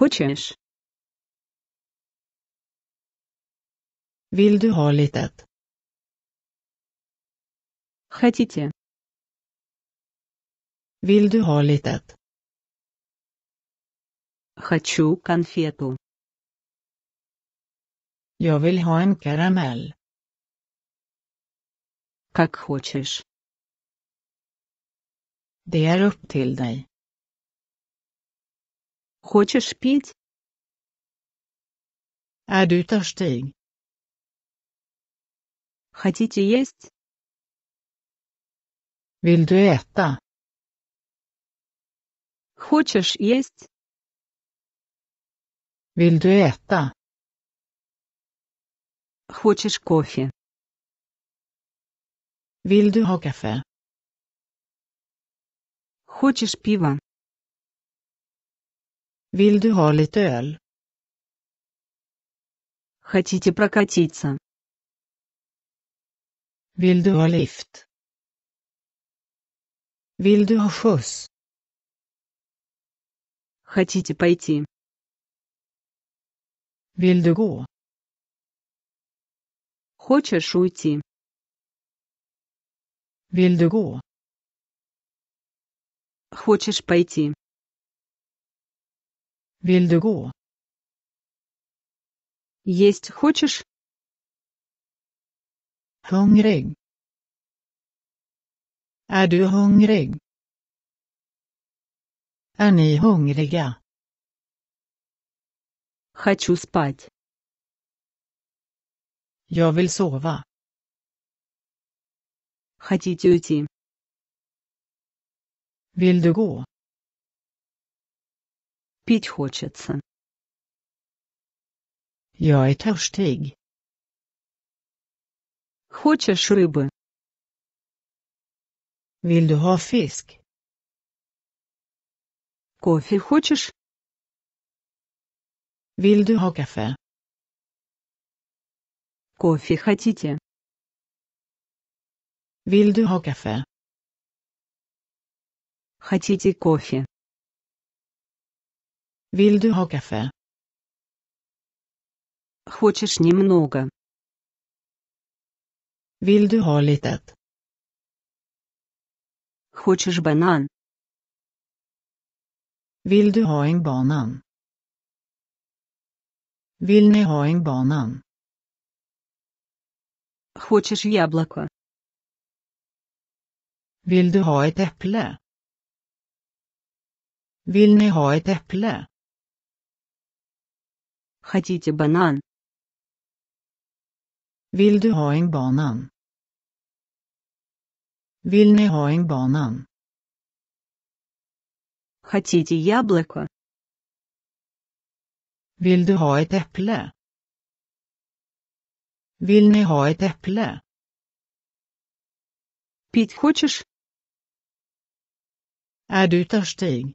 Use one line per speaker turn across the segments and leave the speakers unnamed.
Хочешь? Vill du ha litet? Хотите? Vill du ha litet? Хочу конфету. Jag vill ha en karamell. Как хочешь. Det är upp till dig. Хочешь пить? Är er du törstig? Хотите есть? Vill du äta? Хочешь есть? Vill du äta? Хочешь кофе? Vill du ha kaffe? Хочешь пива? Vill du ha lite öl? Хотите прокатиться? Vill du ha lift? Vill du ha skjuts? Хотите пойти? Vill du gå? Хочешь уйти? Vill du gå? Хочешь пойти? Vill du gå? Есть хочешь? Hungrig. Är du hungrig? Är ni hungriga? Хочу спать. Jag vill sova. Хотите уйти? Vill du gå? Пить хочется. Я är törstig. Хочешь рыбы? Vill du ha Кофе хочешь? Vill du ha Кофе хотите? Vill du ha Хотите кофе? Vill du ha kaffe? Хочешь немного? Vill du ha litet? Хочешь банан? Vill du ha en banan? Vill ni ha en banan? Хочешь яблоко? Vill du ha ett äpple? Vill ni ha ett äpple? Хотите банан? Vill du ha en banan? Vill ni ha en banan? Хотите яблоко? Vill du ha ett äpple? Vill ni ha ett äpple? Пить хочешь? Är du törstig?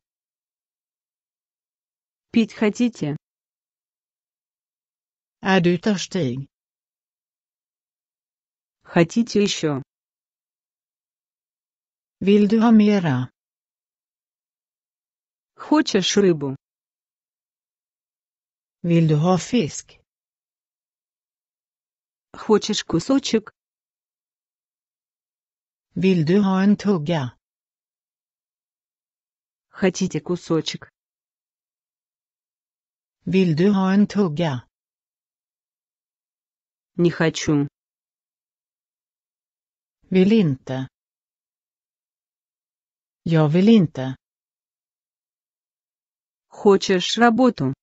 Пить хотите? Är du törstig? Хотите еще? Vill du ha mera? Хочешь рыбу? Vill du ha fisk? Хочешь кусочек? Vill du ha en tugga? Хотите кусочек? Vill du ha en tugga? Не хочу. Vill inte. Jag vill inte. Хочешь работу?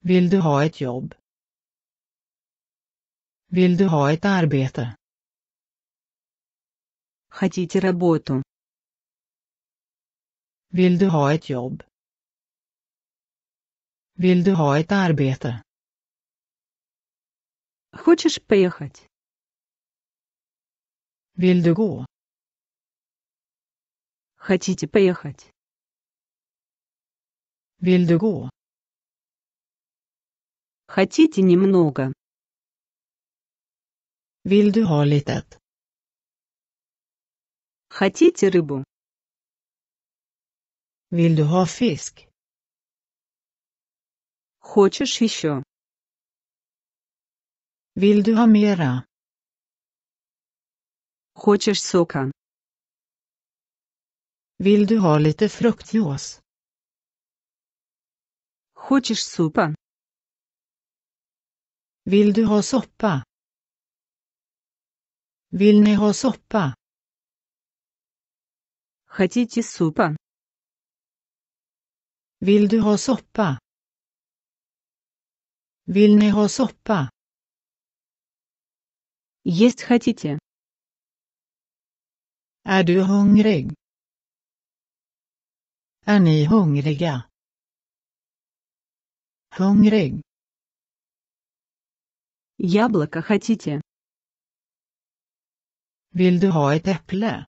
Vill du ha ett jobb? Vill du ha ett arbete? Хотите работу? Vill du ha ett jobb? Vill du ha ett arbete? Хочешь поехать? Vill du gå? Хотите поехать? Vill du gå? Хотите немного? Vill du ha litet? Хотите рыбу? Vill du ha fisk? Хочешь еще? Vill du ha mera? Хочешь сока? Vill du ha lite fruktjuice? Хочешь супа? Vill du ha soppa? Vill ni ha soppa? Хотите супа? Vill du ha soppa? Vill ni ha soppa? Есть хотите? Är du hungrig? Är ni hungriga? Hungrig. Яблоко хотите? Vill du ha ett äpple?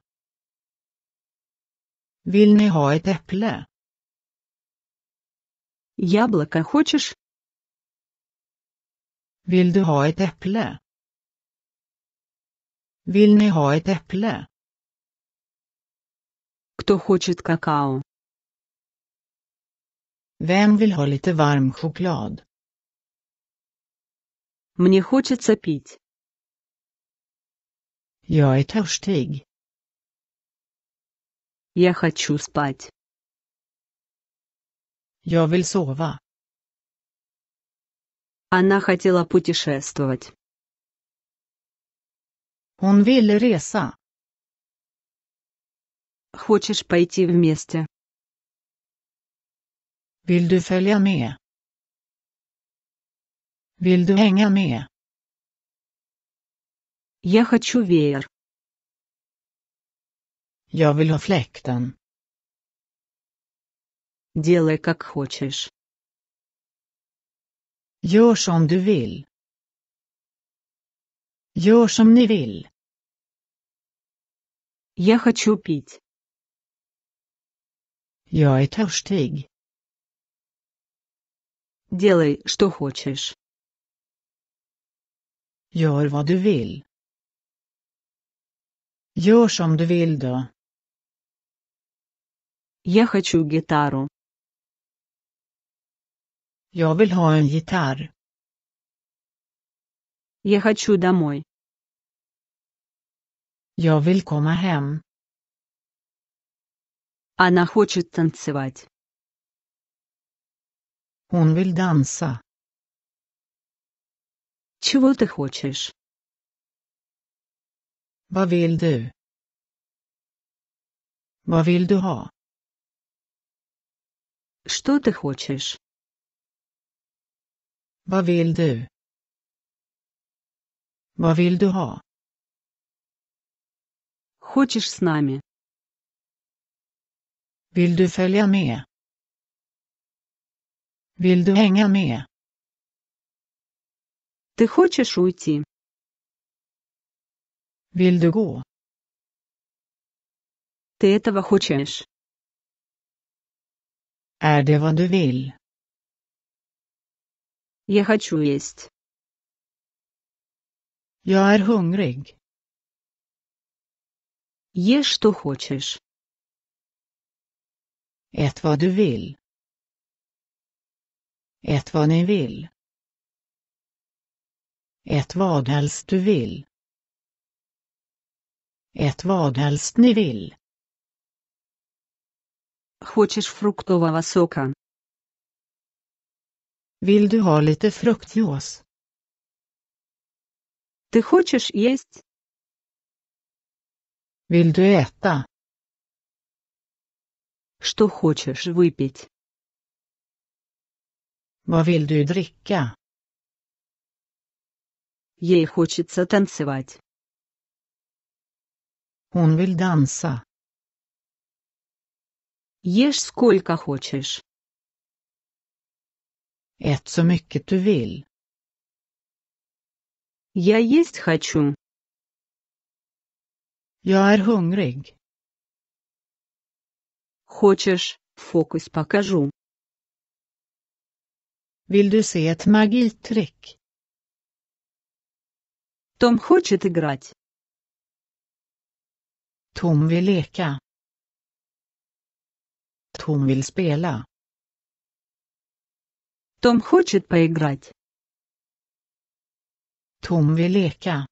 Vill ni ha ett äpple? Яблоко хочешь? Vill du ha ett äpple? Vill ni ha ett äpple? Кто хочет какао? Vem vill ha lite varm choklad? Мне хочется пить. Jag är törstig. Я хочу спать. Jag vill sova. Она хотела путешествовать. Он ville resa. Хочешь пойти вместе? Vill du följa med? Vill du hänga med? Я хочу веер. Jag vill ha fläkten. Делай как хочешь. Gör som du vill. Gör som ni vill. Jag хочу пить. Jag är törstig. Делай, что хочешь. Gör vad du vill. Gör som du vill då. Я хочу гитару. Jag vill ha en gitarr. Я хочу домой. Jag vill komma hem. Она хочет танцевать. Hon vill dansa. Чего ты хочешь? Vad vill du? Vad vill du ha? Что ты хочешь? Vad vill du? Vad vill du ha? Хочешь с нами? Vill du följa med? Vill du hänga med? Ты хочешь уйти? Vill du gå? Ты этого хочешь? Är det vad du vill? Я хочу есть. Jag är hungrig. Ge что хочешь. Ät vad du vill. Ät vad ni vill. Ät vad helst du vill. Ät vad helst ni vill. Хочешь фруктового сока? Vill du ha lite fruktjuice? Ты хочешь есть? Vill du äta? Что хочешь выпить? Vad vill du dricka? Ей хочется танцевать. Hon vill dansa. Ешь сколько хочешь. Ät så mycket du vill. Я есть хочу. Я är hungrig. Хочешь, фокус покажу. Vill du se ett magitrick? Том хочет играть. Том vill leka. Tom vill spela. Том хочет поиграть. Tom vill leka.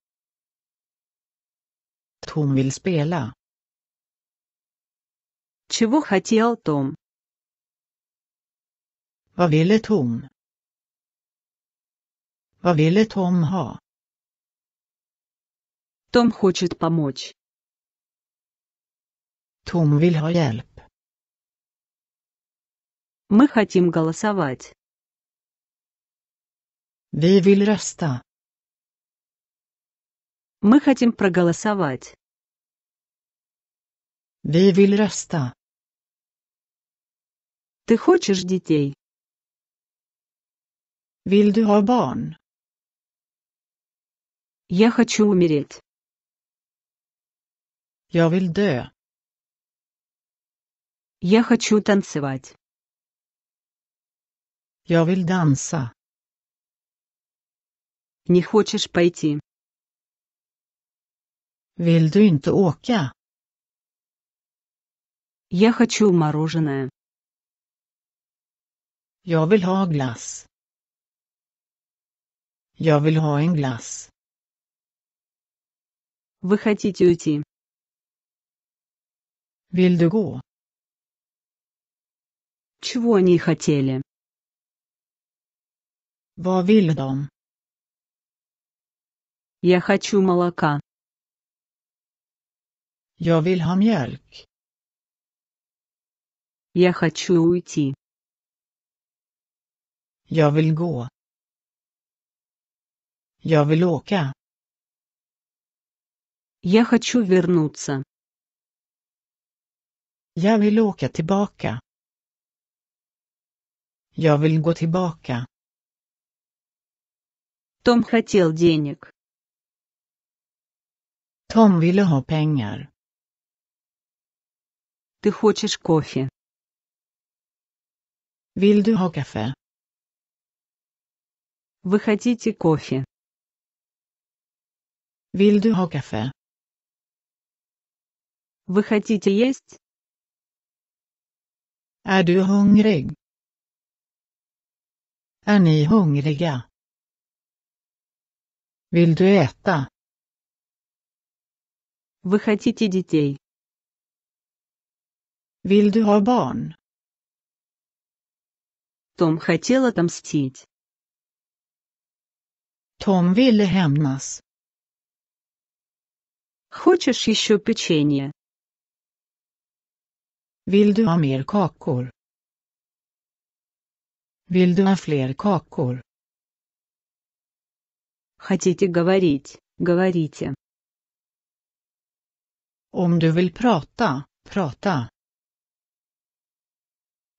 Tom vill spela. Чего хотел Том? Vad ville Tom? Vad ville Tom ha? Том хочет помочь. Tom vill ha hjälp. Мы хотим голосовать. Vi vill rösta. Мы хотим проголосовать. Vi vill rösta. Ты хочешь детей? Vill du ha barn? Я хочу умереть. Я vill dö. Я хочу танцевать. Я vill dansa. Не хочешь пойти? Vill du inte åka? Я хочу мороженое. Jag vill ha glass. Jag vill ha en glass. Вы хотите уйти? Vill du gå? Чего они хотели? Vad vill de? Я хочу молока. Jag vill ha mjölk. Я хочу уйти. Jag vill gå. Jag vill åka. Я хочу вернуться. Jag vill åka tillbaka. Jag vill gå tillbaka. Том хотел денег. Tom ville ha pengar. Ты хочешь кофе? Vill du ha kaffe? Вы хотите кофе? Vill du ha kaffe? Вы хотите есть? Är du hungrig? Är ni hungriga? Vill du äta? Вы хотите детей? Vill du ha barn? Tom хотел отомстить. Том ville hämnas. Хочешь еще печенье? Vill du ha mer kakor? Vill du ha fler kakor? Хотите говорить, говорите. Om du vill prata, prata.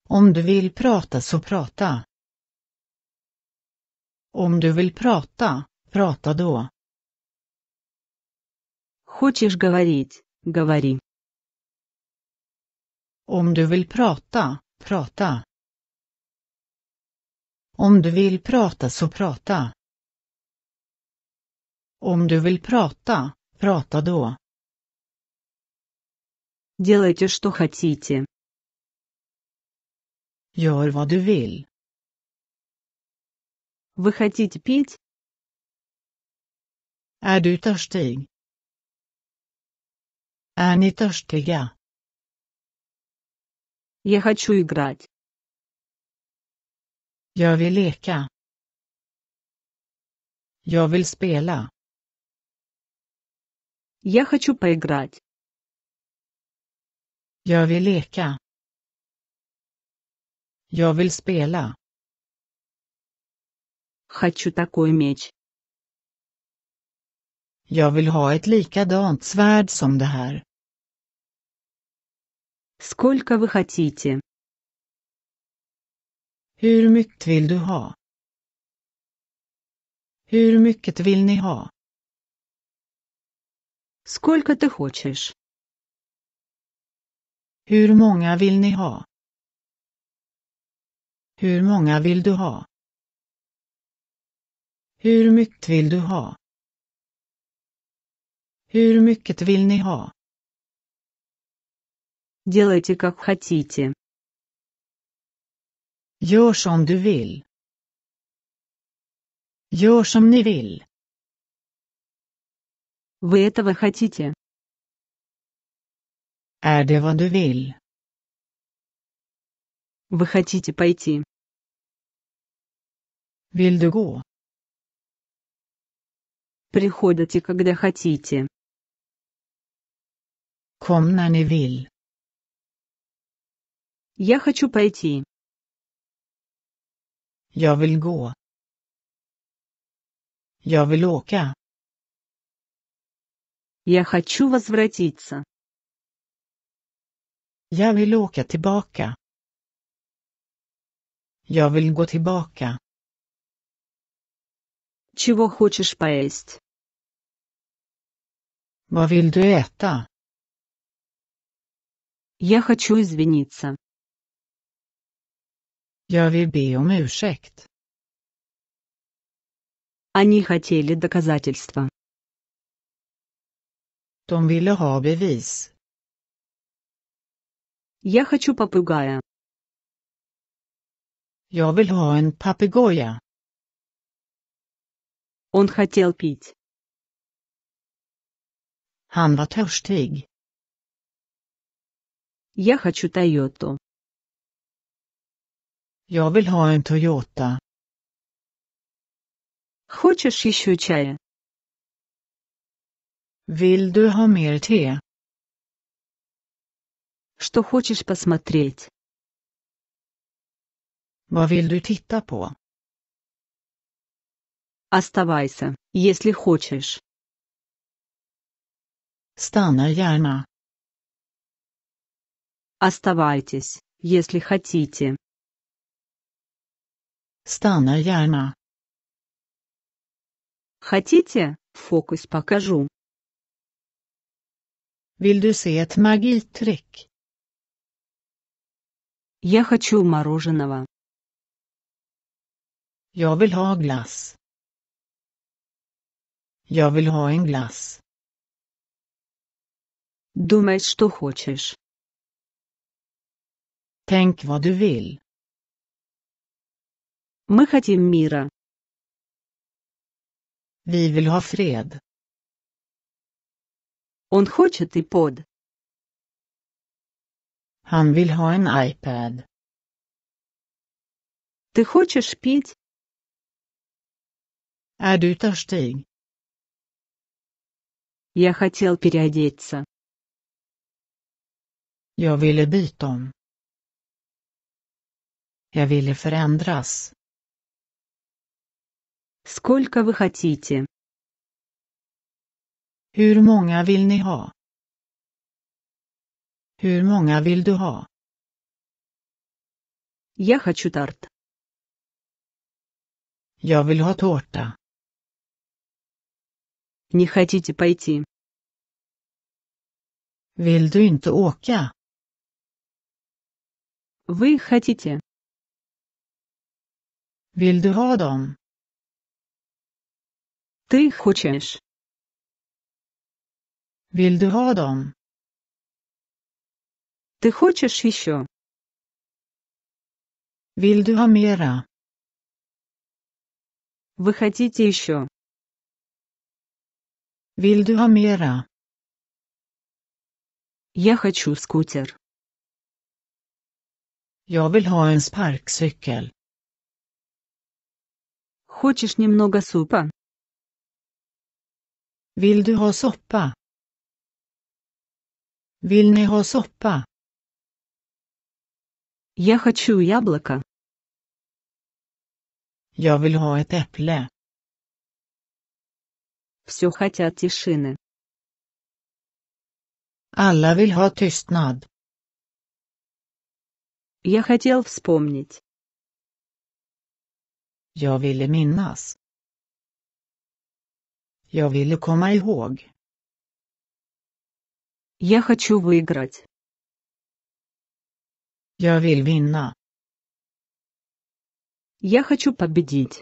Om du vill prata så prata. Om du vill prata, prata då. Хочешь говорить, говори. Om du vill prata, prata. Om du vill prata så prata. Om du vill prata, prata då. Делайте, что хотите. Gör vad du vill. Вы хотите пить? Är du törstig? Är ni törstiga? Я хочу играть. Jag vill leka. Jag vill spela. Я хочу поиграть. Jag vill leka. Jag vill spela. Хочу такой меч. Jag vill ha ett likadant svärd som det här. Сколько вы хотите? Hur mycket vill du ha? Hur mycket vill ni ha? Сколько ты хочешь? Hur många vill ni ha? Hur många vill du ha? Hur mycket vill du ha? Hur mycket vill ni ha? Делайте как хотите. Gör som du vill. Gör som ni vill. Вы этого хотите? Är det vad du vill? Вы хотите пойти? Vill Приходите, когда хотите. Kom när ni Я хочу пойти. Jag vill gå. Jag Я хочу возвратиться. Jag vill åka Jag vill gå tillbaka. Чего хочешь поесть? Vad vill du äta? Я хочу извиниться. Jag vill be om ursäkt. Они хотели доказательства. De ville ha bevis. Я хочу попугая. Jag vill ha en papegoja. Он хотел пить. Han var törstig. Я хочу Тойоту. Jag vill ha en Toyota. Хочешь еще чая? Vill du ha mer te? Что хочешь посмотреть? Vad vill du titta på? Оставайся, если хочешь. Stanna gärna. Оставайтесь, если хотите. Stanna gärna. Хотите, фокус покажу. Vill du se ett magitrick? Я хочу мороженого. Jag vill ha glass. Jag vill ha en glass. Думай, что хочешь. Tänk vad du vill. Мы хотим мира. Vi vill ha fred. Он хочет iPod. Han vill ha en iPad. Ты хочешь петь? Är du törstig? Я хотел переодеться. Jag ville byta om. Jag ville förändras. Сколько вы хотите? Hur många vill ni ha? Hur många vill du ha? Я хочу тарт. Jag vill ha tårta. Не хотите пойти? Vill du inte åka? Вы хотите? Vill du ha dem? Ты хочешь? Vill du ha dem? Ты хочешь еще? Vill du ha mera? Вы хотите еще? Vill du ha mera? Я хочу скутер. Jag vill ha en sparkcykel. Хочешь немного супа? Vill du ha soppa? Vill ni ha soppa? Я хочу яблоко. Jag vill ha ett äpple. Все хотят тишины. Alla vill ha tystnad. Я хотел вспомнить. Jag ville minnas. Jag ville komma ihåg. Я хочу выиграть. Jag vill vinna. Я хочу победить.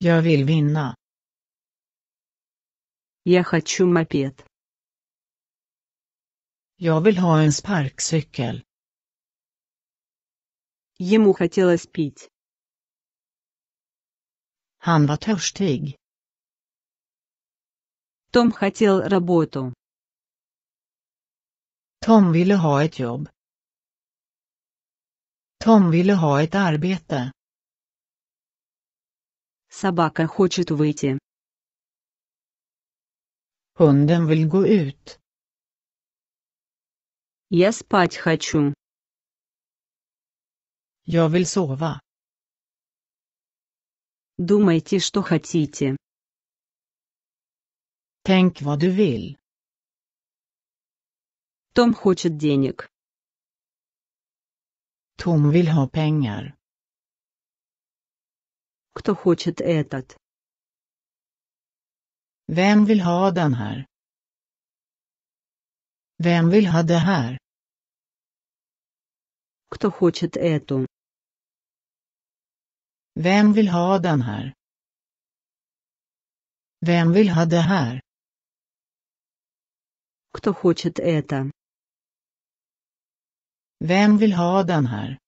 Jag vill vinna. Я хочу мопед. Jag vill ha en sparkcykel. Ему хотелось пить. Han var törstig. Том хотел работу. Tom ville ha ett jobb. Tom ville ha ett arbete. Собака хочет выйти. Hunden vill gå ut. Я спать хочу. Jag vill sova. Думайте, что хотите. Tänk vad du vill. Том хочет денег. Tom vill ha pengar. Кто хочет этот? Vem vill ha den här? Vem vill ha det här? Кто хочет эту? Vem vill ha den här? Vem vill ha det här? Кто хочет это? Vem vill ha den här?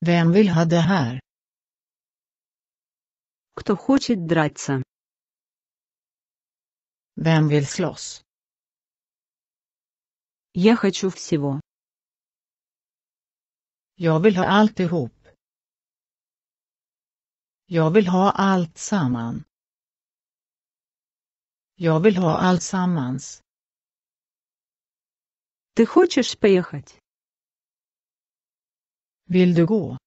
Vem vill ha det här? Кто хочет драться? Vem vill slåss? Я хочу всего. Jag vill ha alltihop. Jag vill ha allt samman. Jag vill ha allt sammans. Ты хочешь поехать? Vill du gå?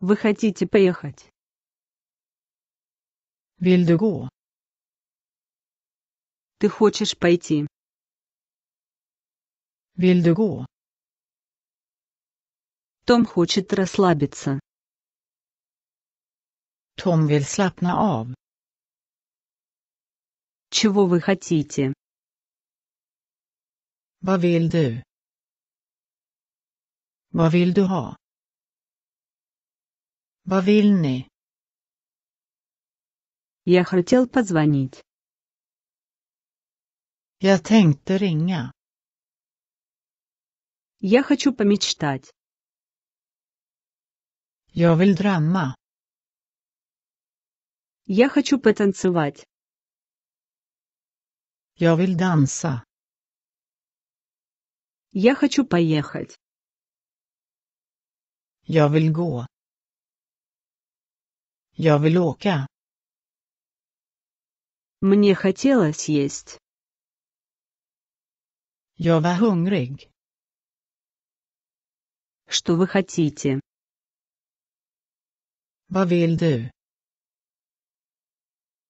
Вы хотите поехать? Vill du gå? Ты хочешь пойти? Vill du gå? Том хочет расслабиться. Том vill slappna av. Чего вы хотите? Vad vill du? Vad vill du ha? Vad vill ni? Я хотел позвонить. Jag tänkte ringa. Я хочу помечтать. Jag vill drömma. Я хочу потанцевать. Jag vill dansa. Я хочу поехать. Jag vill gå. Jag vill åka. Мне хотелось есть. Jag var hungrig. Что вы хотите? Vad vill du?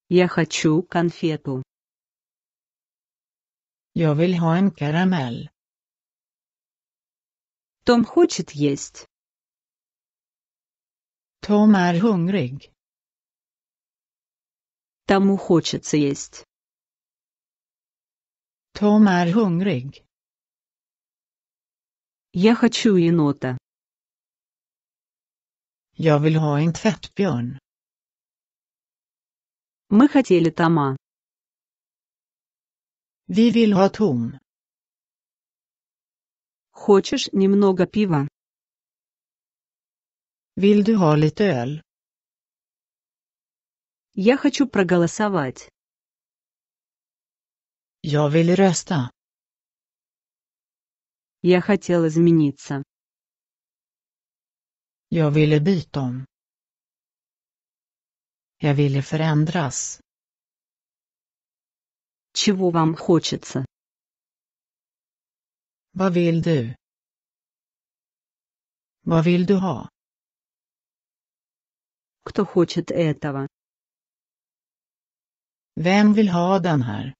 Я хочу конфету. Jag vill ha en karamell. Том хочет есть. Tom är hungrig. Тому хочется есть. Tom är hungrig. Я хочу енота. Jag vill ha en tvättbjörn. Мы хотели тома. Vi vill ha tom. Хочешь немного пива? Vill du ha lite öl? Я хочу проголосовать. Jag vill rösta. Я хотел измениться. Jag ville byta om. Jag ville förändras. Чего вам хочется? Vad vill du? Vad vill du ha? Кто хочет этого? Vem vill ha den här?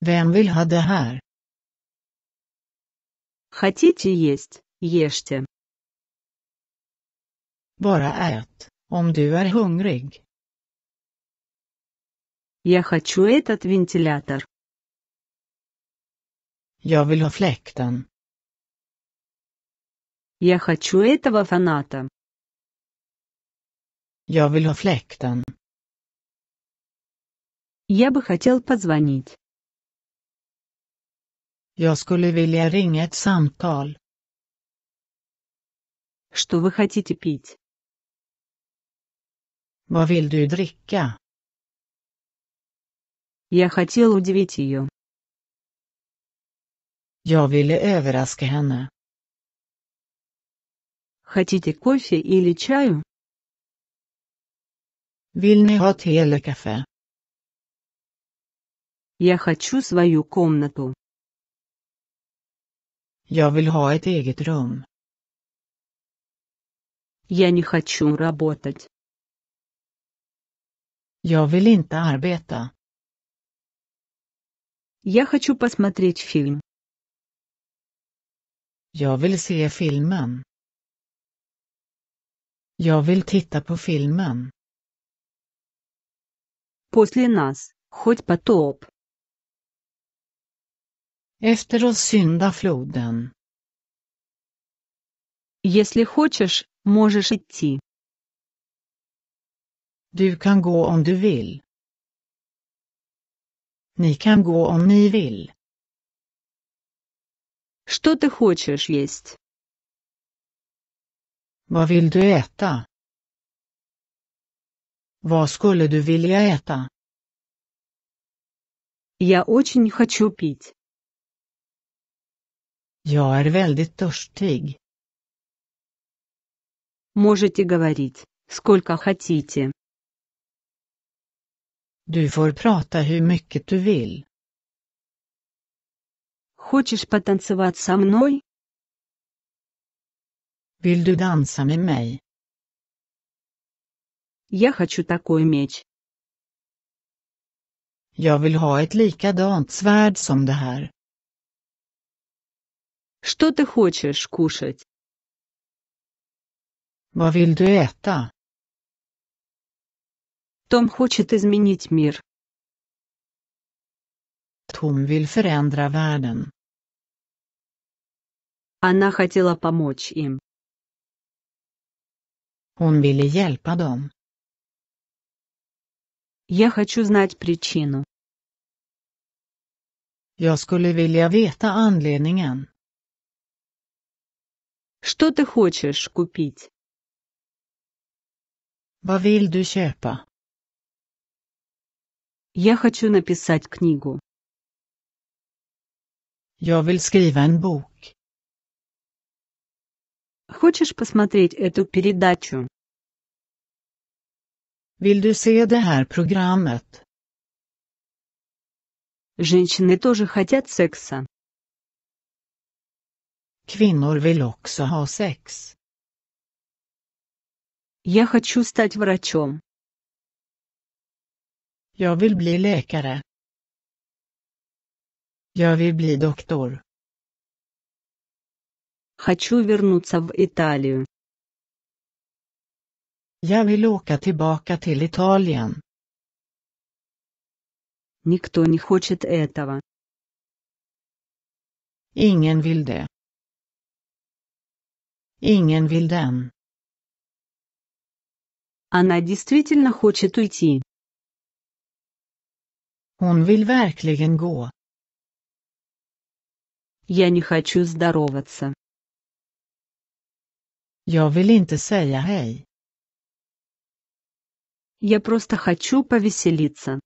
Vem vill ha det här? Хотите есть, ешьте. Bara ät, om du är hungrig. Я хочу этот вентилятор. Jag vill ha fläkten. Я хочу этого фаната. Я vill ha fläkten. Я бы хотел позвонить. Jag skulle vilja ringa ett samtal. Что вы хотите пить? Vad vill du dricka? Я хотел удивить ее. Jag ville överraska henne. Хотите кофе или чаю? Vill ni ha te eller kaffe? Я хочу свою комнату. Jag vill ha ett eget rum. Я не хочу работать. Jag vill inte arbeta. Я хочу посмотреть фильм. Jag vill se filmen. Jag vill titta på filmen. После нас, хоть потоп. Efter oss syndafloden. Если хочешь, можешь идти. Du kan gå om du vill. Ni kan gå om ni vill. Что ты хочешь есть? Vad vill du äta? Vad skulle du vilja äta? Я очень хочу пить. Jag är väldigt törstig. Можете говорить, сколько хотите. Du får prata hur mycket du vill. Хочешь потанцевать со мной? Vill du dansa med mig? Я хочу такой меч. Jag vill ha ett likadant svärd som det här. Что ты хочешь кушать? Vad vill du äta? Том хочет изменить мир. Tom vill förändra världen. Она хотела помочь им. Hon ville hjälpa dem. Я хочу знать причину. Jag skulle vilja veta anledningen. Что ты хочешь купить? Vad vill du köpa? Я хочу написать книгу. Jag vill skriva en bok. Хочешь посмотреть эту передачу? Vill du se det här programmet? Женщины тоже хотят секса. Kvinnor vill också ha sex. Я хочу стать врачом. Jag vill bli läkare. Jag vill bli doktor. Хочу вернуться в Италию. Jag vill åka tillbaka till Italien. Никто не хочет этого. Ingen vill det. Ingen vill den. Она действительно хочет уйти. Hon vill verkligen gå. Я не хочу здороваться. Jag vill inte säga hej. Я просто хочу повеселиться.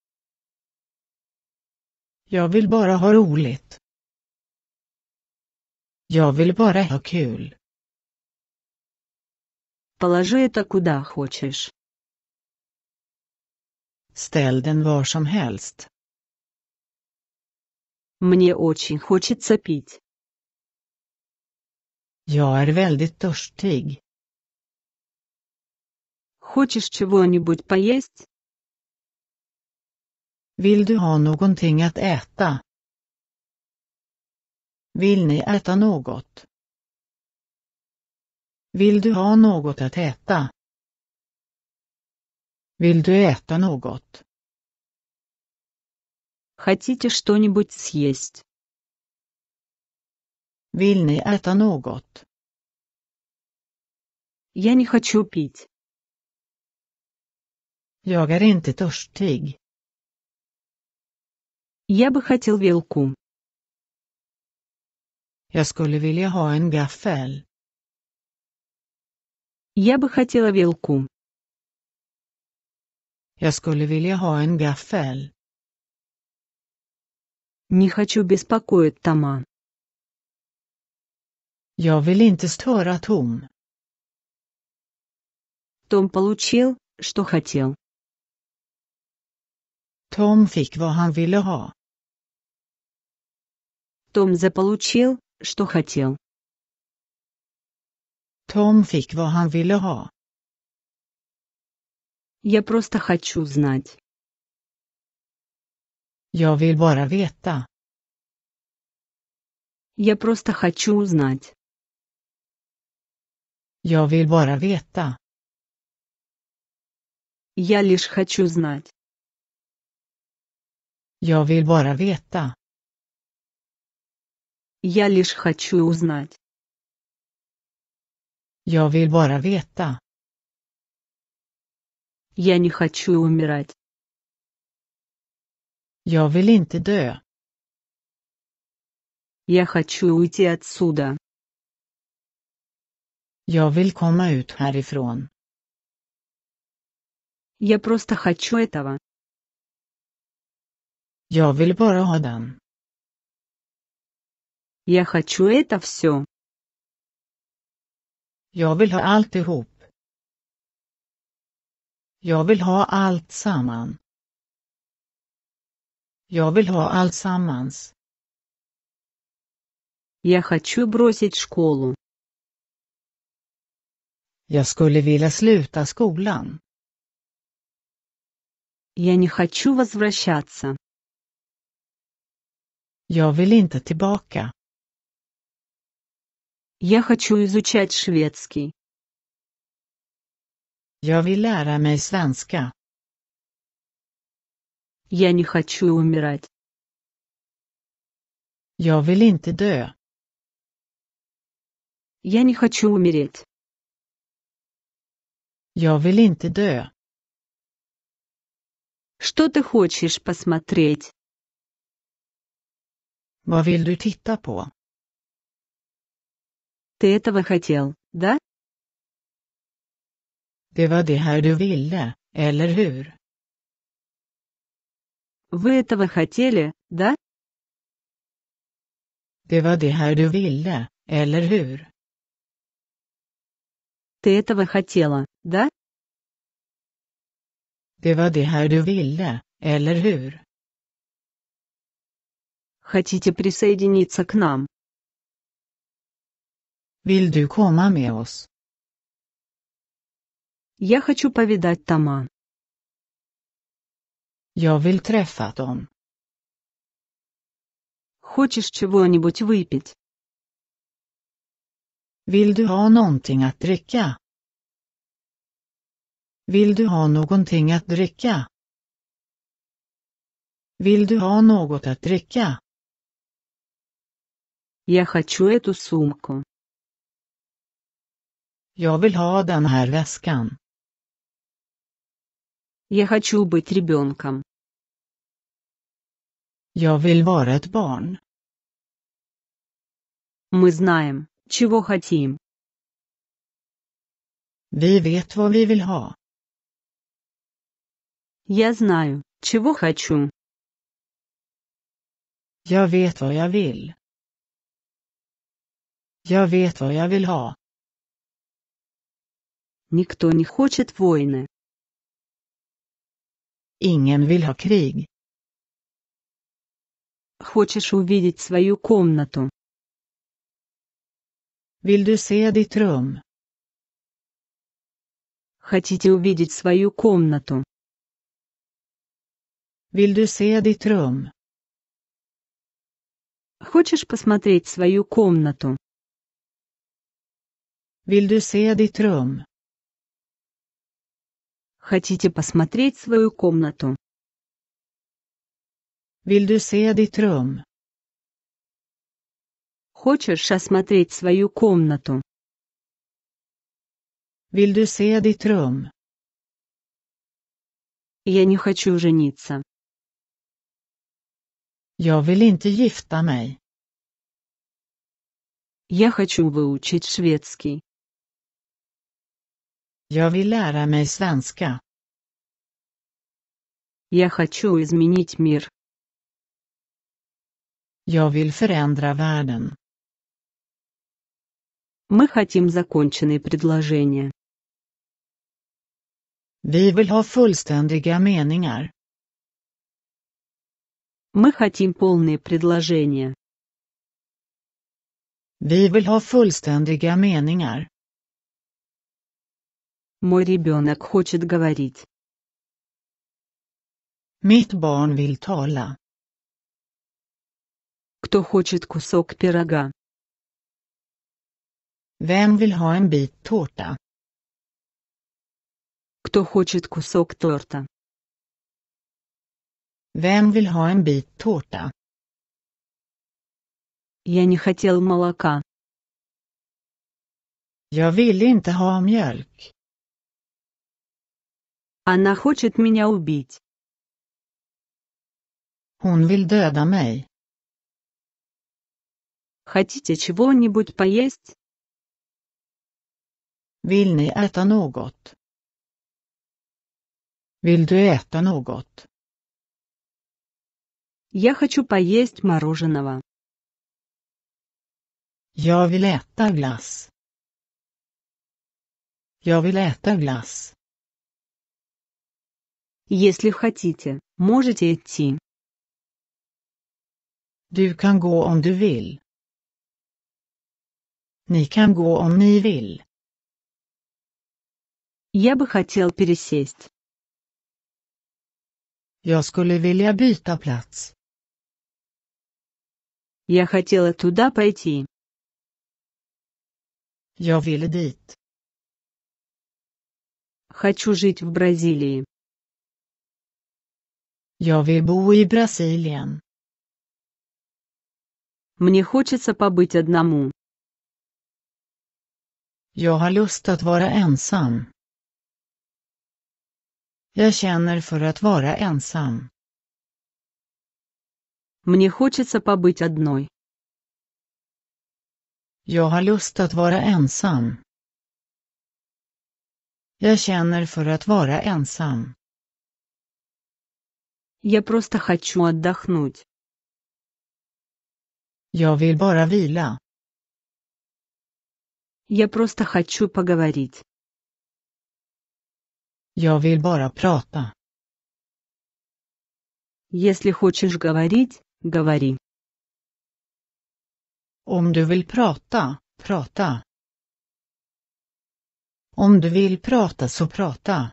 Jag vill bara ha roligt. Jag vill bara ha kul. Положи это куда хочешь. Ställ den var som helst. Мне очень хочется пить. Jag är väldigt törstig. Хочешь чего-нибудь поесть? Vill du ha någonting att äta? Vill ni äta något? Vill du ha något att äta? Vill du äta något? Хотите что-нибудь съесть? Vill ni äta något? Я не хочу пить. Jag är inte törstig. Я бы хотел вилку. Jag skulle vilja ha en gaffel. Я бы хотела вилку. Я skulle vilja ha en gaffel. Не хочу беспокоить Тома. Я vill inte störa Tom. Том получил, что хотел. Tom fick vad han ville ha. Том заполучил, что хотел. Tom fick vad han ville ha. Jag просто хочу знать. Jag vill bara veta. Jag просто хочу узнать. Jag vill bara veta. Jag лишь хочу знать. Jag vill bara veta. Jag лишь хочу узнать. Jag vill bara veta. Я не хочу умирать. Jag vill inte dö. Я хочу уйти отсюда. Jag vill komma ut härifrån. Я просто хочу этого. Jag vill bara ha den. Я хочу это все. Jag vill ha alltihop. Jag vill ha allt samman. Jag vill ha allt sammans. Я хочу бросить школу. Jag skulle vilja sluta skolan. Я не хочу возвращаться. Jag vill inte tillbaka. Я хочу изучать шведский. Jag vill lära mig svenska. Я не хочу умирать. Jag vill inte dö. Я не хочу умереть. Jag vill inte dö. Что ты хочешь посмотреть? Vad vill du titta på? Ты этого хотел, да? Det var det här du ville, eller hur? Вы этого хотели, да? Det var det här du ville, eller hur? Ты этого хотела, да? Det var det här du ville, eller hur? Хотите присоединиться к нам, Vill du komma med oss? Я хочу повидать Тома. Jag vill träffa dem. Хочешь чего-нибудь выпить? Vill du ha någonting att dricka? Vill du ha någonting att dricka? Vill du ha något att dricka? Я хочу эту сумку. Jag vill ha den här väskan. Я хочу быть ребенком. Jag vill vara ett barn. Мы знаем, чего хотим. Vi vet vad vi vill ha. Я знаю, чего хочу. Jag vet vad jag vill. Jag vet vad jag vill ha. Никто не хочет войны. Ingen vill ha krig. Хочешь увидеть свою комнату? Vill du se ditt rum? Хотите увидеть свою комнату? Vill du se ditt rum? Хочешь посмотреть свою комнату? Vill du se ditt rum? Хотите посмотреть свою комнату? Vill du se ditt rum? Хочешь осмотреть свою комнату? Vill du se ditt rum? Я не хочу жениться. Jag vill inte gifta mig. Я хочу выучить шведский. Jag vill lära mig svenska. Я хочу изменить мир. Jag vill förändra världen. Мы хотим законченные предложения. Vi vill ha fullständiga meningar. Мы хотим полные предложения. Vi vill ha fullständiga meningar. Мой ребенок хочет говорить. Mitt barn vill tala. Кто хочет кусок пирога? Vem vill ha en bit tårta? Кто хочет кусок торта? Vem vill ha en bit tårta? Я не хотел молока. Я ville inte ha mjölk. Она хочет меня убить. Hon vill döda mig. Хотите чего-нибудь поесть? Vill ni äta något? Vill du äta något? Я хочу поесть мороженого. Jag vill äta glass. Jag vill äta glass. Если хотите, можете идти. Du kan gå om du vill. Ni kan gå om ni vill. Я бы хотел пересесть. Jag skulle vilja byta plats. Я хотела туда пойти. Я ville dit. Хочу жить в Бразилии. Jag vill bo i Brasilien. Мне хочется побыть одному. Jag har lust att vara ensam. Jag känner för att vara ensam. Мне хочется побыть одной. Jag har lust att vara ensam. Jag känner för att vara ensam. Я просто хочу отдохнуть. Jag vill bara vila. Я просто хочу поговорить. Jag vill bara prata. Если хочешь говорить, говори. Om du vill prata, prata. Om du vill prata så prata.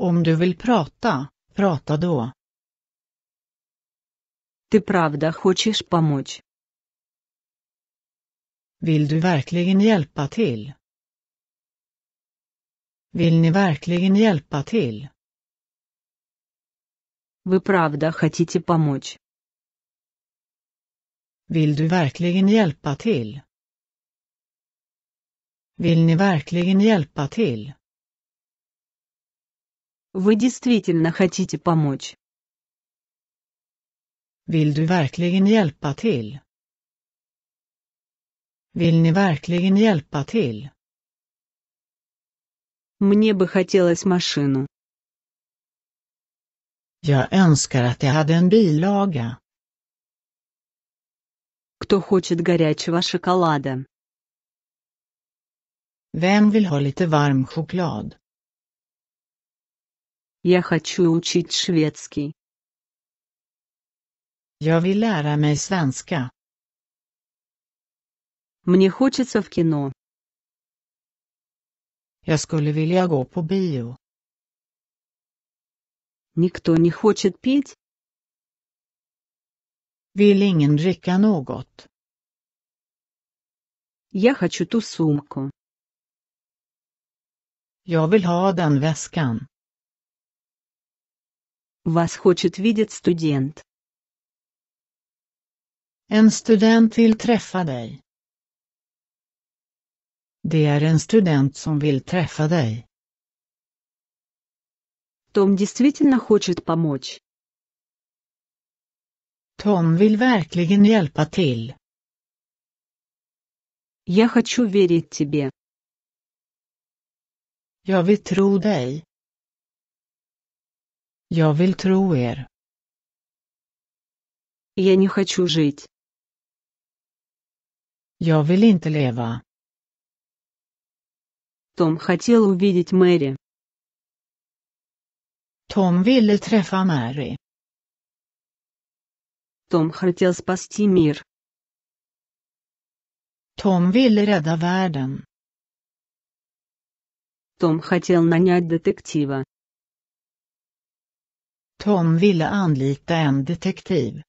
Om du vill prata, prata då. Ты правда хочешь помочь? Vill du verkligen hjälpa till? Vill ni verkligen hjälpa till? Вы правда хотите помочь? Vill du verkligen hjälpa till? Vill ni verkligen hjälpa till? Вы действительно хотите помочь? Vill du verkligen hjälpa till? Vill ni verkligen hjälpa till? Мне бы хотелось машину. Jag önskar att jag hade en bilaga. Кто хочет горячего шоколада? Vem vill ha lite varm choklad? Я хочу учить шведский. Jag vill lära mig svenska. Мне хочется в кино. Jag skulle vilja gå på bio. Никто не хочет пить. Vill ingen dricka något? Я хочу ту сумку. Jag vill ha den väskan. Вас хочет видеть студент. En student vill träffa dig. Det är en student som vill träffa dig. Том действительно хочет помочь. Tom vill verkligen hjälpa till. Я хочу верить тебе. Jag vill tro dig. Я vill tro er. Я не хочу жить. Я vill inte leva. Том хотел увидеть Мэри. Том ville träffa Мэри. Том хотел спасти мир. Том ville rädda världen. Том хотел нанять детектива. Tom ville anlita en detektiv.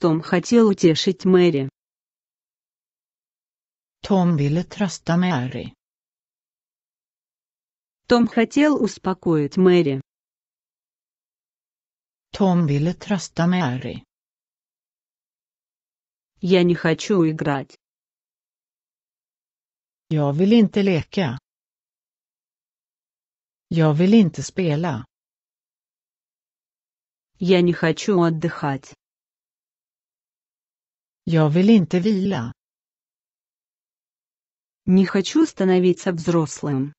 Tom хотел утешить Мэри. Том ville trösta Mary. Tom хотел успокоить Мэри. Том ville trösta Mary. Я не хочу играть. Jag vill inte leka. Jag vill inte spela. Я не хочу отдыхать. Jag vill inte vila. Не хочу становиться взрослым.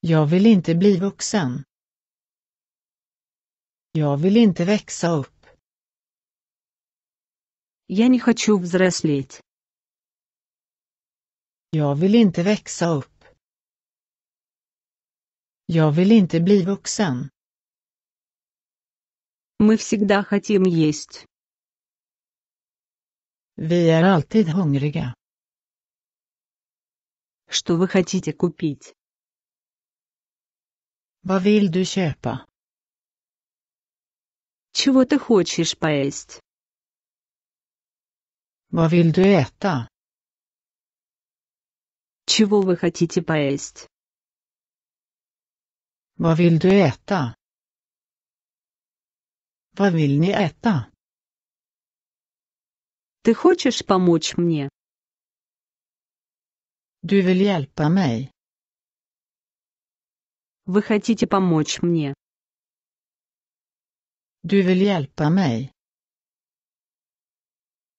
Jag vill inte bli vuxen. Jag vill inte växa upp. Я не хочу взрослеть. Jag vill inte växa upp. Jag vill inte bli vuxen. Мы всегда хотим есть. Vi är alltid hungriga. Что вы хотите купить? Vad vill du köpa? Чего ты хочешь поесть? Vad vill du äta? Чего вы хотите поесть? Vad vill du äta? Vad vill ni äta? Ты хочешь помочь мне? Du vill hjälpa mig. Вы хотите помочь мне? Du vill hjälpa mig.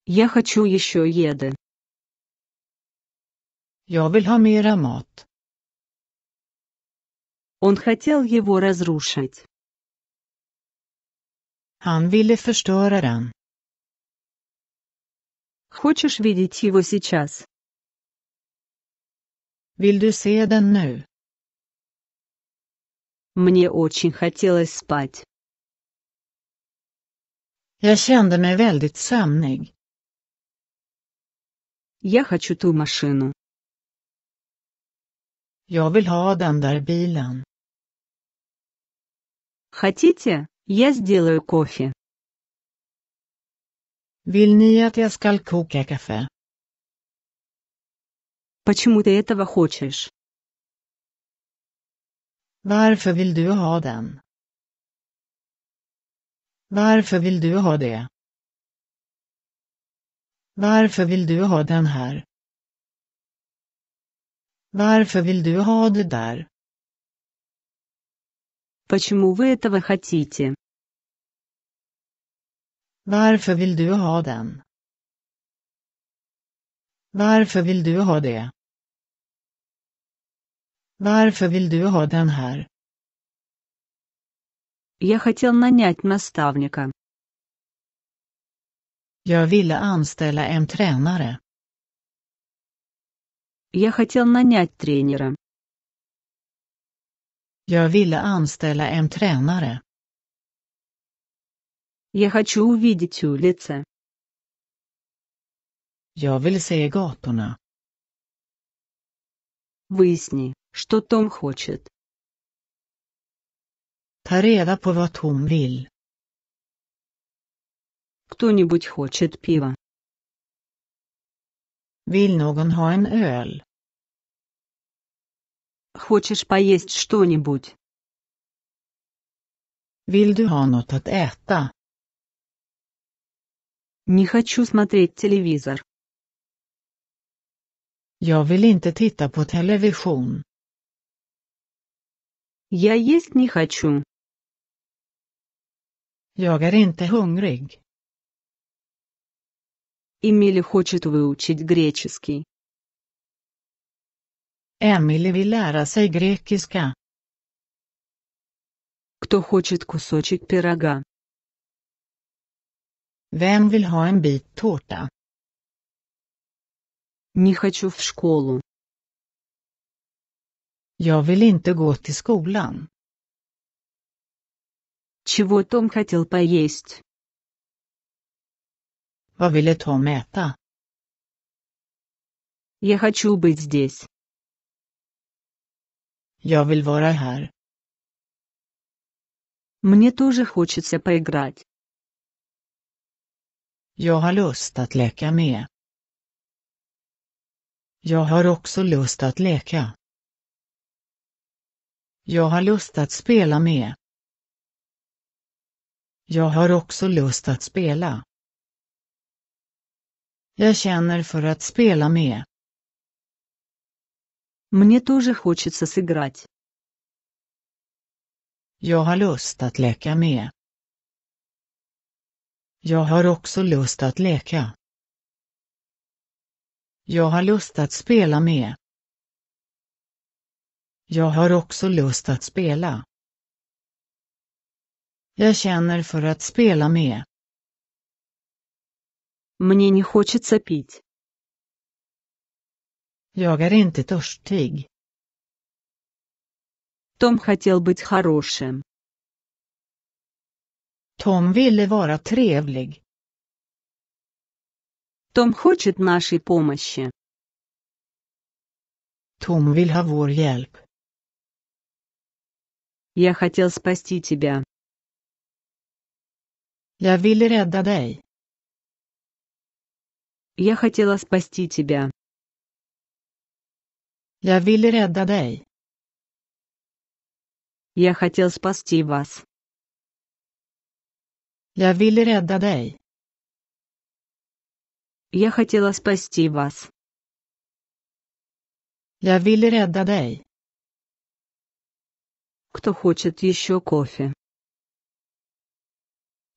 Я хочу еще еды. Я vill ha mera mat. Он хотел его разрушить. Han ville förstöra den. Хочешь видеть его сейчас? Vill du se den nu? Мне очень хотелось спать. Jag kände mig väldigt sömnig. Я хочу ту машину. Jag vill ha den där bilen. Хотите? Я сделаю кофе. Vill ni att jag ska koka kaffe? Почему ты этого хочешь? Varför vill du ha den? Varför vill du ha det? Varför vill du ha den här? Varför vill du ha det där? Почему вы этого хотите? Varför vill du ha den? Varför vill du ha det? Varför vill du ha den här? Я хотел нанять наставника. Jag ville anställa en tränare. Я хотел нанять тренера. Jag ville anställa en tränare. Я хочу увидеть улицы. Jag vill se gatorna. Выясни, что Том хочет. Ta reda på vad Tom vill. Кто-нибудь хочет пива? Vill någon ha en öl? Хочешь поесть что-нибудь? Vill du ha Не хочу смотреть телевизор. Я vill inte titta по телевизион. Я есть не хочу. Jag är inte hungrig. Эмили хочет выучить греческий. Эмили vill lära sig греческа. Кто хочет кусочек пирога? Вем vill ha en bit tårta? Не хочу в школу. Я vill inte gå till skolan. Чего Том хотел поесть? Vad ville Tom äta? Я хочу быть здесь. Jag vill vara här. Мне тоже хочется поиграть. Jag har lust att leka med. Jag har också lust att leka. Jag har lust att spela med. Jag har också lust att spela. Jag känner för att spela med. Мне тоже хочется сыграть. Jag har lust att leka med. Jag har också lust att leka. Jag har lust att spela med. Jag har också lust att spela. Jag känner för att spela med. Мне не хочется пить. Jag är inte törstig. Том хотел быть хорошим. Том ville vara trevlig. Том хочет нашей помощи. Том vill ha vår hjälp. Я хотел спасти тебя. Я ville rädda dig. Я хотела спасти тебя. Я ville rädda dig. Я хотел спасти вас. Я ville rädda dig. Я хотела спасти вас. Я ville rädda dig. Кто хочет еще кофе?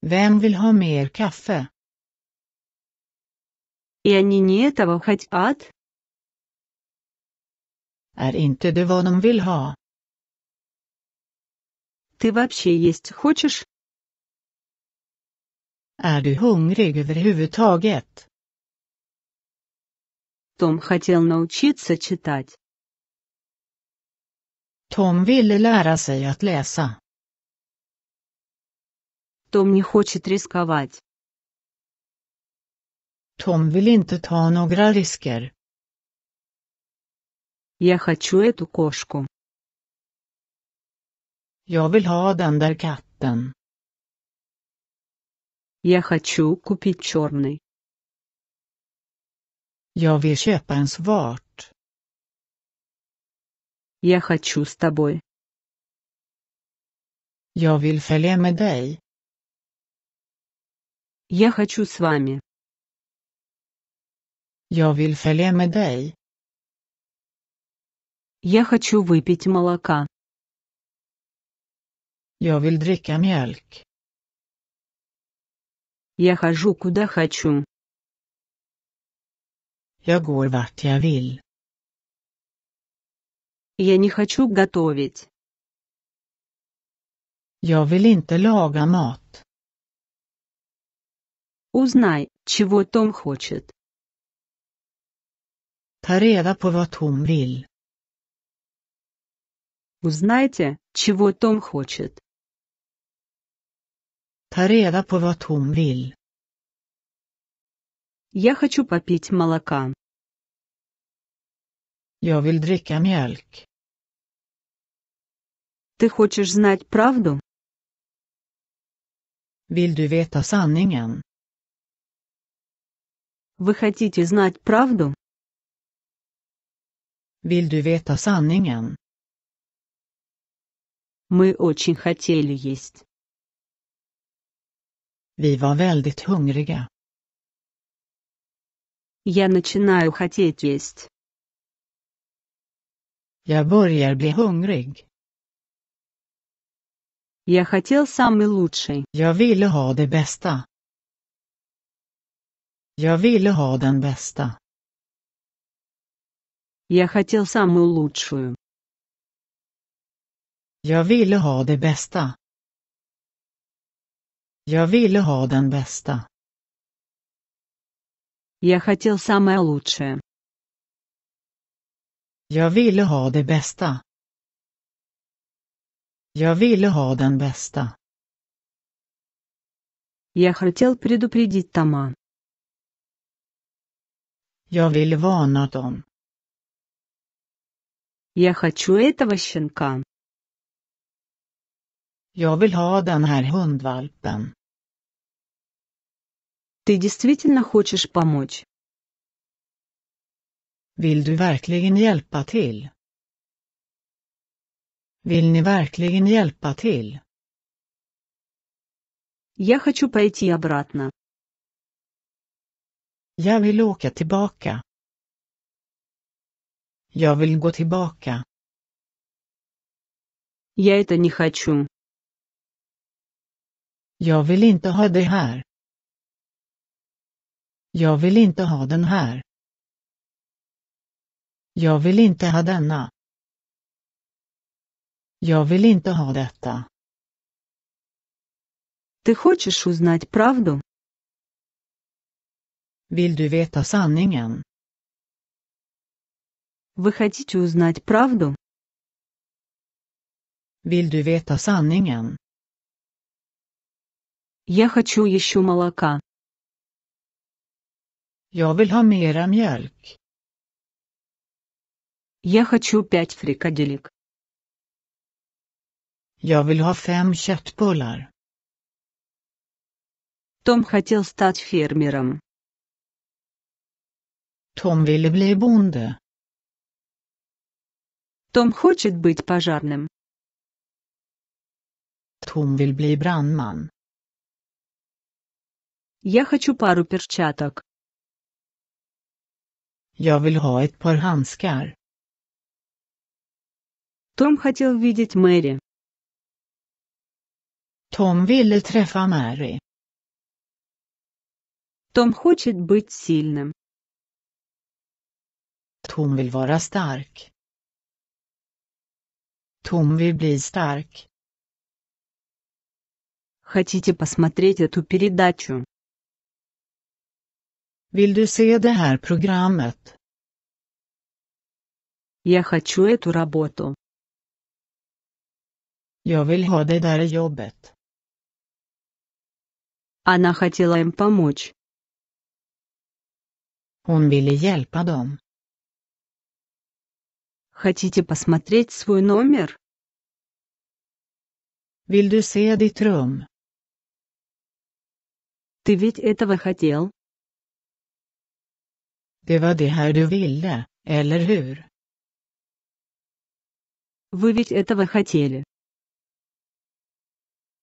Vem vill ha mer kaffe? И они не этого хотят? Är inte det vad de vill ha? Ты вообще есть хочешь? Är du hungrig överhuvudtaget? Том хотел научиться читать. Tom ville lära sig att läsa. Том не хочет рисковать. Tom vill inte ta några risker. Я хочу эту кошку. Jag vill ha den där katten. Я хочу купить черный. Jag vill köpa en svart. Я хочу с тобой. Jag vill följa med dig. Я хочу с вами. Jag vill följa med dig. Я хочу выпить молока. Jag vill dricka mjölk. Я хожу куда хочу. Jag går vart jag vill. Я не хочу готовить. Jag vill inte laga mat. Узнай, чего Том хочет. Ta reda på vad Tom vill. Узнайте, чего Том хочет. Тареда по på vad Tom Я хочу попить молока. Я вил dricka mjölk. Ты хочешь знать правду? Vill du veta sanningen? Вы хотите знать правду? Vill du veta sanningen? Мы очень хотели есть. Vi var väldigt hungriga. Я начинаю хотеть есть. Jag börjar bli hungrig. Я хотел самый лучший. Jag ville ha det bästa. Jag ville ha den bästa. Я хотел самую лучшую. Jag ville ha det bästa. Jag ville ha den bästa. Я хотел самое лучшее. Jag ville ha det bästa. Jag ville ha den bästa. Я хотел предупредить Тома. Jag vill varna dem. Я хочу этого щенка. Jag vill ha den här hundvalpen. Ты действительно хочешь помочь? Vill du verkligen hjälpa till? Vill ni verkligen hjälpa till? Я хочу пойти обратно. Jag vill åka tillbaka. Jag vill gå tillbaka. Я это не хочу. Jag vill inte ha det här. Jag vill inte ha den här. Jag vill inte ha denna. Jag vill inte ha detta. Ты хочешь узнать правду? Vill du veta sanningen? Вы хотите узнать правду? Vill du veta sanningen? Я хочу еще молока. Я vill ha mera Я хочу пять фрикаделек. Я vill ha fem köttbullar. Том хотел стать фермером. Том ville bli bonde. Том хочет быть пожарным. Том vill bli brandman. Я хочу пару перчаток. Я vill ha ett par handskar. Том хотел видеть Мэри. Tom ville träffa Мэри. Том хочет быть сильным. Том vill vara stark. Tom vill bli stark. Хотите посмотреть эту передачу? Vill du se det här programmet? Я хочу эту работу. Я vill ha det där jobbet. Она хотела им помочь. Он ville hjälpa dem. Хотите посмотреть свой номер? Vill du se ditt rum? Ты ведь этого хотел? Det var det här du ville, eller hur? Вы ведь этого хотели.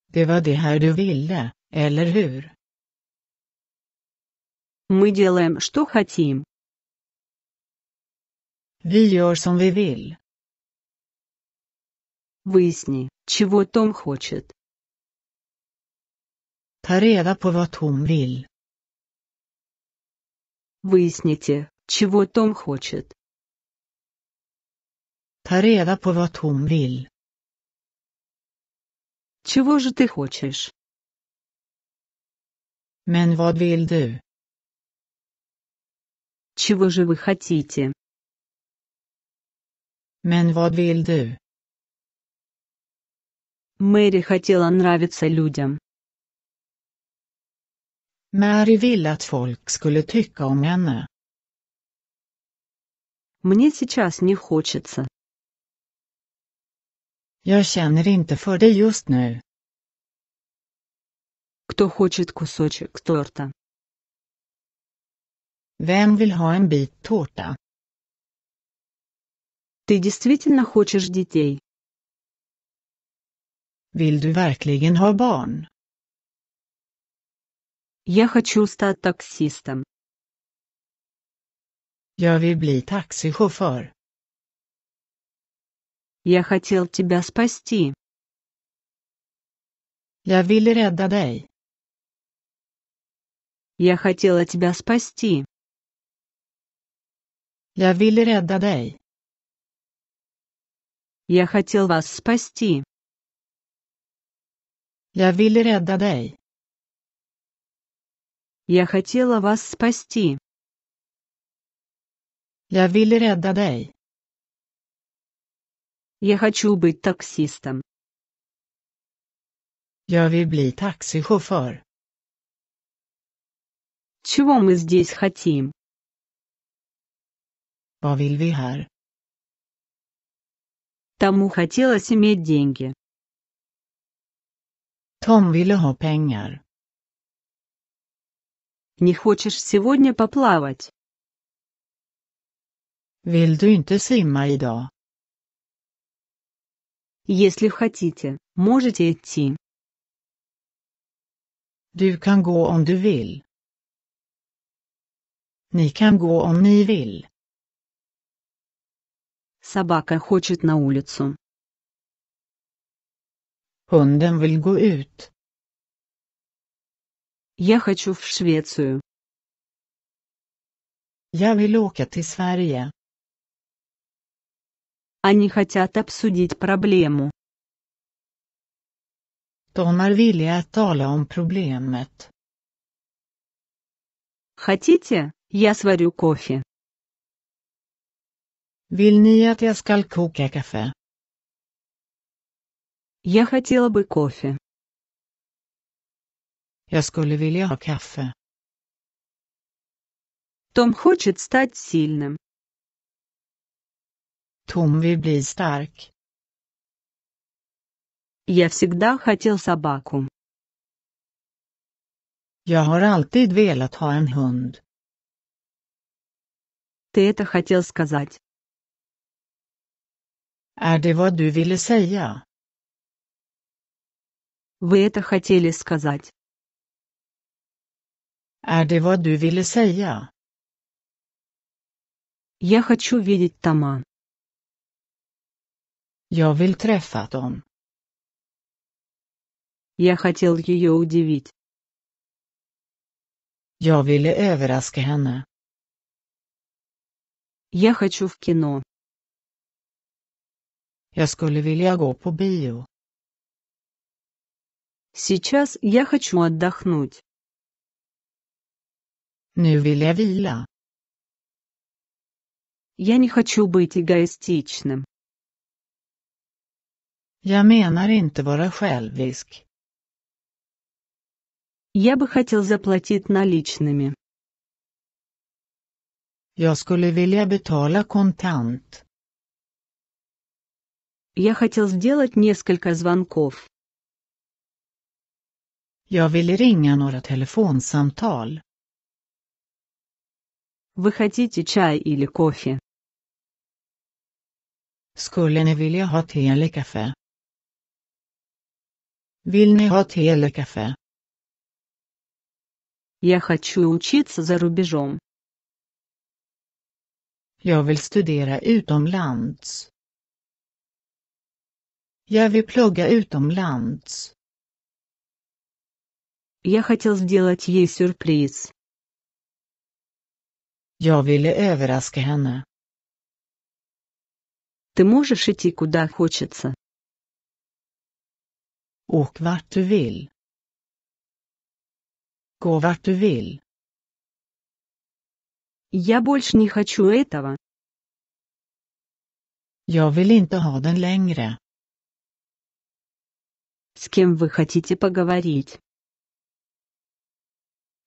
Det var det här du ville, eller hur? Мы делаем, что хотим. Vi gör som vi vill. Выясни, чего Том хочет. Ta reda på vad Tom vill. Выясните, чего Том хочет. Ta reda på vad Tom vill. Чего же ты хочешь? Men vad vill du? Чего же вы хотите? Men vad vill du? Мэри хотела нравиться людям. Mary ville att folk skulle tycka om henne. Мне сейчас не хочется. Jag känner inte för det just nu. Кто хочет кусочек торта? Vem vill ha en bit tårta? Ты действительно хочешь детей? Vill du verkligen ha barn? Я хочу стать таксистом. Jag vill bli taxichaufför. Я хотел тебя спасти. Jag ville rädda dig. Я хотела тебя спасти. Jag ville rädda dig. Я хотел вас спасти. Jag ville rädda dig. Я хотела вас спасти. Я ville rädda Я хочу быть таксистом. Jag vill bli taxichaufför. Чего мы здесь хотим? Vad vill vi här? Тому хотелось иметь деньги. Том ville ha pengar. Не хочешь сегодня поплавать? Vill du inte simma idag? Если хотите, можете идти. Du kan gå om du vill. Ni kan gå om ni vill. Собака хочет на улицу. Hunden vill gå ut. Я хочу в Швецию. Я vill åka till Sverige. Они хотят обсудить проблему. De är villiga att tala om problemet. Хотите, я сварю кофе? Vill ni att jag ska koka kaffe? Я хотела бы кофе. Jag skulle vilja ha kaffe. Том хочет стать сильным. Том vill bli stark. Я всегда хотел собаку. Jag har alltid velat ha en hund. Ты это хотел сказать. Är det vad du ville säga? Вы это хотели сказать. Är det vad du ville säga? Я хочу видеть Тома. Jag vill träffa dem. Я хотел ее удивить. Jag ville överraska henne. Я хочу в кино. Jag skulle vilja gå på bio. Сейчас я хочу отдохнуть. Nu vill jag vila. Я не хочу быть эгоистичным. Jag menar inte vara självisk. Я бы хотел заплатить наличными. Jag skulle vilja betala kontant. Я хотел сделать несколько звонков. Jag ville ringa några telefonsamtal. Вы хотите чай или кофе? Skulle ni vilja ha te eller kaffe? Vill ni ha te eller kaffe? Я хочу учиться за рубежом. Jag vill studera utomlands. Jag vill plugga utomlands. Я хотел сделать ей сюрприз. Jag ville överraska henne. Ты можешь идти куда хочется. Åk vart du vill. Gå vart du vill. Я больше не хочу этого. Jag vill inte ha den längre. С кем вы хотите поговорить?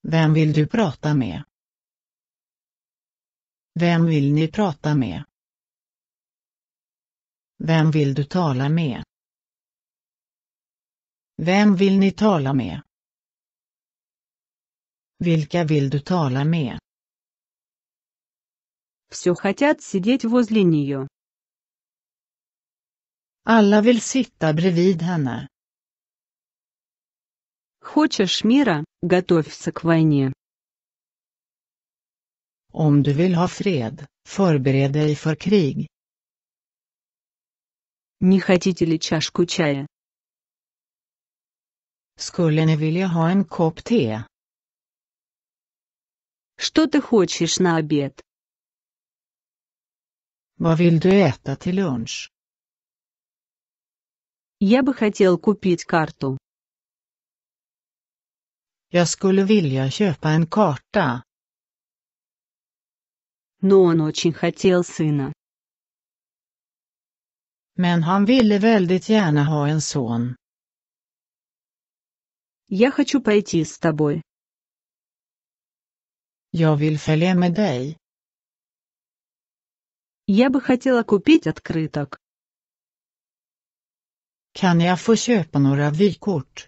Vem vill du prata med? Vem vill ni prata med? Vem vill du tala med? Vem vill ni tala med? Vilka vill du tala med? Все хотят сидеть возле нее. Alla vill sitta bredvid henne. Хочешь мира, готовься к войне. Om du vill ha fred, förbered dig för krig. Не хотите ли чашку чая? Skulle ni vilja ha en kopp te? Что ты хочешь на обед? Vad vill du äta till lunch? Я бы хотел купить карту. Jag skulle vilja köpa en karta. но он очень хотел сына. Men han ville väldigt gärna ha en son. Я хочу пойти с тобой. Jag vill följa med dig. Я бы хотела купить открыток. Kan jag få köpa några vykort?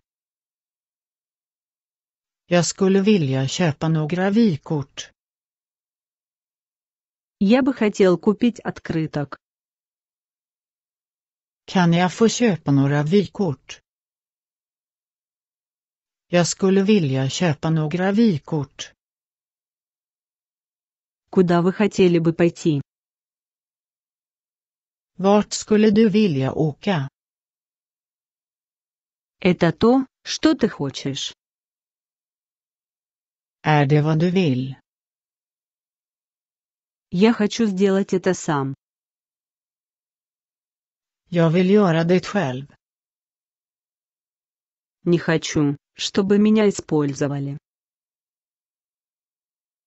Jag skulle vilja köpa några vykort. Я бы хотел купить открыток. Kan jag få köpa några vykort? Jag skulle vilja köpa några vykort. Куда вы хотели бы пойти? Vart skulle du vilja åka? Это то, что ты хочешь. Är det vad du vill? Я хочу сделать это сам. Jag vill göra det själv. Не хочу, чтобы меня использовали.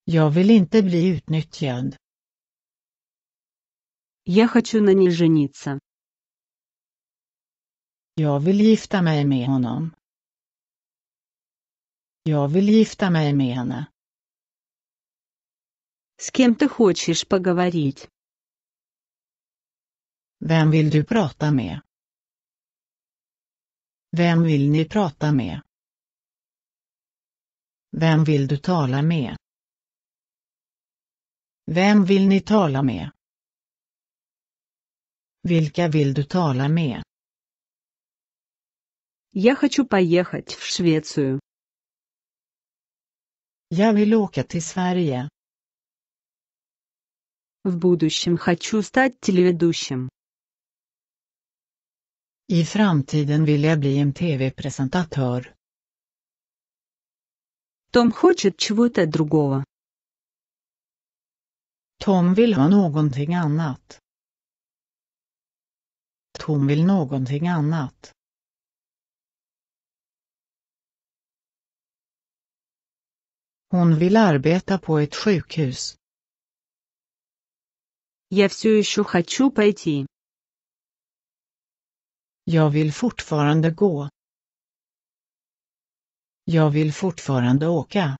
Jag vill inte bli utnyttjad. Я хочу на ней жениться. Jag vill gifta mig med honom. Jag vill gifta mig med henne. С кем ты хочешь поговорить? Vem vill du prata med? Vem vill ni prata med? Vem vill du tala med? Vem vill ni tala med? Vilka vill du tala med? Я хочу поехать в Швецию. Jag vill åka till Sverige. В будущем хочу стать телеведущим. I framtiden vill jag bli en tv-presentatör. Том хочет чего-то другого. Tom vill ha någonting annat. Tom vill någonting annat. Hon vill arbeta på ett sjukhus. Я все еще хочу пойти. Jag vill fortfarande gå. Jag vill fortfarande åka.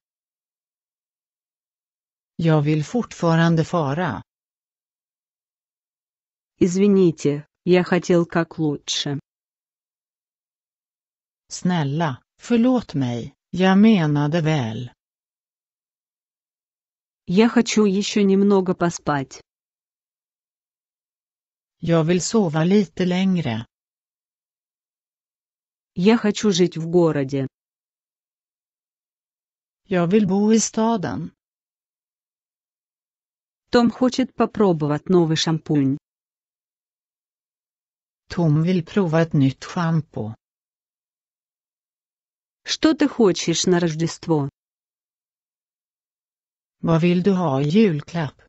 Jag vill fortfarande fara. Извините, я хотел как лучше. Snälla, förlåt mig, jag menade väl. Я хочу еще немного поспать. Jag vill sova lite längre. Я хочу жить в городе. Jag vill bo i staden. Том хочет попробовать новый шампунь. Tom vill prova ett nytt shampoo. Что ты хочешь на Рождество? Vad vill du ha i julklapp?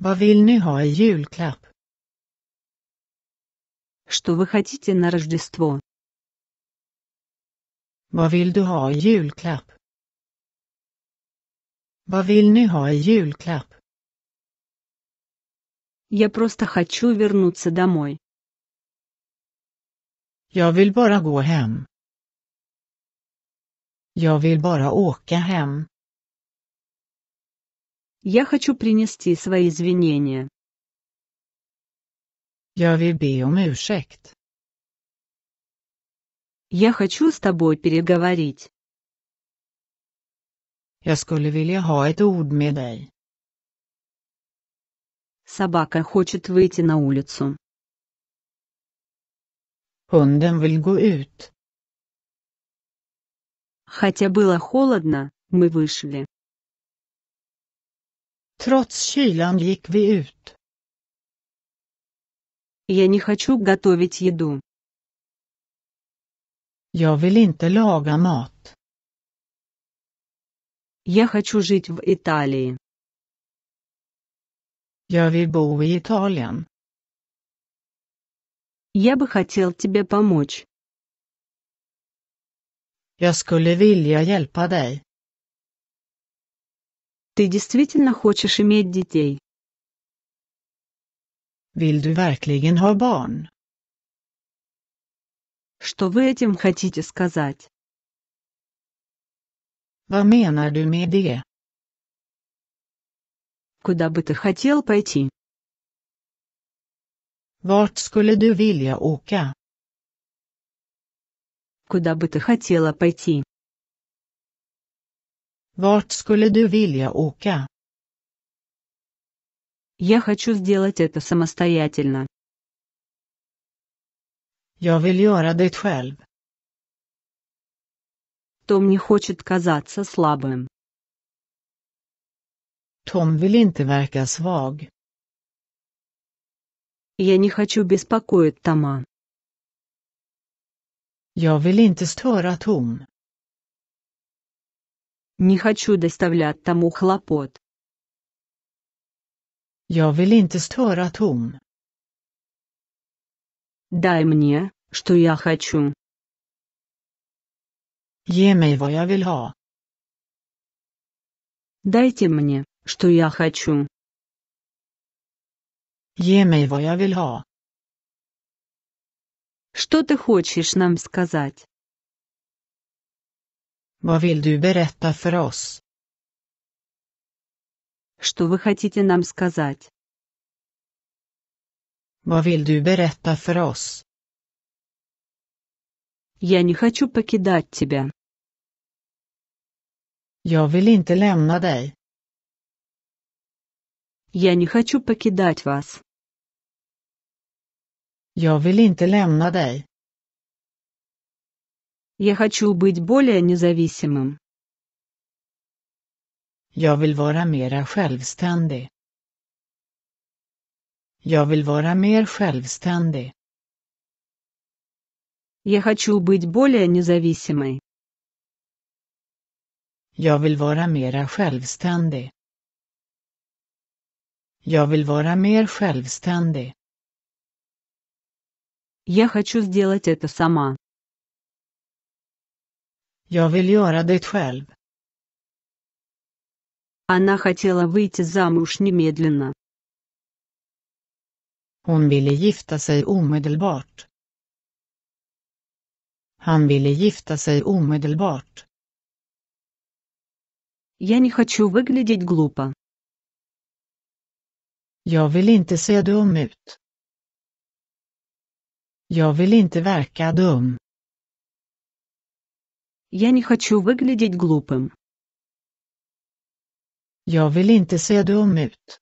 Vad vill ni ha i julklapp? Что вы хотите на Рождество? Vad vill du ha i julklapp? Vad vill ni ha i julklapp? Я просто хочу вернуться домой. Jag vill bara gå hem. Jag vill bara åka hem. Я хочу принести свои извинения. Jag vill be om ursäkt. Я хочу с тобой переговорить. Jag skulle vilja ha ett ord med dig. Собака хочет выйти на улицу. Hunden vill gå ut. Хотя было холодно, мы вышли. Trots kylan gick vi ut. Я не хочу готовить еду. Jag vill inte laga mat. Я хочу жить в Италии. Jag vill bo i Italien. Я бы хотел тебе помочь. Jag skulle vilja hjälpa dig. Ты действительно хочешь иметь детей? Vill du verkligen ha barn? Что вы этим хотите сказать? Vad menar du med det? Куда бы ты хотел пойти? Vart skulle du vilja åka? Куда бы ты хотела пойти? Vart skulle du vilja åka? Я хочу сделать это самостоятельно. Jag vill göra det själv. Том не хочет казаться слабым. Tom vill inte verka svag. Я не хочу беспокоить Тома. Jag vill inte störa Tom. Не хочу доставлять тому хлопот. Я vill inte störa Tom. Дай мне, что я хочу. Ge mig vad jag vill ha. Дайте мне, что я хочу. Ge mig vad jag vill ha. Что ты хочешь нам сказать? Vad vill du berätta för oss? Что вы хотите нам сказать? Vad vill du berätta för oss? Я не хочу покидать тебя. Jag vill inte lämna dig. Я не хочу покидать вас. Jag vill inte lämna dig. Я хочу быть более независимым. Jag vill vara mera självständig. Jag vill vara mer självständig. Я хочу быть более независимой. Jag vill vara mera självständig. Jag vill vara mer självständig. Я хочу сделать это сама. Jag vill göra det själv. Она хотела выйти замуж немедленно. Hon ville gifta sig omedelbart. Han ville gifta sig omedelbart. Я не хочу выглядеть глупо. Jag vill inte se dum ut. Jag vill inte verka dum. Я не хочу выглядеть глупым. Jag vill inte se dum ut.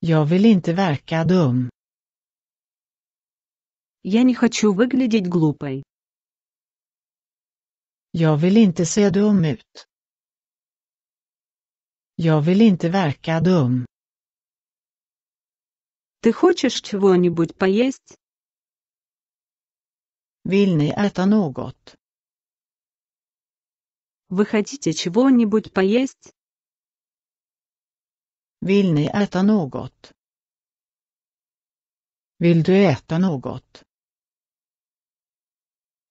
Jag vill inte verka dum. Я не хочу выглядеть глупой. Jag vill inte se dum ut. Jag vill inte verka dum. Ты хочешь чего-нибудь поесть? Vill ni äta något? Вы хотите чего-нибудь поесть? Vill ni äta något? Vill du äta något?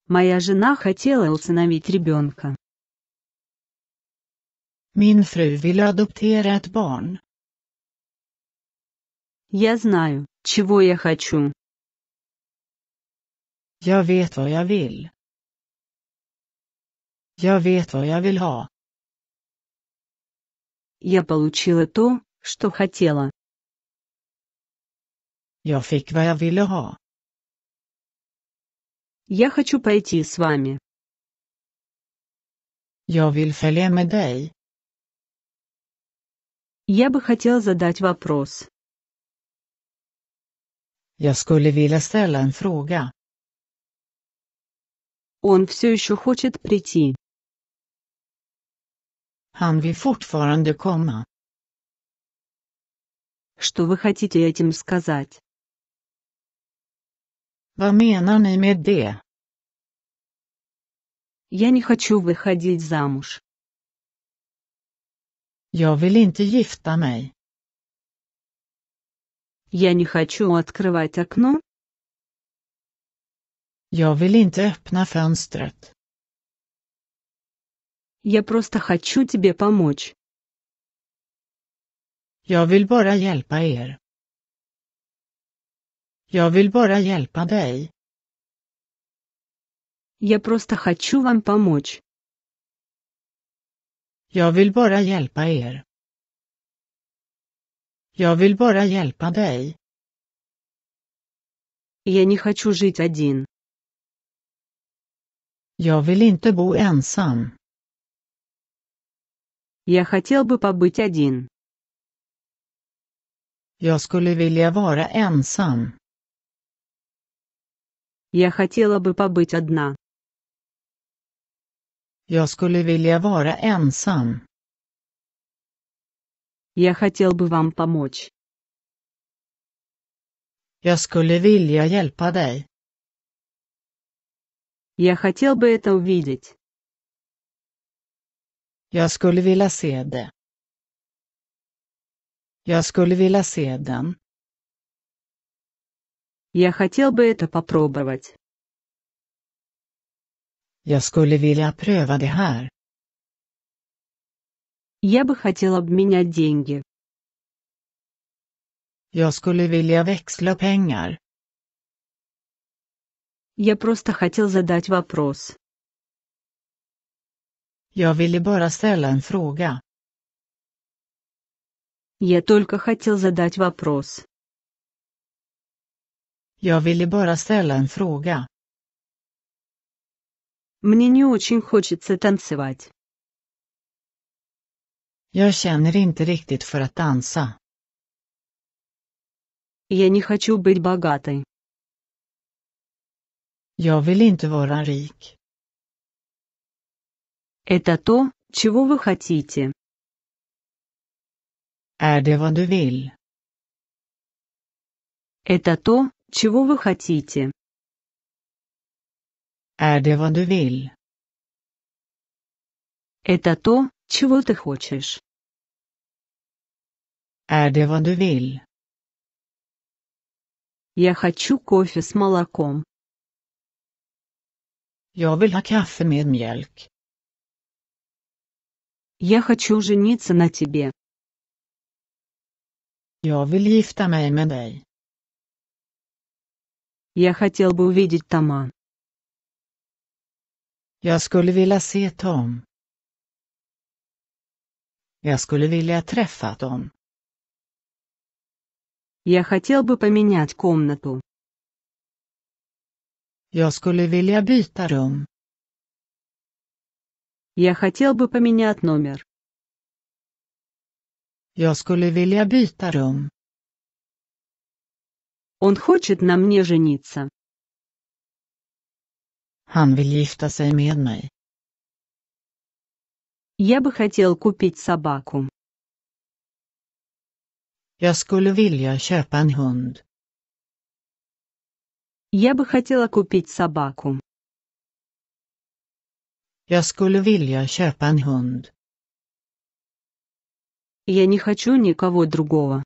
Моя жена хотела усыновить ребенка. Min fru vill adoptera ett barn. Я знаю, чего я хочу. Jag vet vad jag vill. Jag vet vad jag vill ha. Я получила то, что хотела. Jag fick vad jag ville ha. Я хочу пойти с вами. Jag vill följa med dig. Я бы хотел задать вопрос. Jag skulle vilja ställa en fråga. Он все еще хочет прийти. Han vill fortfarande komma. Что вы хотите этим сказать? Vad menar ni med det? Я не хочу выходить замуж. Jag vill inte gifta mig. Я не хочу открывать окно. Jag vill inte öppna fönstret. Я просто хочу тебе помочь. Jag vill bara hjälpa er. Jag vill bara hjälpa dig. Я просто хочу вам помочь. Jag vill bara hjälpa er. Jag vill bara hjälpa dig. Я не хочу жить один. Jag vill inte bo ensam. Я хотел бы побыть один. Jag skulle vilja vara ensam. Я хотела бы побыть одна. Jag skulle vilja vara ensam. Я хотел бы вам помочь. Jag skulle vilja hjälpa dig. Я хотел бы это увидеть. Jag skulle vilja se det. Jag skulle vilja se den. Я хотел бы это попробовать. Jag skulle vilja pröva det här. Я бы хотел обменять деньги. Jag skulle vilja växla pengar. Я просто хотел задать вопрос. Я ville bara ställa en fråga. Я только хотел задать вопрос. Jag ville bara ställa en fråga. Мне не очень хочется танцевать. Я känner inte riktigt för att dansa. Я не хочу быть богатой. Jag vill inte vara rik. Это то, чего вы хотите. Är det vad du vill? Это то, чего вы хотите. Är det vad du vill? Это то, чего ты хочешь. Är det vad du vill? Я хочу кофе с молоком. Jag vill ha kaffe med mjölk. Я хочу жениться на тебе. Jag vill gifta mig med dig. Я хотел бы увидеть Тома. Jag skulle vilja se Tom. Jag skulle vilja träffa Tom. Я хотел бы поменять комнату. Jag skulle vilja byta rum. Я хотел бы поменять номер. Jag skulle vilja byta rum. Он хочет на мне жениться. Han vill gifta sig med mig. Я бы хотел купить собаку. Jag skulle vilja köpa en hund. Я бы хотела купить собаку. Я skulle vilja köpa en hund. Я не хочу никого другого.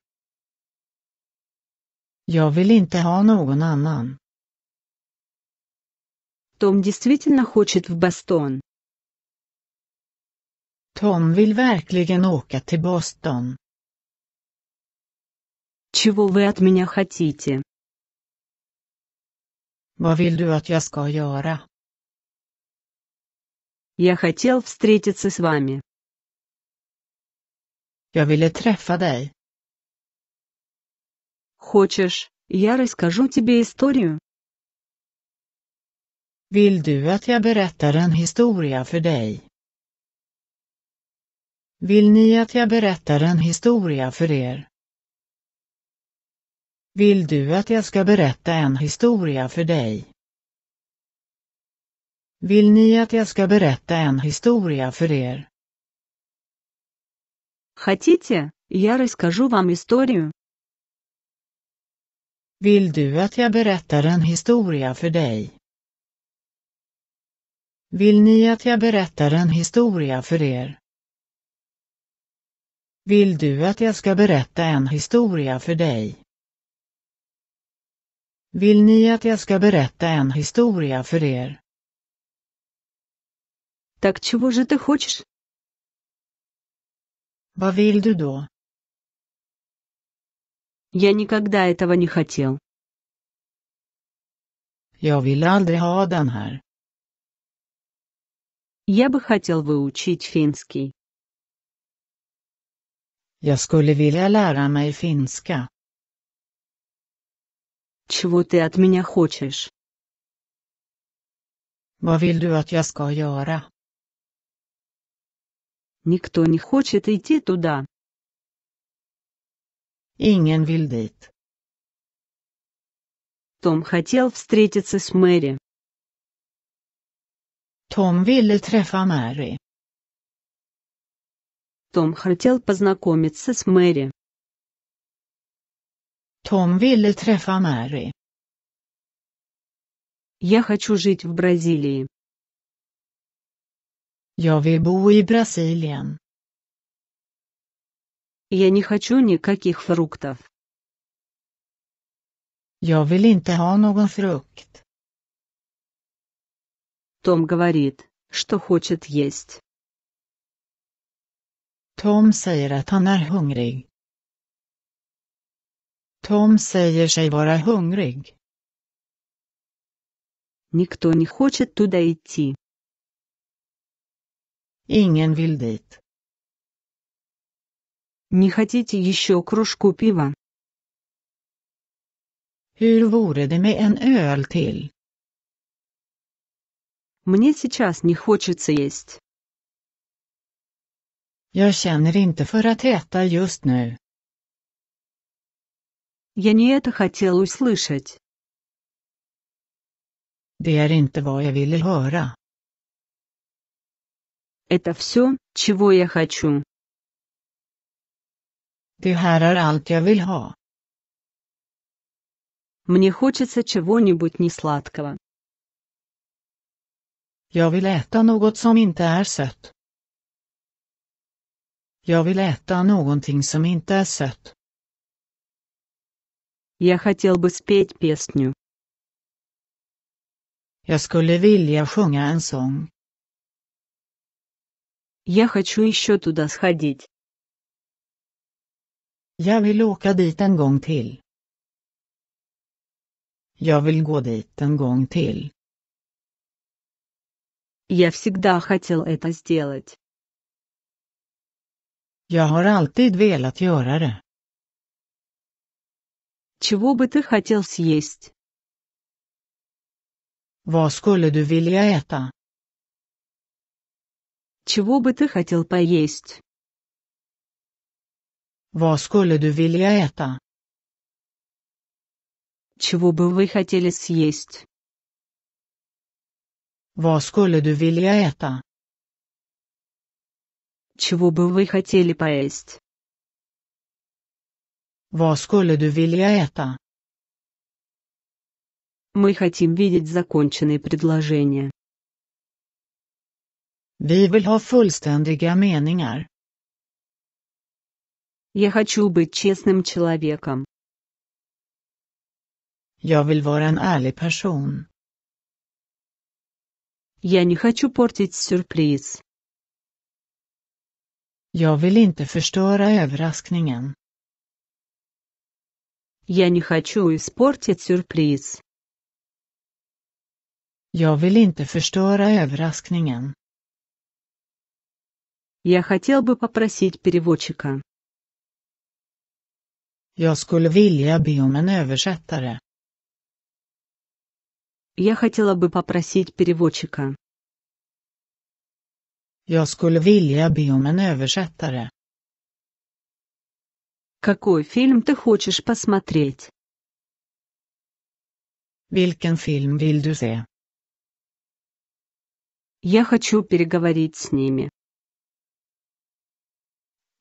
Jag vill inte ha någon annan. Том действительно хочет в Бостон. Tom vill verkligen åka till Boston. Чего вы от меня хотите? Vad vill du att jag ska göra? Я хотел встретиться с вами. Jag ville träffa dig. Хочешь, я расскажу тебе историю? Vill du att jag berättar en historia för dig? Vill ni att jag berättar en historia för er? Vill du att jag ska berätta en historia för dig? Vill ni att jag ska berätta en historia för er? Хотите, я расскажу вам историю? Vill du att jag berättar en historia för dig? Vill ni att jag berättar en historia för er? Vill du att jag ska berätta en historia för dig? Vill ni att jag ska berätta en historia för er? Так чего же ты хочешь? Vad vill du då? Я никогда этого не хотел. Jag vill aldrig ha den här. Я бы хотел выучить финский. Jag skulle vilja lära mig finska. Чего ты от меня хочешь? Vad vill du att jag ska göra? Никто не хочет идти туда. Ingen vill dit. Том хотел встретиться с Мэри. Том ville träffa Мэри. Том хотел познакомиться с Мэри. Том ville träffa Mary. Я хочу жить в Бразилии. Jag vill bo i Brasilien. Я не хочу никаких фруктов. Jag vill inte ha någon frukt. Том говорит, что хочет есть. Tom säger att han är hungrig. Tom säger sig vara hungrig. Никто не хочет туда идти. Ingen vill dit. Не хотите еще кружку пива? Hur vore det med en öl till? Мне сейчас не хочется есть. Jag känner inte för att äta just nu. Я не это хотел услышать. Det är inte vad jag ville höra. Это все, чего я хочу. Det här är allt jag vill ha. Мне хочется чего-нибудь несладкого. Jag vill äta något som inte är sött. Jag vill äta någonting som inte är sött. Я хотел бы спеть песню. Jag skulle vilja sjunga en sång. Я хочу еще туда сходить. Jag vill åka dit en gång till. Jag vill gå dit en gång till. Я всегда хотел это сделать. Jag har alltid velat göra det. Чего бы ты хотел съесть? Vad skulle du vilja äta? Чего бы ты хотел поесть? Vad skulle du vilja äta? Чего бы вы хотели съесть? Vad skulle du vilja äta? Чего бы вы хотели поесть? Vad skulle du vilja äta? Мы хотим видеть законченные предложения. Vi vill ha fullständiga meningar. Я хочу быть честным человеком. Jag vill vara en ärlig person. Я не хочу портить сюрприз. Jag vill inte förstöra överraskningen. Я не хочу испортить сюрприз. Jag vill inte förstöra överraskningen. Я хотел бы попросить переводчика. Jag skulle vilja be om en översättare. Я хотела бы попросить переводчика. Jag skulle vilja be om en översättare. Какой фильм ты хочешь посмотреть? Vilken film vill du se? Я хочу переговорить с ними.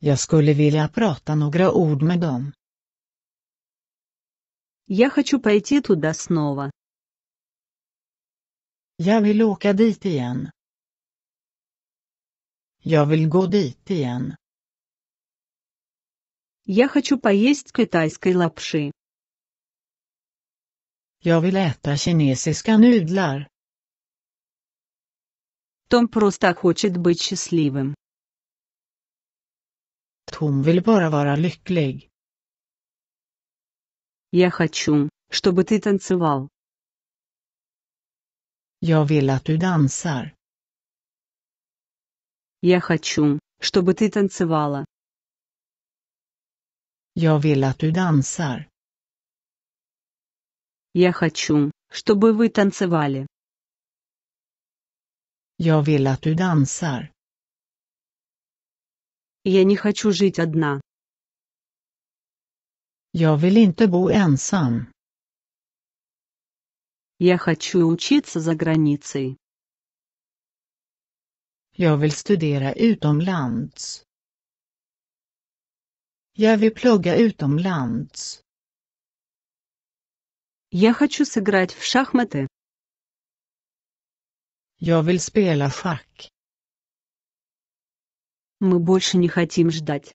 Jag skulle vilja prata några ord med dem. Я хочу пойти туда снова. Jag vill åka dit igen. Jag vill gå dit igen. Я хочу поесть китайской лапши. Я vill äta kinesiska nudlar. Том просто хочет быть счастливым. Том vill bara vara lycklig. Я хочу, чтобы ты танцевал. Я vill att du dansar. Я хочу, чтобы ты танцевала. Jag vill att du dansar. Я хочу, чтобы вы танцевали. Jag vill att du dansar. Я не хочу жить одна. Jag vill inte bo ensam. Я хочу учиться за границей. Jag vill studera utomlands. Jag vill plugga utomlands. Jag хочу сыграть в шахматы. Jag vill spela schack. Мы больше не хотим ждать.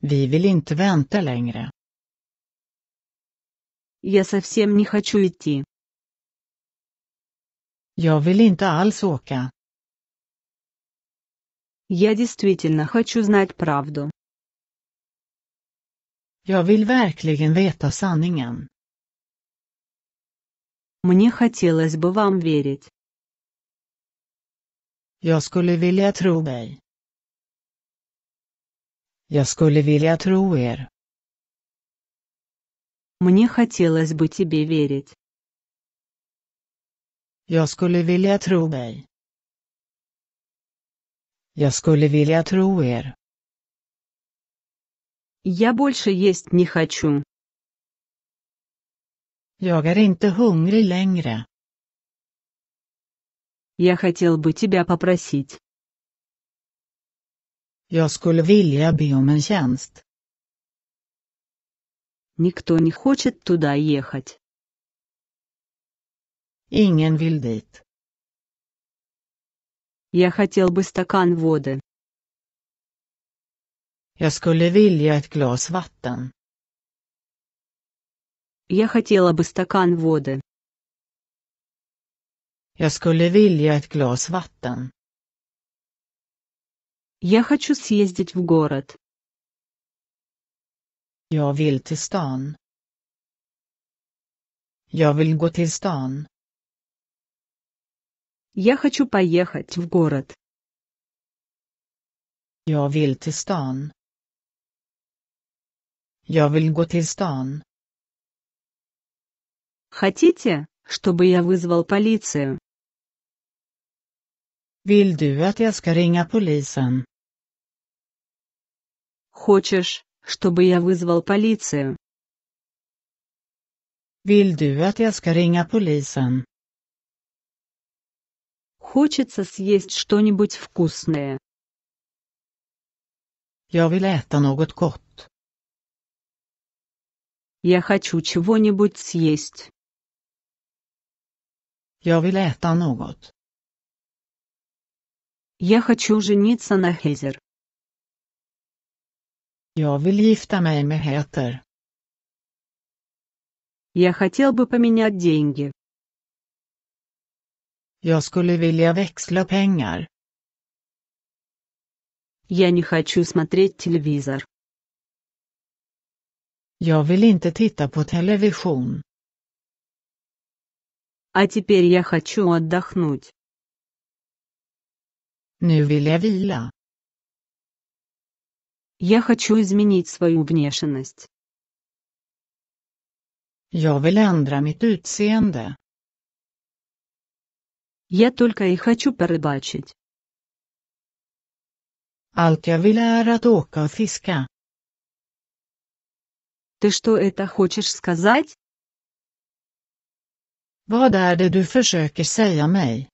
Vi vill inte vänta längre. Я совсем не хочу идти. Jag vill inte alls åka. Я действительно хочу знать правду. Jag vill verkligen veta sanningen. Мне хотелось бы вам верить. Jag skulle vilja tro dig. Jag skulle vilja tro er. Мне хотелось бы тебе верить. Jag skulle vilja tro dig. Jag skulle vilja tro er. Я больше есть не хочу. Jag är inte hungrig längre. Я хотел бы тебя попросить. Jag skulle vilja be om en tjänst. Никто не хочет туда ехать. Ingen vill dit. Я хотел бы стакан воды. Jag skulle vilja ett glas vatten. Я хотела бы стакан воды. Jag skulle vilja ett glas vatten. Я хочу съездить в город. Jag vill till stan. Jag vill gå till stan. Я хочу поехать в город. Jag vill till stan. Jag vill gå till stan. Хотите, чтобы я вызвал полицию? Vill du att jag ska ringa polisen? Хочешь, чтобы я вызвал полицию? Vill du att jag ska ringa polisen? Хочется съесть что-нибудь вкусное. Jag vill äta något gott. Я хочу чего-нибудь съесть. Jag vill äta något. Я хочу жениться на Хезер. Jag vill gifta mig med Heter. Я хотел бы поменять деньги. Jag skulle vilja växla pengar. Я не хочу смотреть телевизор. Jag vill inte titta på television. А теперь я хочу отдохнуть. Nu vill jag vila. Я хочу изменить свою внешность. Jag vill ändra mitt utseende. Я только и хочу порыбачить. Allt jag vill är Ты что это хочешь сказать? Vad är det du försöker säga mig?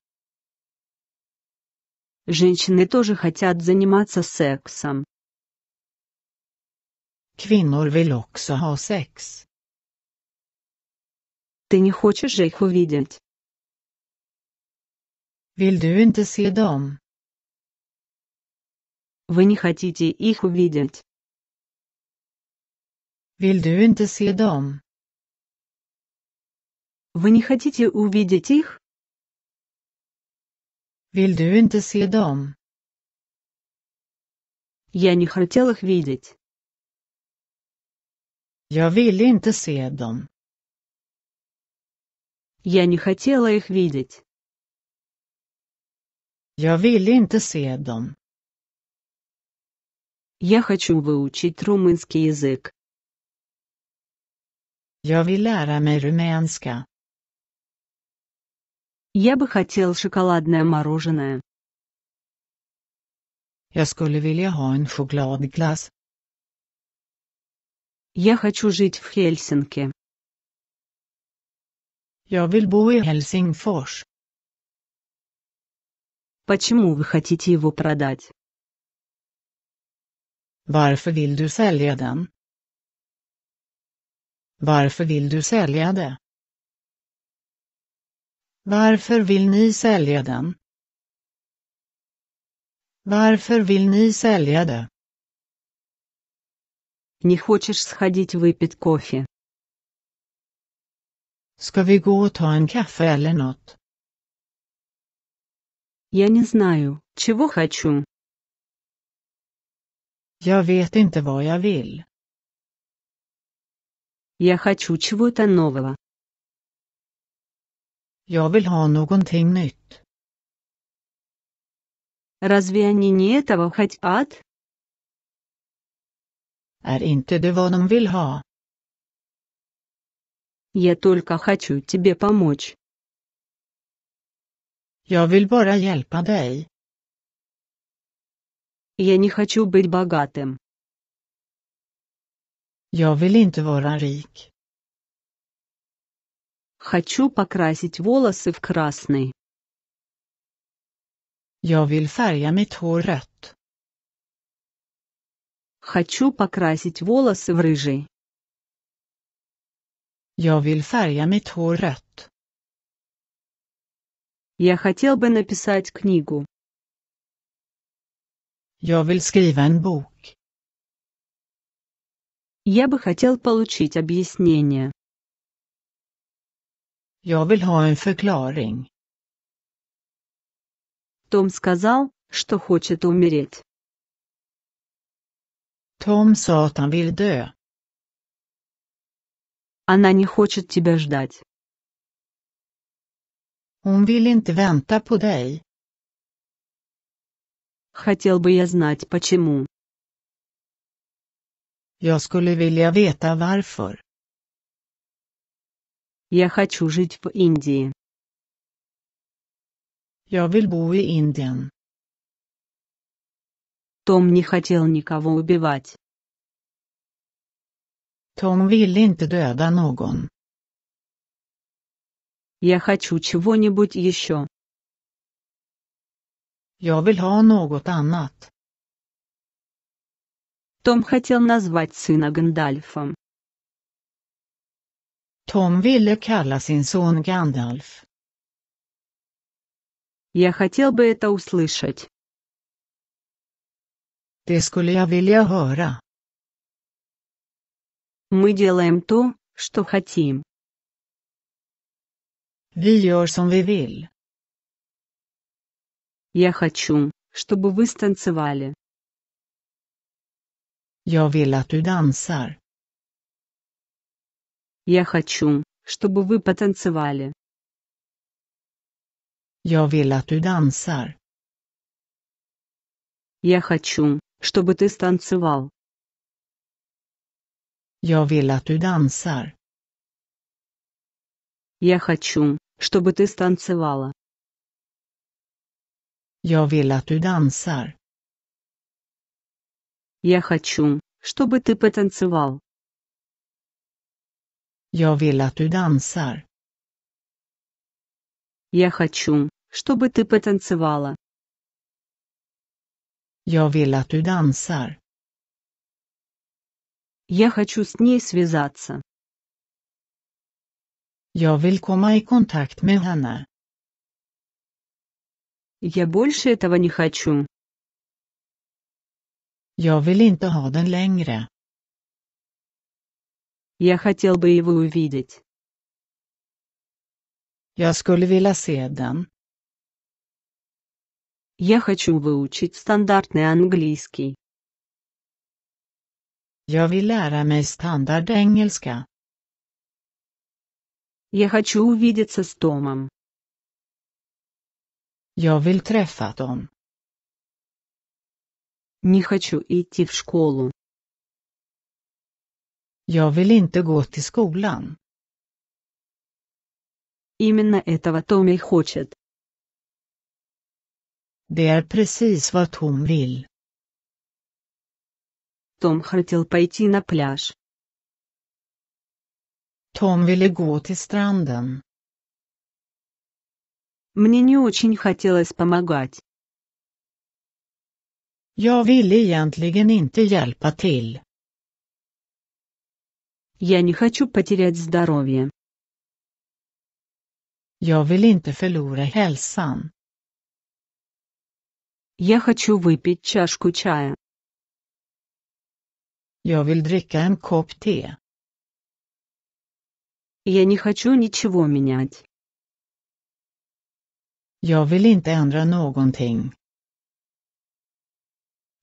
Женщины тоже хотят заниматься сексом. Kvinnor vill också ha sex. Ты не хочешь же их увидеть? Vill du inte se dem? Вы не хотите их увидеть. Vill du inte se dem? Вы не хотите увидеть их? Vill du inte se dem? Я не хотел их видеть. Я vill inte se dem. Я не хотела их видеть. Я ville inte se dem. Я хочу выучить румынский язык. Jag vill lära mig rumänska. Я бы хотел шоколадное мороженое. Jag skulle vilja ha en chokladglass. Я хочу жить в Хельсинки. Jag vill bo i Helsingfors. Почему вы хотите его продать? Varför vill du sälja den? Varför vill du sälja det? Varför vill ni sälja den? Varför vill ni sälja det? Не хочешь сходить выпить кофе? Ska vi gå och ta en kaffe eller något? Я не знаю, чего хочу. Jag vet inte vad jag vill. Я хочу чего-то нового. Jag vill ha någonting nytt. Разве они не этого хотят? Är inte det vad de vill ha? Я только хочу тебе помочь. Jag vill bara hjälpa dig. Я не хочу быть богатым. Jag vill inte vara rik. Хочу покрасить волосы в красный. Jag vill färga mitt hår rött. Хочу покрасить волосы в рыжий. Jag vill färga mitt hår rött. Я хотел бы написать книгу. Jag vill skriva en bok. Я бы хотел получить объяснение. Jag vill ha en förklaring. Том сказал, что хочет умереть. Том sa att han vill dö. Она не хочет тебя ждать. Hon vill inte vänta på dig. Хотел бы я знать почему. Jag skulle vilja veta varför. Я хочу жить в Индии. Jag vill bo i Indien. Том не хотел никого убивать. Tom ville inte döda någon. Я хочу чего-нибудь еще. Jag vill ha något annat. Том хотел назвать сына Гандальфом. Том ville kalla sin son Gandalf. Я хотел бы это услышать. Det skulle jag vilja höra. Мы делаем то, что хотим. Vi gör som vi vill. Я хочу, чтобы вы станцевали. Jag vill att du dansar. Я хочу, чтобы вы потанцевали. Я vill att du dansar. Я хочу, чтобы ты станцевал. Jag vill att du dansar. Я хочу, чтобы ты станцевала. Jag vill att du Я хочу, чтобы ты потанцевал. Jag vill att du Я хочу, чтобы ты потанцевала. Jag vill att du Я хочу с ней связаться. Jag vill komma i kontakt med henne. Я больше этого не хочу. Jag vill inte ha den längre. Я хотел бы его увидеть. Jag skulle vilja se den. Я хочу выучить стандартный английский. Jag vill lära mig standard engelska. Я хочу увидеться с Томом. Я vill träffa Tom. Не хочу идти в школу. Я vill inte gå till skolan. Именно этого Том и хочет. Det är precis vad Tom vill. Том хотел пойти на пляж. Tom ville gå till stranden. Мне не очень хотелось помогать. Jag ville egentligen inte hjälpa till. Я не хочу потерять здоровье. Jag vill inte förlora hälsan. Я хочу выпить чашку чая. Jag vill dricka en kopp te. Я не хочу ничего менять. Я vill inte ändra någonting.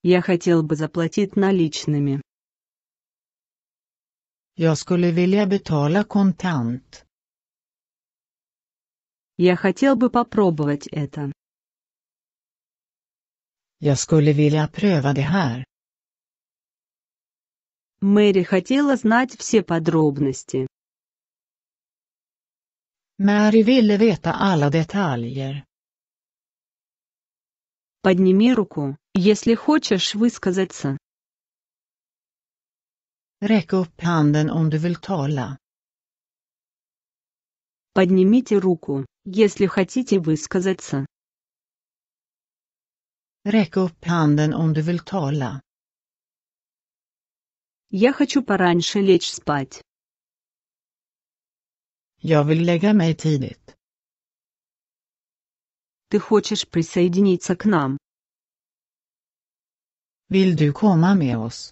Я хотел бы заплатить наличными. Jag skulle vilja betala kontant. Я хотел бы попробовать это. Jag skulle vilja pröva det här. Мэри хотела знать все подробности. Mary ville veta alla detaljer. Подними руку, если хочешь высказаться. Räck upp handen om du vill tala. Поднимите руку, если хотите высказаться. Räck upp handen om du vill tala. Я хочу пораньше лечь спать. Jag vill lägga mig tidigt. Ты хочешь присоединиться к нам? Vill du komma med oss?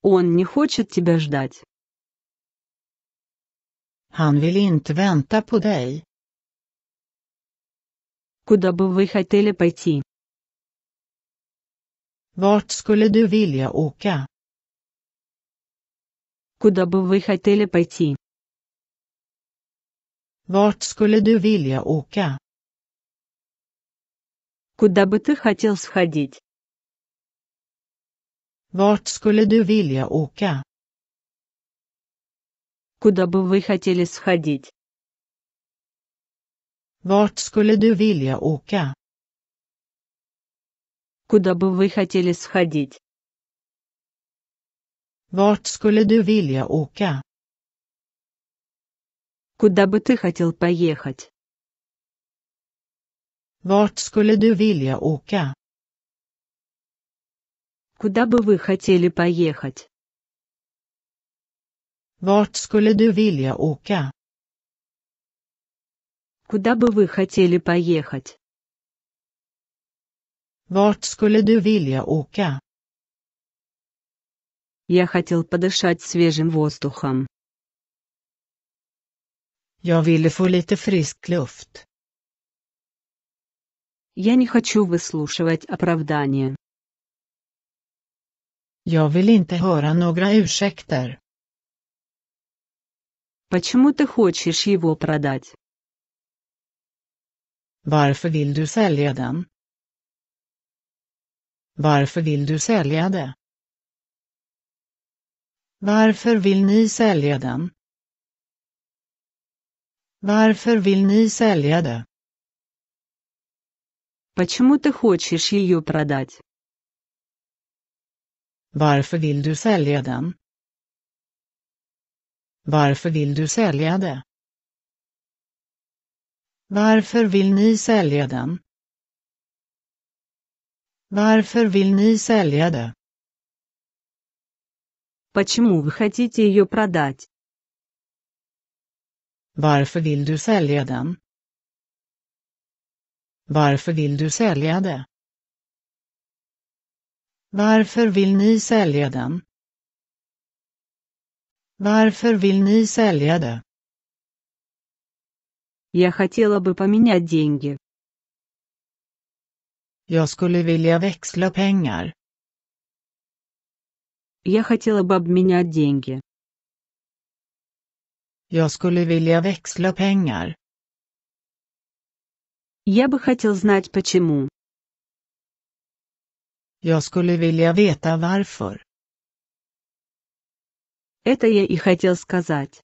Он не хочет тебя ждать. Han vill inte vänta på dig. Куда бы вы хотели пойти? Vart skulle du vilja åka? Куда бы вы хотели пойти? Vart skulle du vilja ока? Куда бы ты хотел сходить? Vart skulle du vilja ока? Куда бы вы хотели сходить? Vart skulle du vilja ока? Куда бы вы хотели сходить? Vart skulle du vilja åka? Куда бы ты хотел поехать? Vart skulle du vilja åka? Куда бы вы хотели поехать? Vart skulle du vilja åka? Куда бы вы хотели поехать? Vart skulle du vilja åka? Я хотел подышать свежим воздухом. Jag ville få lite frisk luft. Я не хочу выслушивать оправдания. Jag vill inte höra några ursäkter. Почему ты хочешь его продать? Varför vill du sälja den? Varför vill du sälja det? Varför vill ni sälja den? Varför vill ni sälja det? Почему ты хочешь ее продать? Varför vill du sälja den? Varför vill du sälja det? Varför vill ni sälja den? Varför vill ni sälja det? Почему вы хотите ее продать? Varför vill du sälja den? Varför vill du sälja det? Varför vill ni sälja den? Varför vill ni sälja det? Я хотела бы поменять деньги. Jag skulle vilja växla pengar. Я хотела бы обменять деньги. Я skulle vilja växla pengar. Я бы хотел знать почему. Jag skulle vilja veta varför. Это я и хотел сказать.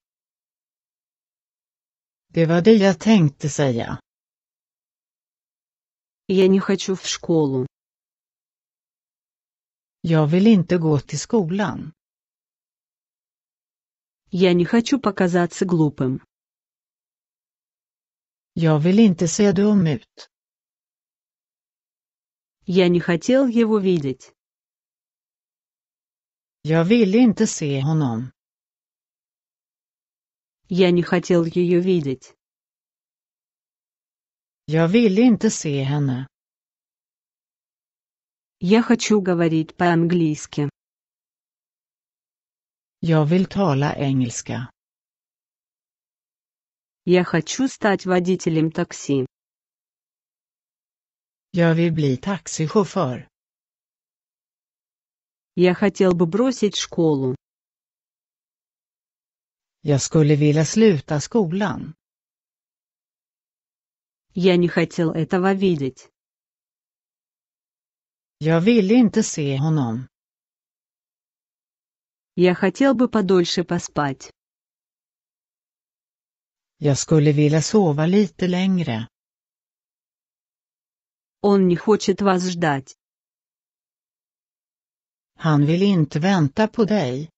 Det var det jag tänkte säga. Я не хочу в школу. Jag vill inte gå till skolan. Я не хочу показаться глупым. Jag vill inte se dum ut. Я не хотел его видеть. Jag ville inte se honom. Я не хотел ее видеть. Jag ville inte se henne. Я хочу говорить по-английски. Jag vill tala engelska. Я хочу стать водителем такси. Jag vill bli taxichaufför. Я хотел бы бросить школу. Я skulle vilja sluta skolan. Я не хотел этого видеть. Я ville inte se honom. Я хотел бы подольше поспать. Jag skulle vilja sova lite längre. Он не хочет вас ждать. Han vill inte vänta på dig.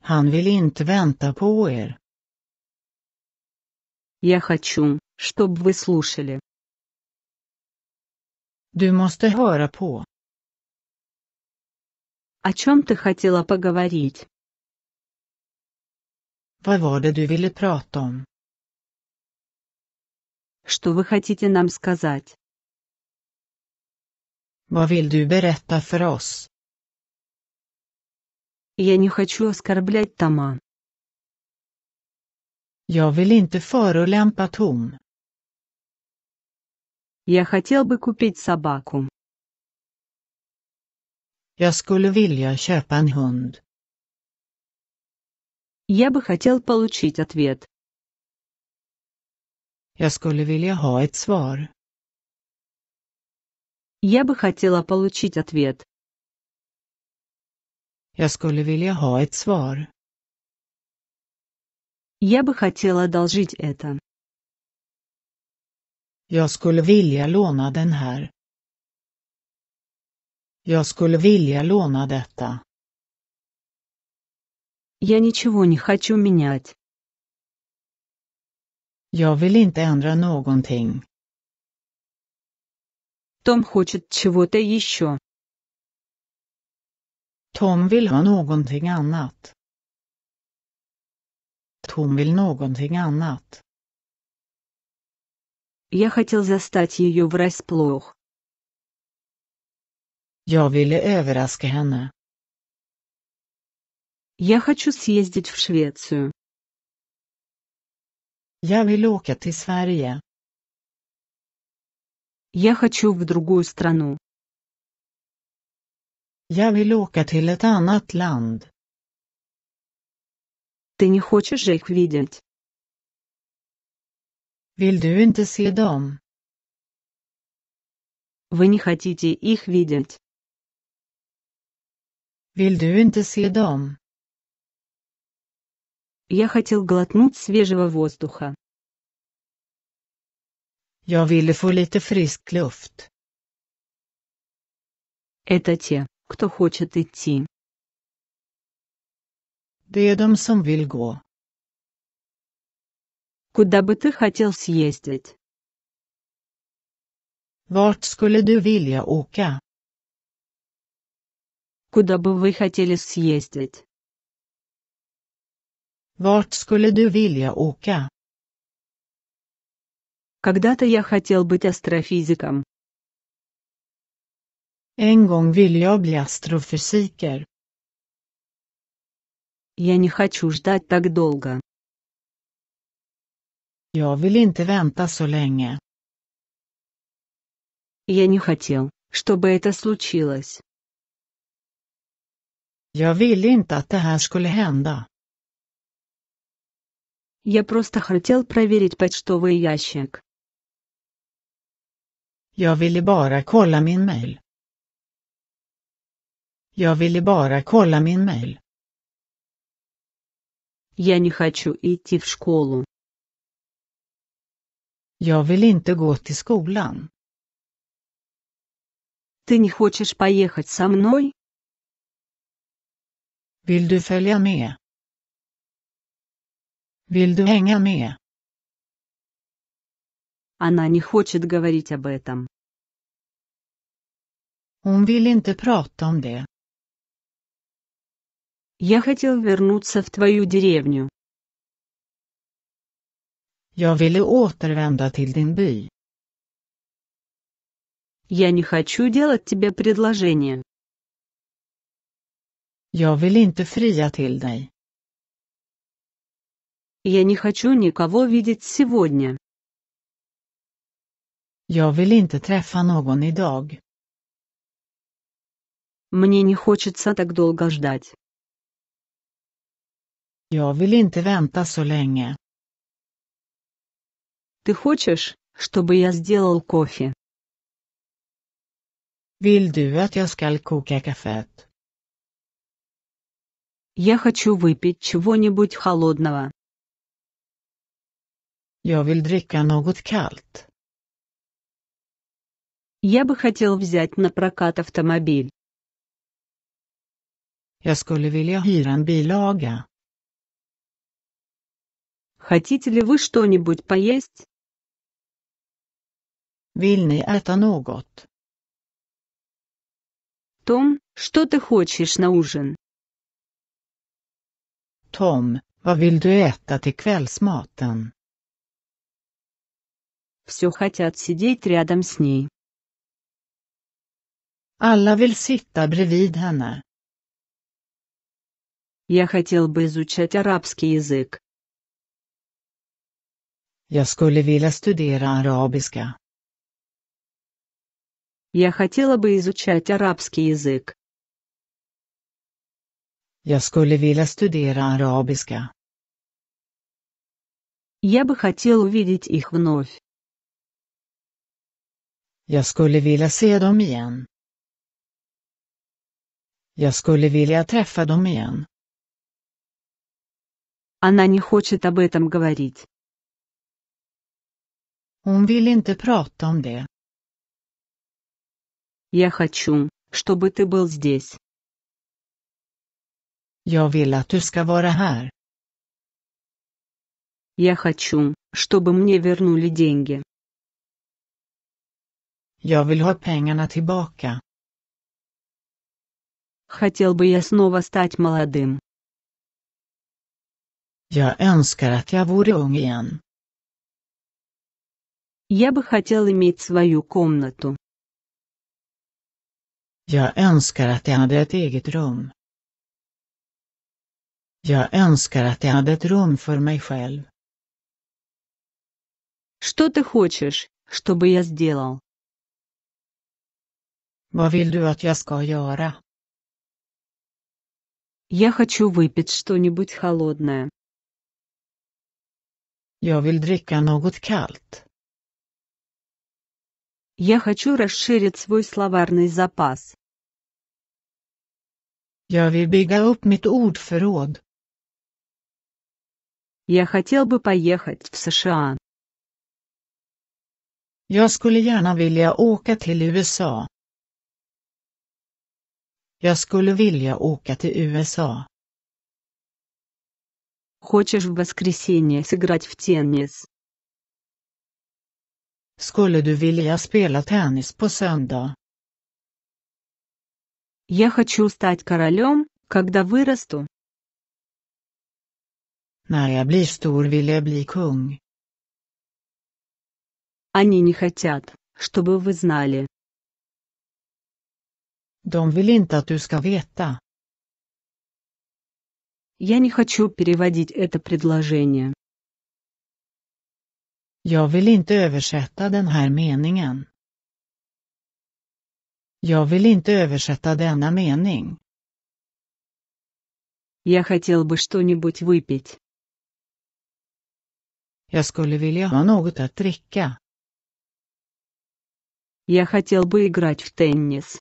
Han vill inte vänta på er. Я хочу, чтобы вы слушали. Du måste höra på. О чем ты хотела поговорить? Vad var det du ville prata om? Что вы хотите нам сказать? Vad vill du berätta för oss? Я не хочу оскорблять Тома. Jag vill inte förolämpa Tom. Я хотел бы купить собаку. Jag skulle vilja köpa en hund. Я бы хотел получить ответ. Я skulle vilja ha ett svar. Я бы хотела получить ответ. Jag skulle vilja ha ett svar. Я бы хотела одолжить это. Jag skulle vilja låna den här. Jag skulle vilja låna detta. Я ничего не хочу менять. Jag vill inte ändra någonting. Том хочет чего-то еще. Tom vill ha någonting annat. Tom vill någonting annat. Я хотел застать ее врасплох. Я ville överraska henne. Я хочу съездить в Швецию. Jag vill åka till Sverige. Я хочу в другую страну. Jag vill åka till ett annat land. Ты не хочешь их видеть? Vill du inte se dem? Вы не хотите их видеть. Vill du inte se dem? Я хотел глотнуть свежего воздуха. Jag ville få lite frisk luft. Это те, кто хочет идти. Det är de som vill gå. Куда бы ты хотел съездить? Vart skulle du vilja åka? Куда бы вы хотели съездить? Vart skulle du vilja åka? Когда-то я хотел быть астрофизиком. En gång ville jag bli astrofysiker. Я не хочу ждать так долго. Jag vill inte vänta så länge. Я не хотел, чтобы это случилось. Jag ville inte att det här skulle hända. Я просто хотел проверить почтовый ящик. Jag ville bara kolla min mail. Jag ville bara kolla min mail. Я не хочу идти в школу. Jag vill inte gå till skolan. Ты не хочешь поехать со мной? Vill du följa med? Vill du hänga med? Она не хочет говорить об этом. Hon vill inte prata om det. Я хотел вернуться в твою деревню. Jag ville återvända till din by. Я не хочу делать тебе предложение. Jag vill inte fria till dig. Я не хочу никого видеть сегодня. Jag vill inte träffa någon idag. Мне не хочется так долго ждать. Jag vill inte vänta så länge. Ты хочешь, чтобы я сделал кофе? Vill du att jag ska koka kaffet? Я хочу выпить чего-нибудь холодного. Jag vill dricka något kallt. Я бы хотел взять на прокат автомобиль. Jag skulle vilja hyra en bilaga. Хотите ли вы что-нибудь поесть? Vill ni äta något? Том, что ты хочешь на ужин? Tom, vad vill du äta till kvällsmaten? Все хотят сидеть рядом с ней. Alla vill sitta bredvid henne. Я хотел бы изучать арабский язык. Jag skulle vilja studera arabiska. Я хотела бы изучать арабский язык. Jag skulle vilja studera arabiska. Я бы хотел увидеть их вновь. Jag skulle vilja se dem igen. Jag skulle vilja träffa dem igen. Она не хочет об этом говорить. Hon vill inte prata om det. Я хочу, чтобы ты был здесь. Я vill att du ska Я хочу, чтобы мне вернули деньги. Я vill ha pengarna tillbaka. Хотел бы я снова стать молодым. Я önskar att jag vore ung igen. Я бы хотел иметь свою комнату. Jag önskar att jag hade ett eget rum. Jag önskar att jag hade ett rum för mig själv. Что ты хочешь, чтобы я сделал? Vad vill du att jag ska göra? Я хочу выпить что-нибудь холодное. Jag vill dricka något kallt. Я хочу расширить свой словарный запас. Я vill bygga upp mitt ordförråd. Я хотел бы поехать в США. Я skulle gärna vilja åka till USA. Jag skulle vilja åka till USA. Хочешь в воскресенье сыграть в теннис? Skulle du vilja spela tennis på söndag? Я хочу стать королем, когда вырасту. När jag blir stor vill jag bli kung. Они не хотят, чтобы вы знали. De vill inte att du ska veta. Я не хочу переводить это предложение. Jag vill inte översätta den här meningen. Jag vill inte översätta denna mening. Я хотел бы что-нибудь выпить. Jag skulle vilja ha något att dricka. Я хотел бы играть в теннис.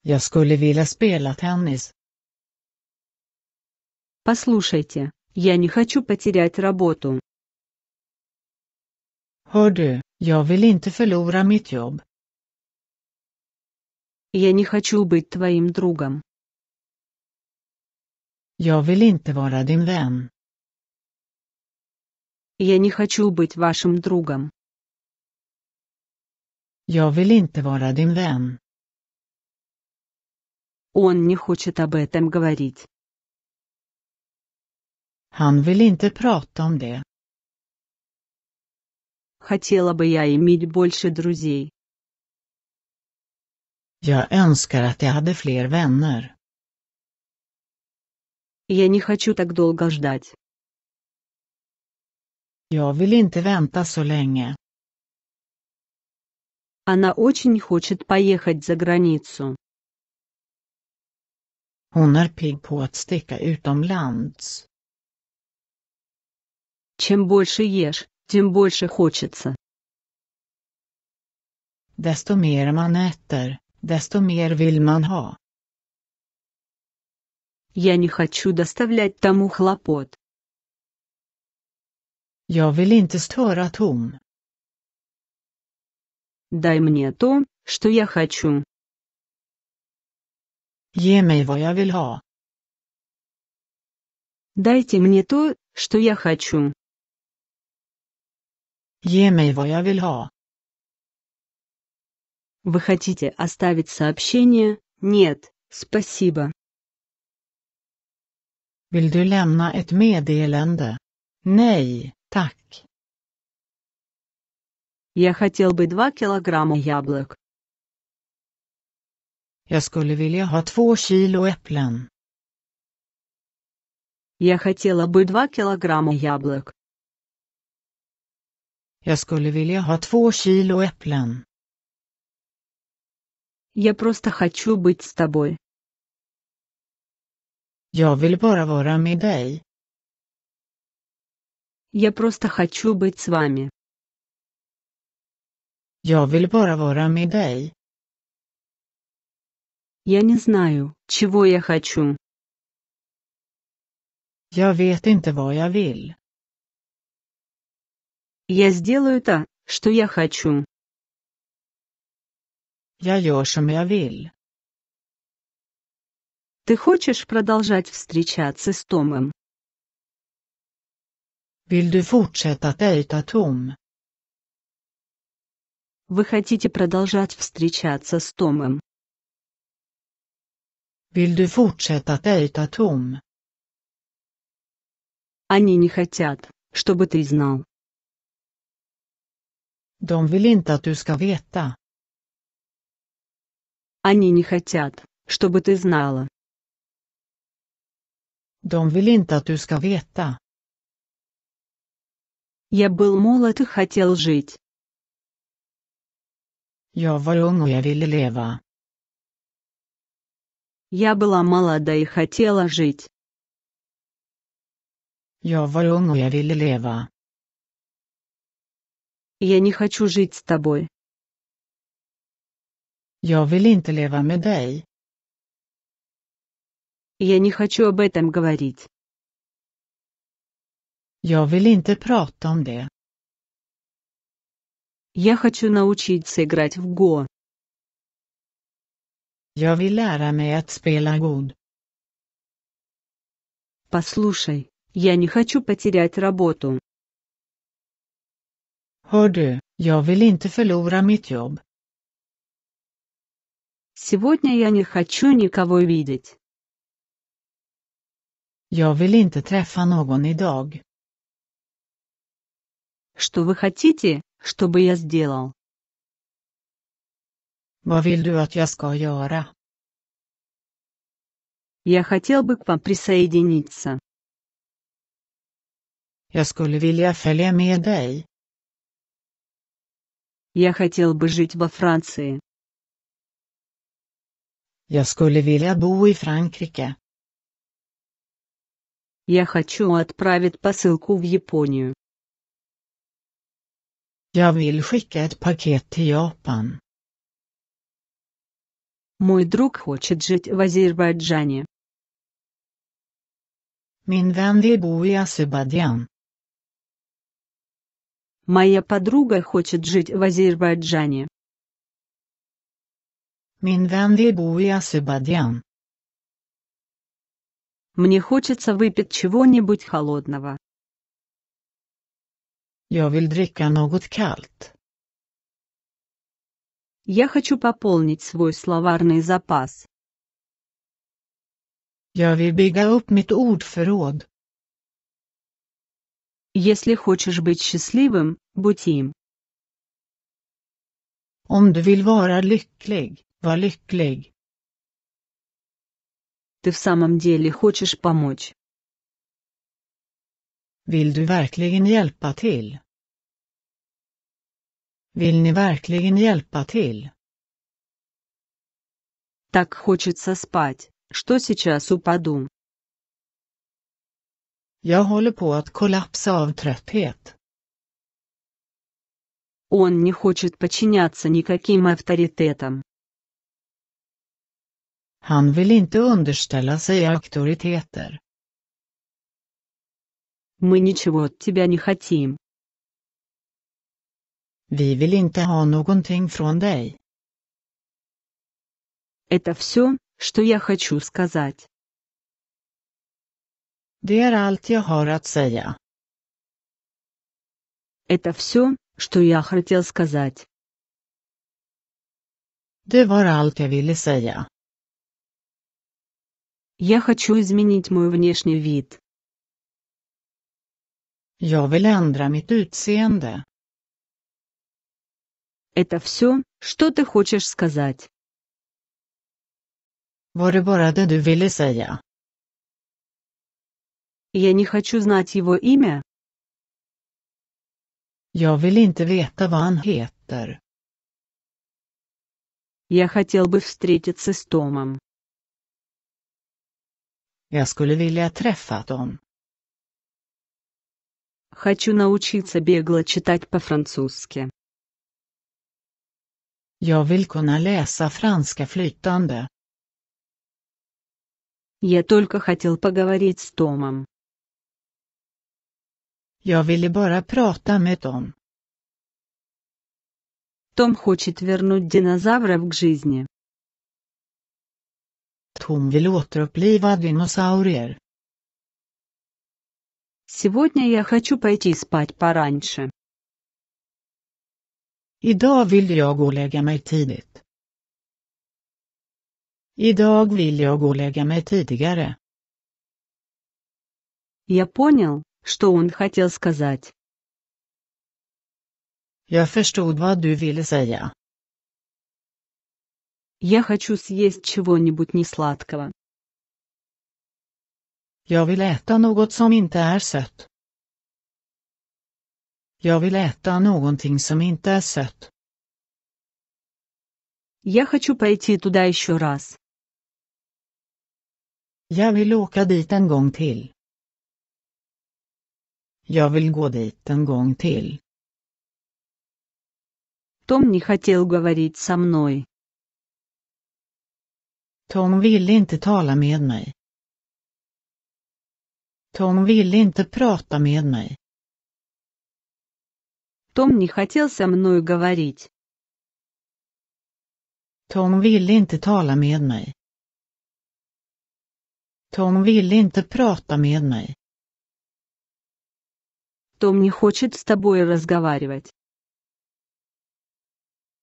Jag skulle vilja spela tennis. Послушайте, я не хочу потерять работу. Hör du, jag vill inte förlora mitt jobb. Я не хочу быть твоим другом. Jag vill inte vara din vän. Я не хочу быть вашим другом. Jag vill inte vara din vän. Он не хочет об этом говорить. Han vill inte prata om det. Хотела бы я иметь больше друзей. Jag önskar att jag hade fler vänner. Я не хочу так долго ждать. Я vill inte vänta så länge. Она очень хочет поехать за границу. Hon är pigg på att sticka utomlands. Чем больше ешь, тем больше хочется. Desto mer man äter, desto mer vill man ha. Я не хочу доставлять тому хлопот. Jag vill inte störa Tom. Дай мне то, что я хочу. Ge mig vad jag vill ha. Дайте мне то, что я хочу. Ge mig vad jag vill ha. Вы хотите оставить сообщение? Нет, спасибо. Vill du lämna ett meddelande? Nej, tack. Я хотел бы два килограмма яблок. Я skulle vilja ha två kilo äpplen. Я хотела бы два килограмма яблок. Jag skulle vilja ha två kilo äpplen. Я просто хочу быть с тобой. Jag vill bara vara med dig. Я просто хочу быть с вами. Jag vill bara vara med dig. Я не знаю, чего я хочу. Jag vet inte vad jag vill. Я сделаю то, что я хочу. Я gör som jag Ты хочешь продолжать встречаться с Томом? Vill du fortsätta dejta Tom? Вы хотите продолжать встречаться с Томом? Vill du fortsätta dejta Tom? Они не хотят, чтобы ты знал. De vill inte att du ska veta. Они не хотят, чтобы ты знала. De vill inte att du ska veta. Я был молод и хотел жить. Jag var ung och jag ville leva. Я была молода и хотела жить. Jag var ung och jag ville leva. Я не хочу жить с тобой. Я vill inte leva med dig. Я не хочу об этом говорить. Я vill inte prata om det. Я хочу научиться играть в го. Я vill lära mig att spela god. Послушай, я не хочу потерять работу. Hör du, jag vill inte förlora mitt jobb. Сегодня я не хочу никого видеть. Jag vill inte träffa någon idag. Что вы хотите, чтобы я сделал? Vad vill du att jag ska göra? Я хотел бы к вам присоединиться. Jag skulle vilja följa med dig. Я хотел бы жить во Франции. Я skulle vilja bo i Frankrike. Я хочу отправить посылку в Японию. Я vill skicka ett paket till Japan. Мой друг хочет жить в Азербайджане. Min vän vill bo i Azerbajdzjan. Моя подруга хочет жить в Азербайджане. Мне хочется выпить чего-нибудь холодного. Jag vill dricka något kallt. Я хочу пополнить свой словарный запас. Я vill bygga upp mitt ordförråd. Если хочешь быть счастливым, будь им. Om du vill vara lycklig, var lycklig. Ты в самом деле хочешь помочь. Vill du verkligen hjälpa till? Vill ni verkligen hjälpa till? Так хочется спать, что сейчас упаду. Jag håller på att kollapsa av trötthet. Он не хочет подчиняться никаким авторитетам. Han vill inte underställa sig auktoriteter. Мы ничего от тебя не хотим. Vi vill inte ha någonting från dig. Это все, что я хочу сказать. Det är allt jag har att säga. Это все, что я хотел сказать. Det var allt jag ville säga. Я хочу изменить мой внешний вид. Jag vill ändra mitt utseende. Это все, что ты хочешь сказать. Var det bara det du ville säga? Я не хочу знать его имя. Jag vill inte veta vad han heter. Я хотел бы встретиться с Томом. Jag skulle vilja träffa Tom. Хочу научиться бегло читать по-французски. Я vill kunna läsa franska flytande. Я только хотел поговорить с Томом. Jag ville bara prata med Tom. Том хочет вернуть динозавров к жизни. Tom vill återuppliva dinosaurier. Сегодня я хочу пойти спать пораньше. Idag vill jag gå och lägga mig tidigt. Idag vill jag gå och lägga mig tidigare. Я понял, что он хотел сказать. Я förstod vad du ville säga. Я хочу съесть чего-нибудь несладкого. Jag vill äta något som inte är sött. Jag vill äta någonting som inte är sött. Я хочу пойти туда еще раз. Jag vill åka dit en gång till. Jag vill gå dit en gång till. Том не хотел говорить со мной. Tom ville inte tala med mig. Tom ville inte prata med mig. Том не хотел со мной говорить. Tom ville inte tala med mig. Tom ville inte prata med mig. Том не хочет с тобой разговаривать.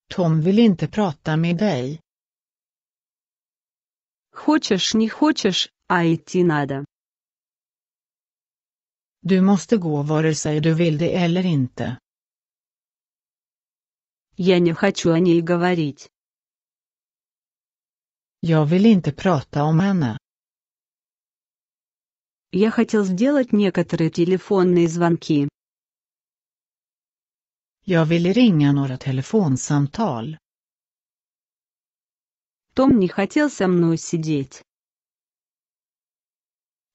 Tom vill inte prata med dig. Хочешь, не хочешь, а идти надо. Du måste gå vare sig du vill det eller inte. Я не хочу о ней говорить. Jag vill inte prata om henne. Я хотел сделать некоторые телефонные звонки. Я ville ringa några telefonsamtal. Том не хотел со мной сидеть.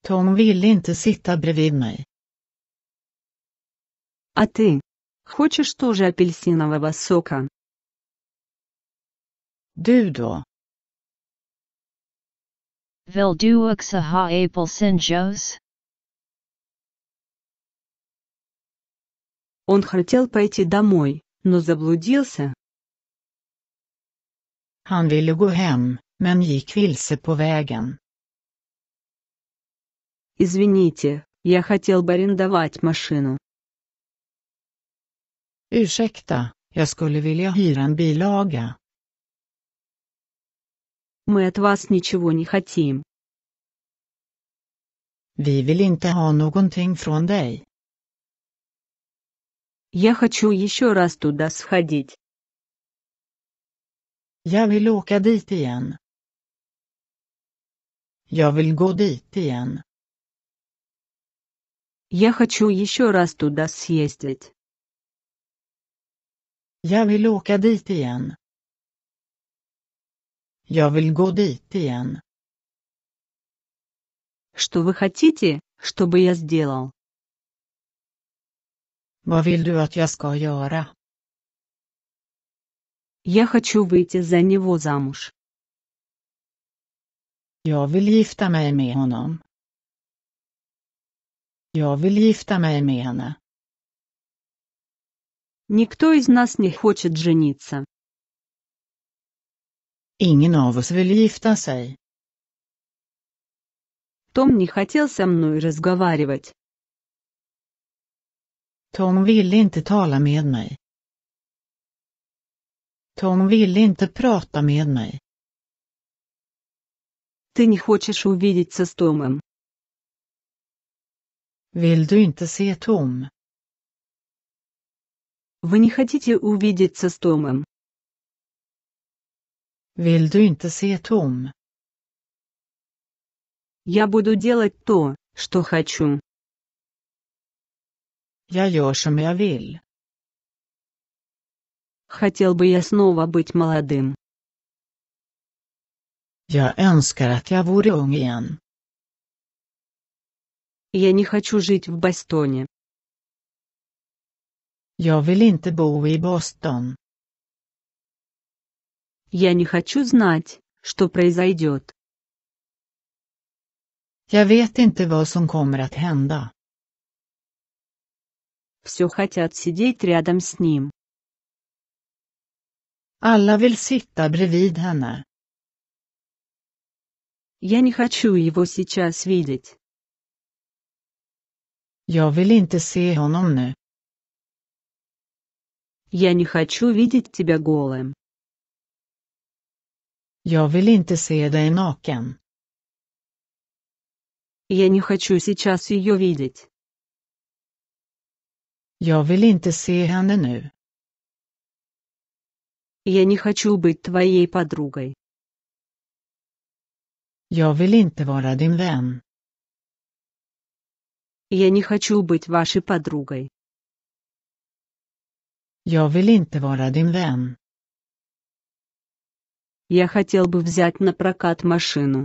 Том ville inte sitta bredvid mig. А ты? Хочешь тоже апельсинового сока? Du då? Vil duuksa ha apelsin jos? Он хотел пойти домой, но заблудился. Han ville gå hem, men gick vilse på vägen. Извините, я хотел бы арендовать машину. Ursäkta, jag skulle vilja hyra en bilaga. Мы от вас ничего не хотим. Vi vill inte ha någonting från dig. Я хочу еще раз туда сходить. Jag vill åka dit igen. Jag vill gå dit igen. Я хочу еще раз туда съездить. Jag vill åka dit igen. Jag vill gå dit igen. Что вы хотите, чтобы я сделал? Vad vill du att jag ska göra? Я хочу выйти за него замуж. Jag vill gifta mig med honom. Jag vill gifta mig med henne. Никто из нас не хочет жениться. Ingen av oss vill gifta sig. Том не хотел со мной разговаривать. Tom ville inte tala med mig. Tom ville inte prata med mig. Ты не хочешь увидеться с Томом. Vill du inte se Tom? Вы не хотите увидеться с Томом. Vill du inte se tom? Я буду делать то, что хочу. Я gör som jag vill. Хотел бы я снова быть молодым. Jag önskar att jag vore ung igen. Я не хочу жить в Бостоне. Jag vill inte bo i Boston. Я не хочу знать, что произойдет. Я vet inte vad som kommer att hända. Все хотят сидеть рядом с ним. Alla vill sitta bredvid henne. Я не хочу его сейчас видеть. Я vill inte se honom nu. Я не хочу видеть тебя голым. Jag vill inte se dig naken. Я не хочу сейчас ее видеть. Jag vill inte se henne nu. Я не хочу быть твоей подругой. Jag vill inte vara din vän. Я не хочу быть вашей подругой. Jag vill inte vara din vän. Я хотел бы взять на прокат машину.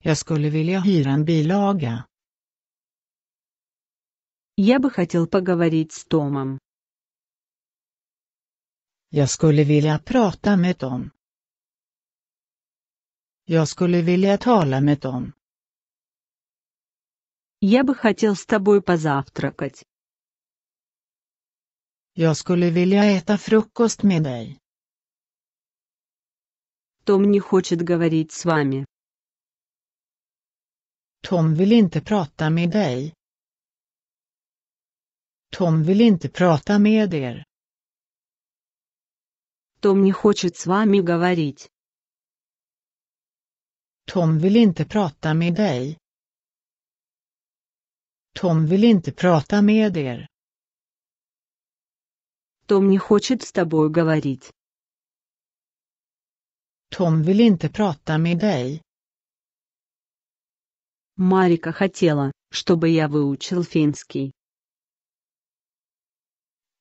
Jag skulle vilja hyra en bilaga. Я бы хотел поговорить с Томом. Jag skulle vilja prata med Tom. Jag skulle vilja tala med Tom. Я бы хотел с тобой позавтракать. Jag skulle vilja äta frukost med dig. Том не хочет говорить с вами. Tom vill inte prata med dig. Tom vill inte prata med er. Том не хочет с вами говорить. Tom vill inte prata med dig. Tom vill inte prata med er. Том не хочет с тобой говорить. Tom vill inte prata med dig. Марика хотела, чтобы я выучил финский.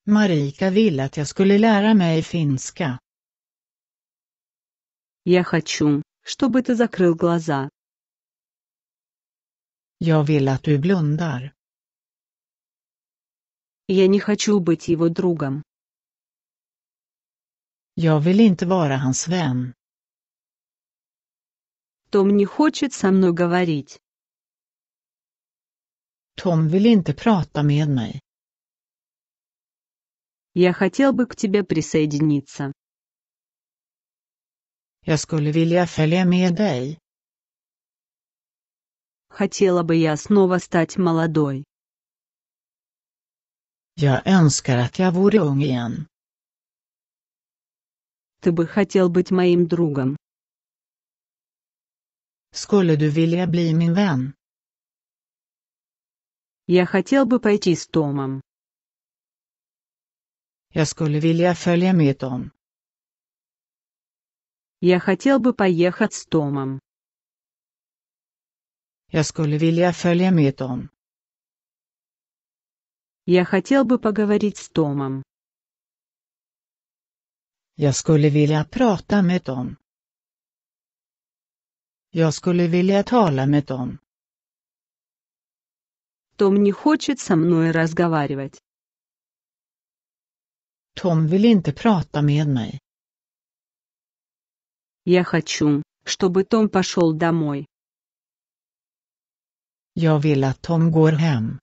Marika ville att jag skulle lära mig finska. Я хочу, чтобы ты закрыл глаза. Jag vill att du blundar. Я не хочу быть его другом. Jag vill inte vara hans vän. Том не хочет со мной говорить. Том vill inte prata med mig. Я хотел бы к тебе присоединиться. Jag skulle vilja följa med dig. Хотела бы я снова стать молодой. Я önskar att jag vore ung igen. Ты бы хотел быть моим другом. Skulle du vilja bli min vän? Я хотел бы пойти с Томом. Jag skulle vilja följa med Tom. Я хотел бы поехать с Томом. Jag skulle vilja följa med Tom. Я хотел бы поговорить с Томом. Jag skulle vilja prata med Tom. Jag skulle vilja tala med dem. Том не хочет со мной разговаривать. Tom vill inte prata med mig. Я хочу, чтобы Том пошел домой. Jag vill att Tom går hem.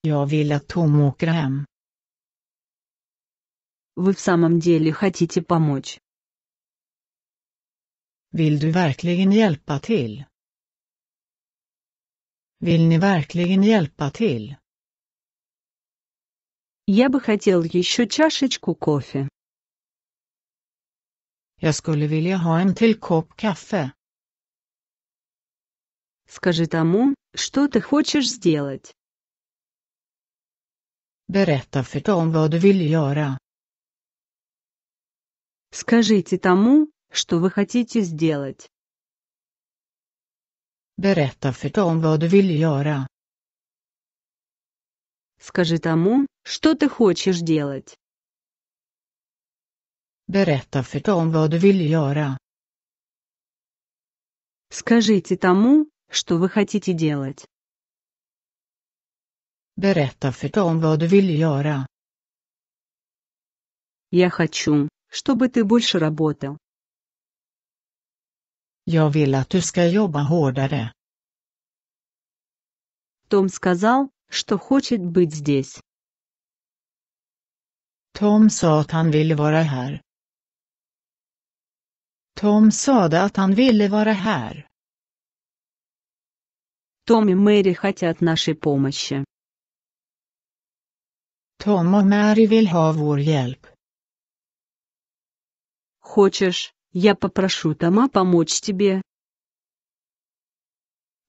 Jag vill att Tom åker hem. Вы в самом деле хотите помочь? Vill du verkligen hjälpa till? Vill ni verkligen hjälpa till? Я бы хотел еще чашечку кофе. Jag skulle vilja ha en till kopp kaffe. Скажи тому, что ты хочешь сделать. Berätta för dem vad du vill göra. Скажите тому, что вы хотите сделать? Berätta för dem vad du vill göra. Скажи тому, что ты хочешь делать. Berätta för dem vad du vill göra. Скажите тому, что вы хотите делать. Berätta för dem vad du vill göra. Я хочу, чтобы ты больше работал. Jag vill att du ska jobba hårdare. Том сказал, что хочет быть здесь. Tom sa att han ville vara här. Tom sade att han ville vara här. Том и Мэри хотят нашей помощи. Tom och Mary vill ha vår hjälp. Хочешь, я попрошу Тома помочь тебе.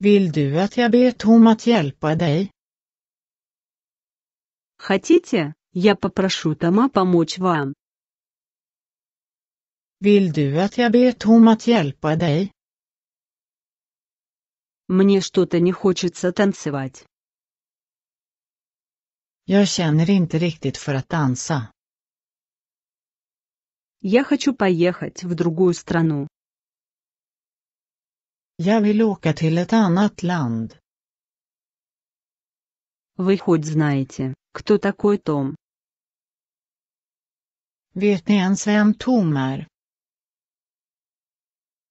Vill du att jag ber Tom att hjälpa dig? Хотите, я попрошу Тома помочь вам. Vill du att jag ber Tom att hjälpa dig? Мне что-то не хочется танцевать. Jag känner inte riktigt för att dansa. Я хочу поехать в другую страну. Я vill åka till ett annat land. Вы хоть знаете, кто такой Том? Vet ni ens vem Tom är?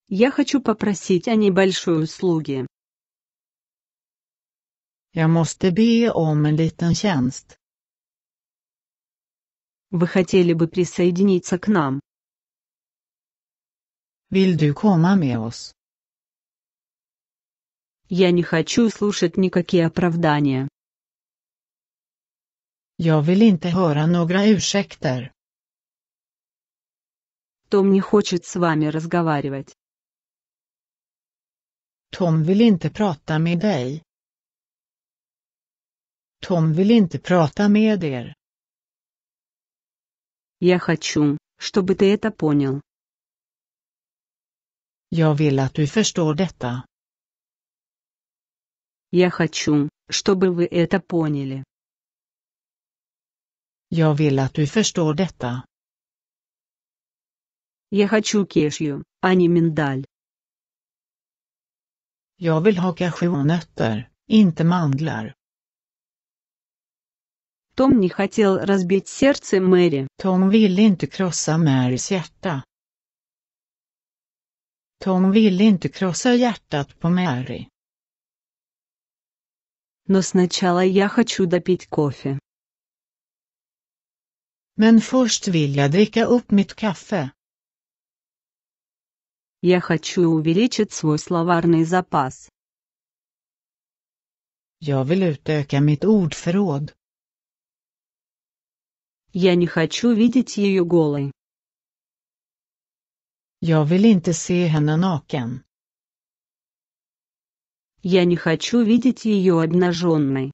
Я хочу попросить о небольшой услуге. Jag måste be om en liten tjänst. Вы хотели бы присоединиться к нам? Vill du komma med oss? Я не хочу слушать никакие оправдания. Jag vill inte höra några ursäkter. Том не хочет с вами разговаривать. Tom vill inte prata med dig. Tom vill inte prata med er. Я хочу, чтобы ты это понял. Jag vill att du förstår detta. Я хочу, чтобы вы это поняли. Jag vill att du förstår detta. Я хочу кешью, а не миндаль. Jag vill ha cashewnötter, inte mandlar. Том не хотел разбить сердце Мэри. Tom ville inte krossa Marys hjärta. Tom ville inte krossa hjärtat på Mary. Но сначала я хочу допить кофе. Men först vill jag dricka upp mitt kaffe. Я хочу увеличить свой словарный запас. Jag vill utöka mitt ordförråd. Я не хочу видеть ее голой. Jag vill inte se henne naken. Я не хочу видеть ее обнаженной.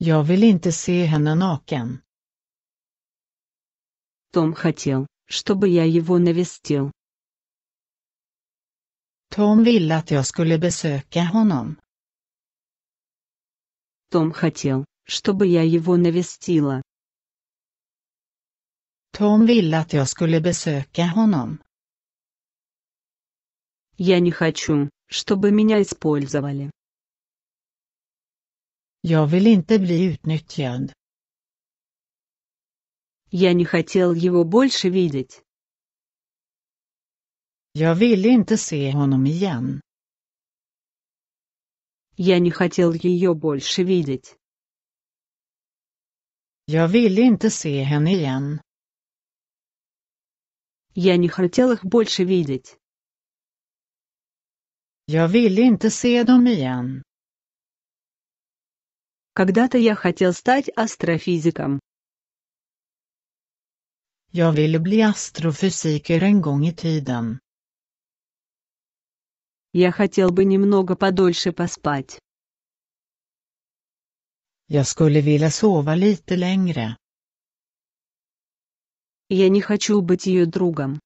Я vill inte se henne naken. Том хотел, чтобы я его навестил. Том ville att jag skulle besöka honom. Том хотел, чтобы я его навестила. Tom ville att jag skulle besöka honom. Я не хочу, чтобы меня использовали. Jag vill inte bli utnyttjad. Я не хотел его больше видеть. Jag ville inte se honom igen. Я не хотел ее больше видеть. Jag ville inte se henne igen. Я не хотел их больше видеть. Я ville inte se dem igen. Когда-то я хотел стать астрофизиком. Jag ville bli astrofysiker en gång i tiden. Я хотел бы немного подольше поспать. Jag skulle vilja sova lite längre. Jag не хочу быть ее другом.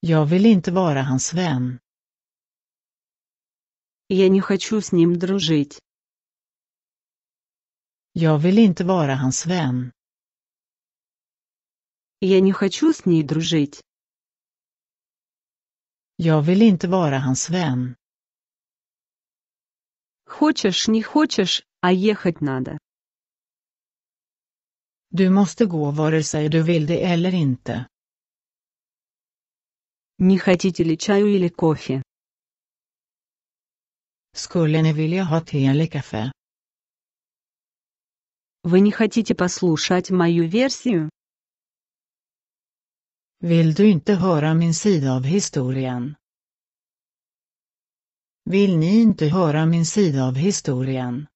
Jag vill inte vara hans vän. Я не хочу с ним дружить. Jag vill inte vara hans vän. Я не хочу с ней дружить. Jag vill inte vara hans vän. Хочешь не хочешь, а ехать надо. Du måste gå vare sig du vill det eller inte. Не хотите ли чаю или кофе? Skulle ni vilja ha te eller kaffe? Вы не хотите послушать мою версию? Vill du inte höra min sida av historien? Vill ni inte höra min sida av historien?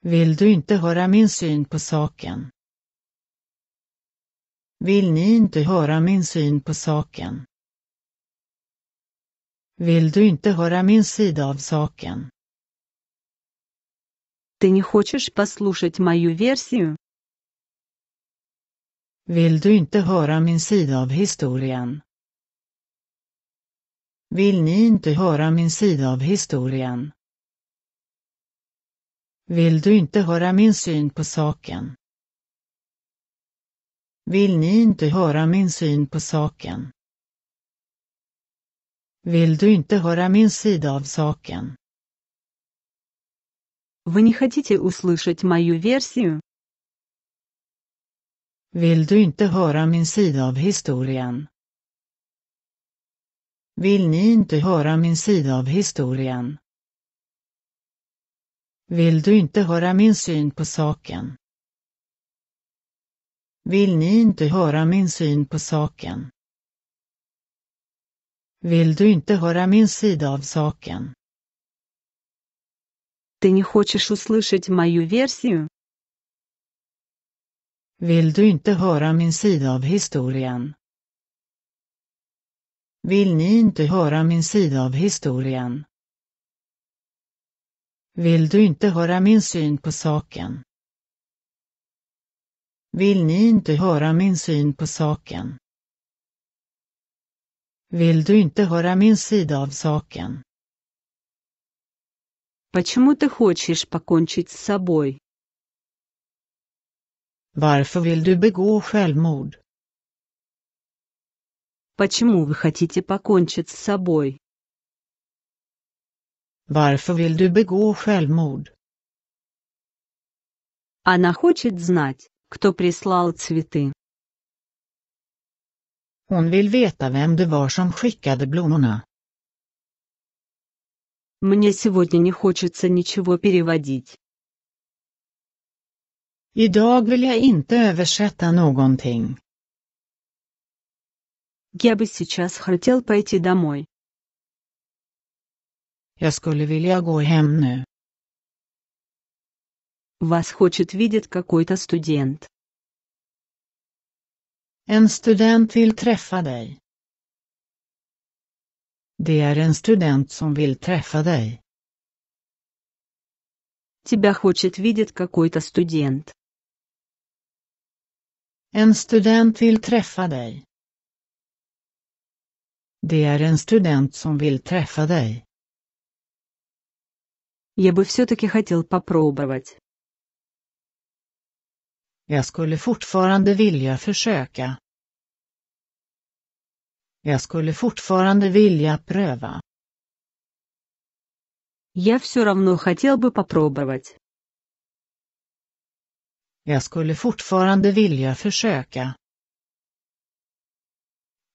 Vill du inte höra min syn på saken? Vill ni inte höra min syn på saken? Vill du inte höra min sida av saken? Ты не хочешь послушать мою версию? Vill du inte höra min sida av historien? Vill ni inte höra min sida av historien? Vill du inte höra min syn på saken? Vill ni inte höra min syn på saken? Vill du inte höra min sida av saken? Вы не хотите услышать мою версию? Vill du inte höra min sida av historien? Vill ni inte höra min sida av historien? Vill du inte höra min syn på saken? Vill ni inte höra min syn på saken? Vill du inte höra min sida av saken? Ты не хочешь услышать мою версию? Vill du inte höra min sida av historien? Vill ni inte höra min sida av historien? Vill du inte höra min syn på saken? Vill ni inte höra min syn på saken? Vill du inte höra min sida av saken? Почему ты хочешь покончить с собой? Varför vill du begå självmord? Почему вы хотите покончить с собой? Varför vill du begå självmord? Она хочет знать, кто прислал цветы. Hon vill veta vem det var som skickade blommorna. Мне сегодня не хочется ничего переводить. Idag vill jag inte översätta någonting. Я бы сейчас хотел пойти домой. Jag skulle vilja gå hem nu. Вас хочет видеть какой-то студент. En student vill träffa dig. Det är en student som vill träffa dig. Тебя хочет видеть какой-то студент. En student vill träffa dig. Det är en student som vill träffa dig. Я бы все-таки хотел попробовать. Jag skulle fortfarande vilja försöka. Jag skulle fortfarande vilja pröva. Я все равно хотел бы попробовать. Jag skulle fortfarande vilja försöka.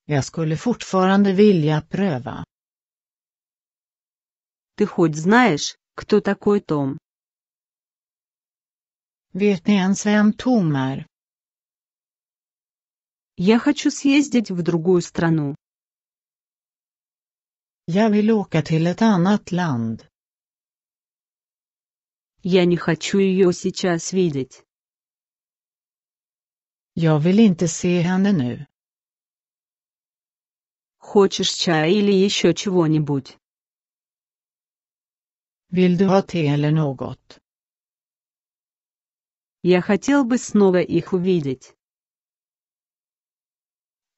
Jag skulle fortfarande vilja pröva. Ты хоть знаешь, кто такой Том? Vet ni ens vem Tom är? Я хочу съездить в другую страну. Jag vill åka till ett annat land. Я не хочу ее сейчас видеть. Jag vill inte se henne nu. Хочешь чая или еще чего-нибудь? Vill du ha te eller något? Я хотел бы снова их увидеть.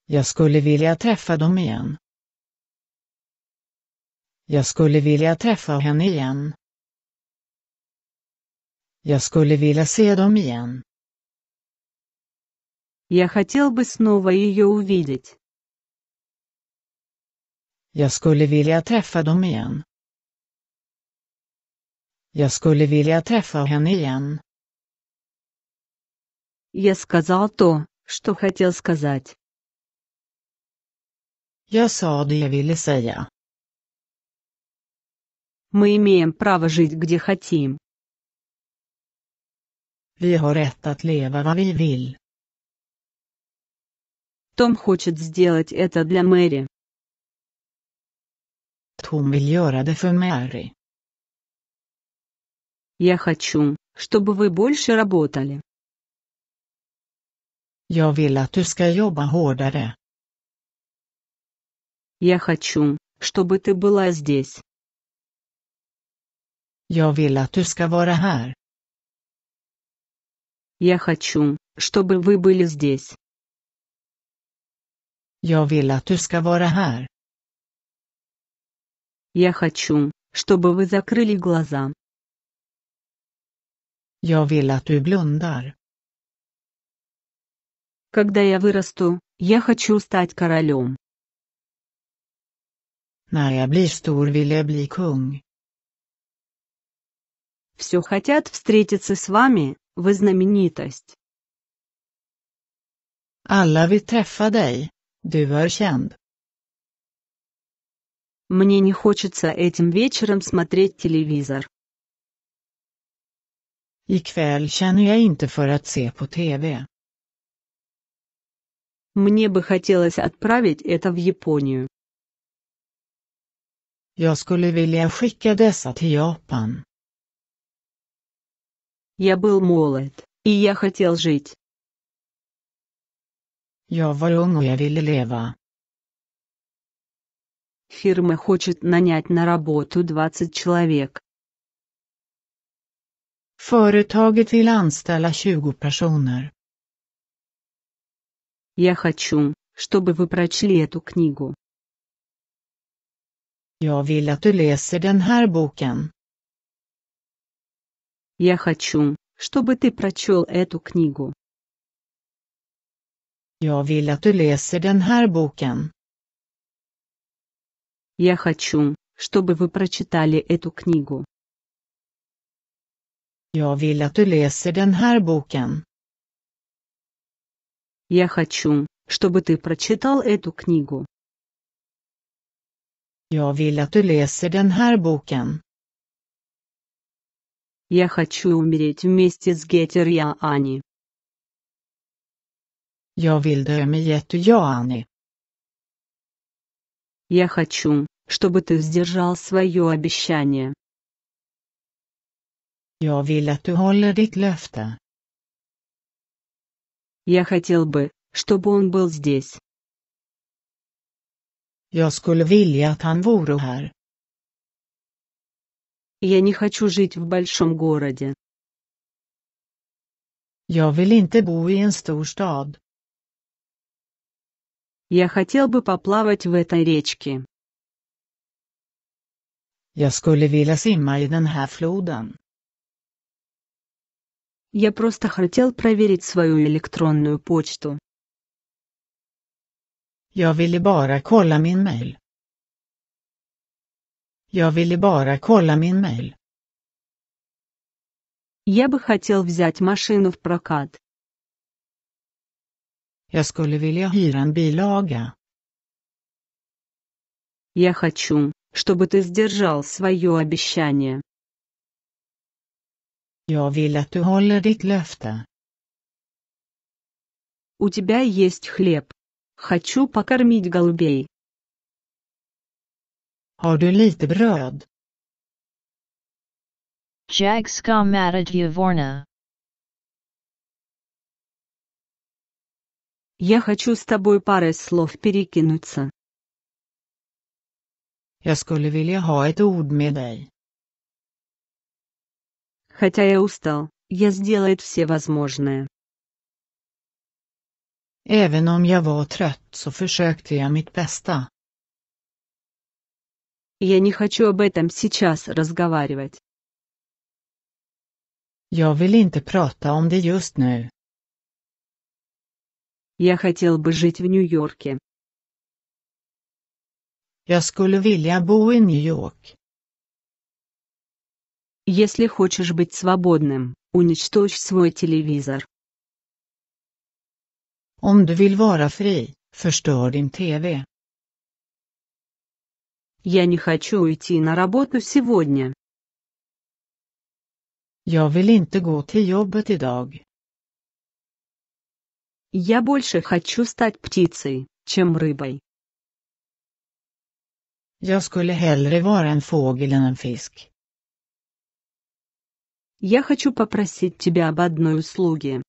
Jag skulle vilja träffa dem igen. Jag skulle vilja träffa henne igen. Jag skulle vilja se dem igen. Я хотел бы снова ее увидеть. Jag skulle vilja träffa dem igen. Jag skulle vilja träffa henne igen. Я сказал то, что хотел сказать. Jag sa det jag ville säga. Мы имеем право жить где хотим. Vi har rätt att leva vad vi vill. Том хочет сделать это для Мэри. Том vill göra det för Mary. Я хочу, чтобы вы больше работали. Jag vill att du ska jobba hårdare. Я хочу, чтобы ты была здесь. Jag vill att du ska vara här. Я хочу, чтобы вы были здесь. Jag vill att du ska vara här. Я хочу, чтобы вы закрыли глаза. Jag vill att Когда я вырасту, я хочу стать королем. När jag blir stor vill jag bli kung. Все хотят встретиться с вами, вы знаменитость. Alla vill träffa dig, du är känd. Мне не хочется этим вечером смотреть телевизор. Ikväll känner jag inte för att se på TV. Мне бы хотелось отправить это в Японию. Jag skulle vilja skicka dessa till Japan. Я был молод, и я хотел жить. Я был ung и я хотел жить. Фирма хочет нанять на работу 20 человек. Företaget vill anställa 20 personer. Я хочу, чтобы вы прочли эту книгу. Jag vill att du läser den här boken. Я хочу, чтобы ты прочел эту книгу. Jag vill att du läser den här boken. Я хочу, чтобы вы прочитали эту книгу. Jag vill att du läser den här boken. Я хочу, чтобы ты прочитал эту книгу. Jag vill att du läser den här boken. Я хочу умереть вместе с Гетер Ани. Я vill dö med я ани. Я хочу, чтобы ты сдержал свое обещание. Я vill att du håller ditt löfte. Я хотел бы, чтобы он был здесь. Я skulle vilja att han vore här. Я не хочу жить в большом городе. Я vill inte bo i en stor stad. Я хотел бы поплавать в этой речке. Я skulle vilja simma i den här floden. Я просто хотел проверить свою электронную почту. Я ville bara kolla min mail. Jag ville bara kolla min mail. Я бы хотел взять машину в прокат. Jag skulle vilja hyra en bilaga. Я хочу, чтобы ты сдержал свое обещание. Jag vill att du håller ditt löfte. У тебя есть хлеб. Хочу покормить голубей. Har du lite bröd? Jag ska mata djuvorna. Я хочу с тобой парой слов перекинуться. Jag skulle vilja ha ett ord med dig. Хотя я устал, я сделаю все возможное. Även om jag var trött så försökte jag mitt bästa. Я не хочу об этом сейчас разговаривать. Jag vill inte prata om det just nu. Я хотел бы жить в Нью-Йорке. Я skulle vilja bo i New York. Если хочешь быть свободным, уничтожь свой телевизор. Om du vill vara fri, förstör din TV. Я не хочу уйти на работу сегодня. Jag vill inte gå till jobbet idag. Я больше хочу стать птицей, чем рыбой. Я skulle hellre vara en fågel än en Я хочу попросить тебя об одной услуге.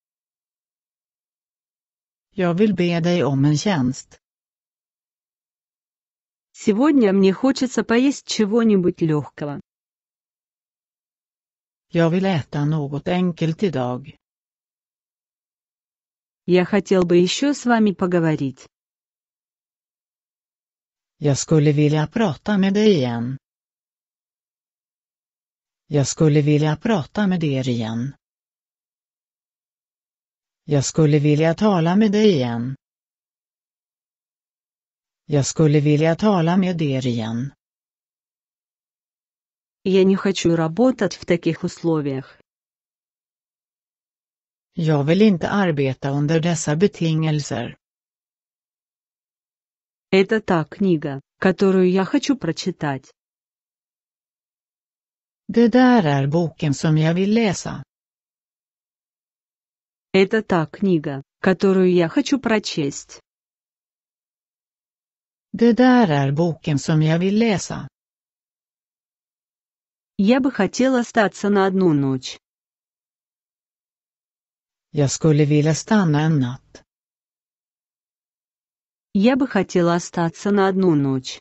Я vill be dig om en tjänst. Сегодня мне хочется поесть чего-нибудь легкого. Я vill äta något enkelt idag. Я хотел бы еще с вами поговорить. Jag skulle vilja prata med dig igen. Jag skulle vilja prata med er igen. Jag skulle vilja tala med dig igen. Jag skulle vilja tala med er igen. Я не хочу работать в таких условиях. Jag vill inte arbeta under dessa betingelser. Это та книга, которую я хочу прочитать. Det där är boken som jag vill läsa. Это та книга, которую я хочу прочесть. Det där är boken som jag vill läsa. Я бы хотел остаться на одну ночь. Jag skulle vilja stanna en natt. Я бы хотела остаться на одну ночь.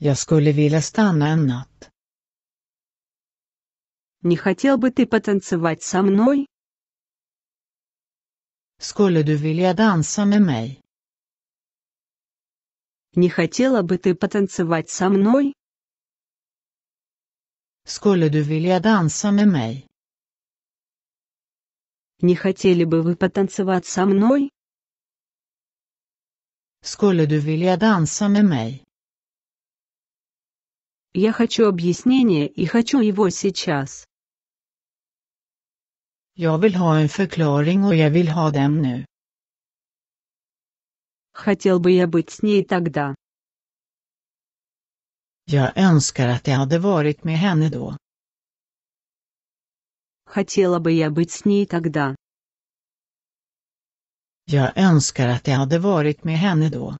Jag skulle vilja stanna en natt. Не хотел бы ты потанцевать со мной? Skulle du vilja dansa med mig? Не хотела бы ты потанцевать со мной? Skulle du vilja dansa med mig? Не хотели бы вы потанцевать со мной? Skulle du vilja dansa med mig? Я хочу объяснение и хочу его сейчас. Jag vill ha en förklaring och jag vill ha den nu. Хотел бы я быть с ней тогда. Jag önskar att jag hade varit med henne då. Хотела бы я быть с ней тогда. Jag önskar att jag hade varit med henne då.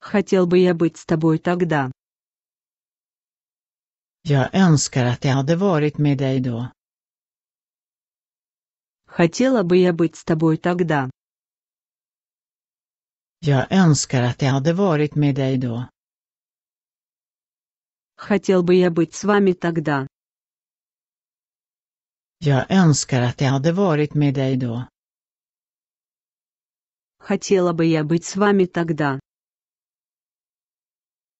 Хотел бы я быть с тобой тогда. Jag önskar att jag hade varit med dig då. Хотела бы я быть с тобой тогда. Jag önskar att jag hade varit med dig då. Хотел бы я быть с вами тогда. Jag önskar att jag hade varit med dig då. Хотела бы я быть с вами тогда.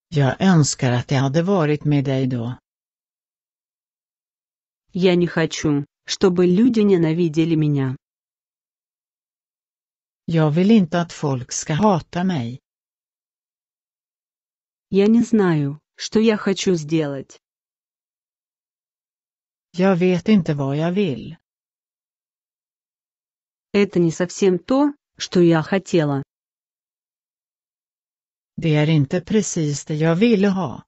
Jag önskar att jag hade varit med dig då. Я не хочу, чтобы люди ненавидели меня. Jag vill inte att folk ska hata mig. Я не знаю, что я хочу сделать. Jag vet inte vad jag vill. Это не совсем то, что я хотела. Det är inte precis det jag ville ha.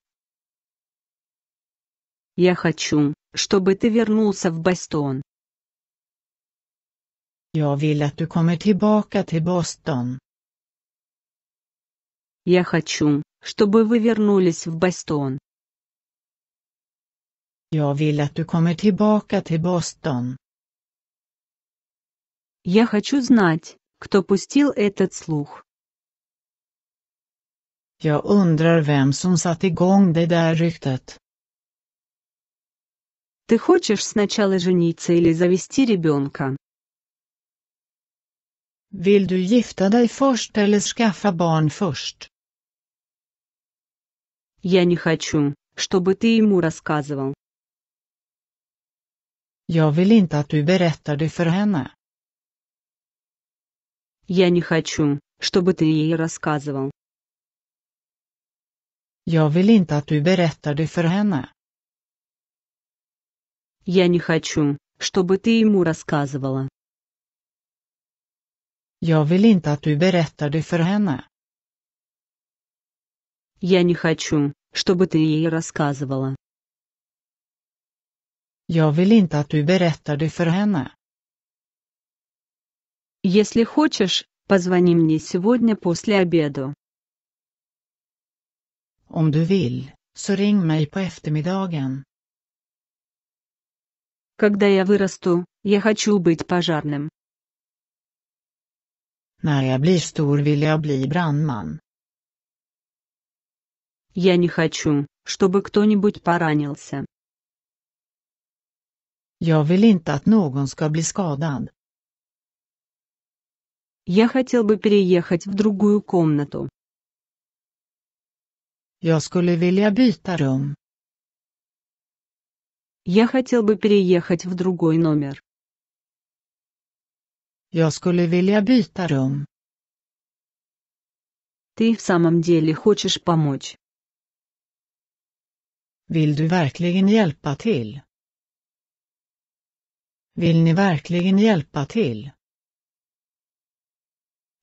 Я хочу, чтобы ты вернулся в Бостон. Jag vill att du kommer tillbaka till Boston. Я хочу, чтобы вы вернулись в Бостон. Jag vill att du kommer tillbaka till Boston. Я хочу знать, кто пустил этот слух. Jag undrar vem som satte igång det där ryktet. Ты хочешь сначала жениться или завести ребенка? Vill du gifta dig först eller skaffa barn först? Я не хочу, чтобы ты ему рассказывал. Jag vill inte att du berättar det för henne. Я не хочу, чтобы ты ей рассказывал. Jag vill inte att du berättar det för henne. Я не хочу, чтобы ты ему рассказывала. Jag vill inte att du berättar det för henne. Я не хочу, чтобы ты ей рассказывала. Jag vill inte att du berättar det för henne. Если хочешь, позвони мне сегодня после обеда. Om du vill, så ring mig på eftermiddagen. Когда я вырасту, я хочу быть пожарным. När jag blir stor vill jag bli brandman. Я не хочу, чтобы кто-нибудь поранился. Jag vill inte att någon ska bli skadad. Я хотел бы переехать в другую комнату. Jag skulle vilja byta rum. Я хотел бы переехать в другой номер. Jag skulle vilja byta rum. Ты в самом деле хочешь помочь. Vill du verkligen hjälpa till? Vill ni verkligen hjälpa till?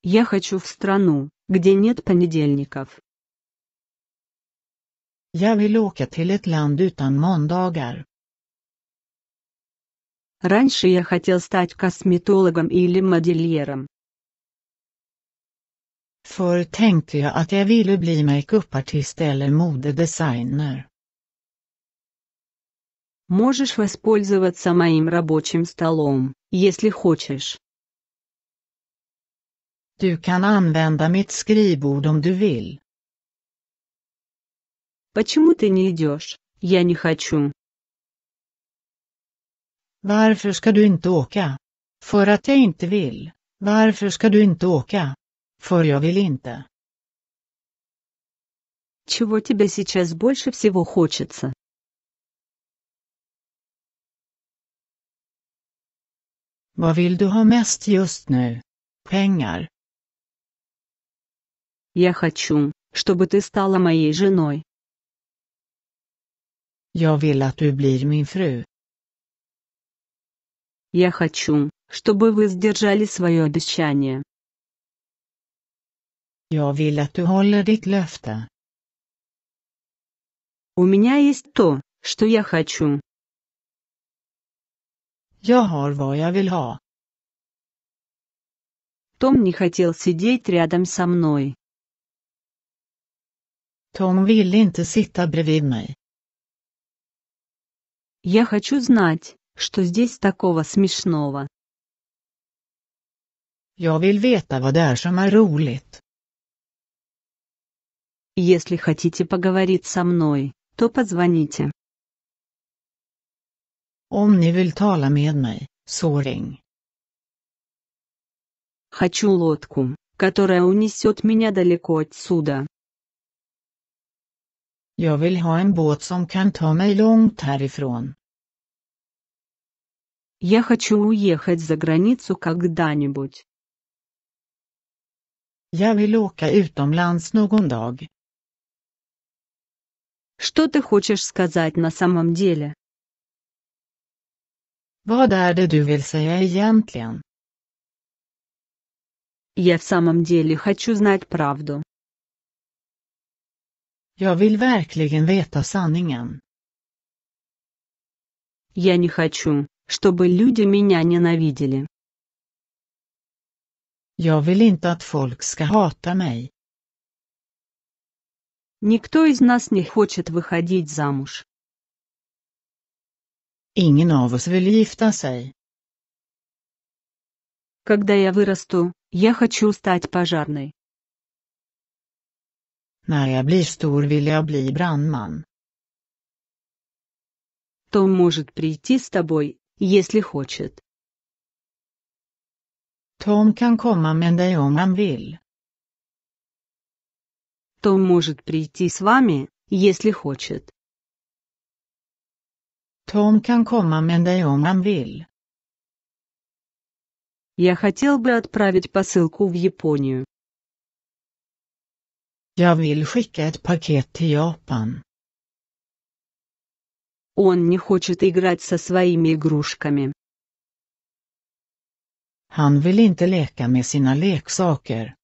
Я хочу в страну, где нет понедельников. Jag vill åka till ett land utan måndagar. Раньше я хотел стать косметологом или модельером. Förr tänkte jag att jag ville bli makeupartist eller modedesigner. Можешь воспользоваться моим рабочим столом, если хочешь. Du kan använda mitt skrivbord om du vill. Почему ты не идешь? Я не хочу. Varför ska du inte åka? För att jag inte vill. Varför ska du inte åka? För jag vill inte. Чего тебе сейчас больше всего хочется? Vad vill du ha mest just nu? Pengar. Я хочу, чтобы ты стала моей женой. Jag vill att du blir min fru. Я хочу, чтобы вы сдержали свое обещание. Jag vill att du håller ditt löfte. У меня есть то, что я хочу. Я har vad jag vill ha. Том не хотел сидеть рядом со мной. Том ville inte sitta bredvid mig. Я хочу знать, что здесь такого смешного. Jag vill veta vad det är som är roligt. Если хотите поговорить со мной, то позвоните. Om ni vill tala med mig, så ring. Хочу лодку, которая унесет меня далеко отсюда. Jag vill ha en båt som kan ta mig långt härifrån. Я хочу уехать за границу когда-нибудь. Jag vill åka utomlands någon dag. Что ты хочешь сказать на самом деле? Vad är det du vill säga egentligen? Я в самом деле хочу знать правду. Я vill verkligen veta sanningen. Я не хочу, чтобы люди меня ненавидели. Я vill inte att folk ska hata mig. Никто из нас не хочет выходить замуж. Ingen av oss vill gifta sig. Когда я вырасту, я хочу стать пожарной. När jag blir stor vill jag bli brandman. Том может прийти с тобой, если хочет. Tom kan komma med dig om han vill. Том может прийти с вами, если хочет. Том kan komma med dig om han Я хотел бы отправить посылку в Японию. Я vill skicka ett paket till Japan. Он не хочет играть со своими игрушками. Han vill inte leka med sina leksaker.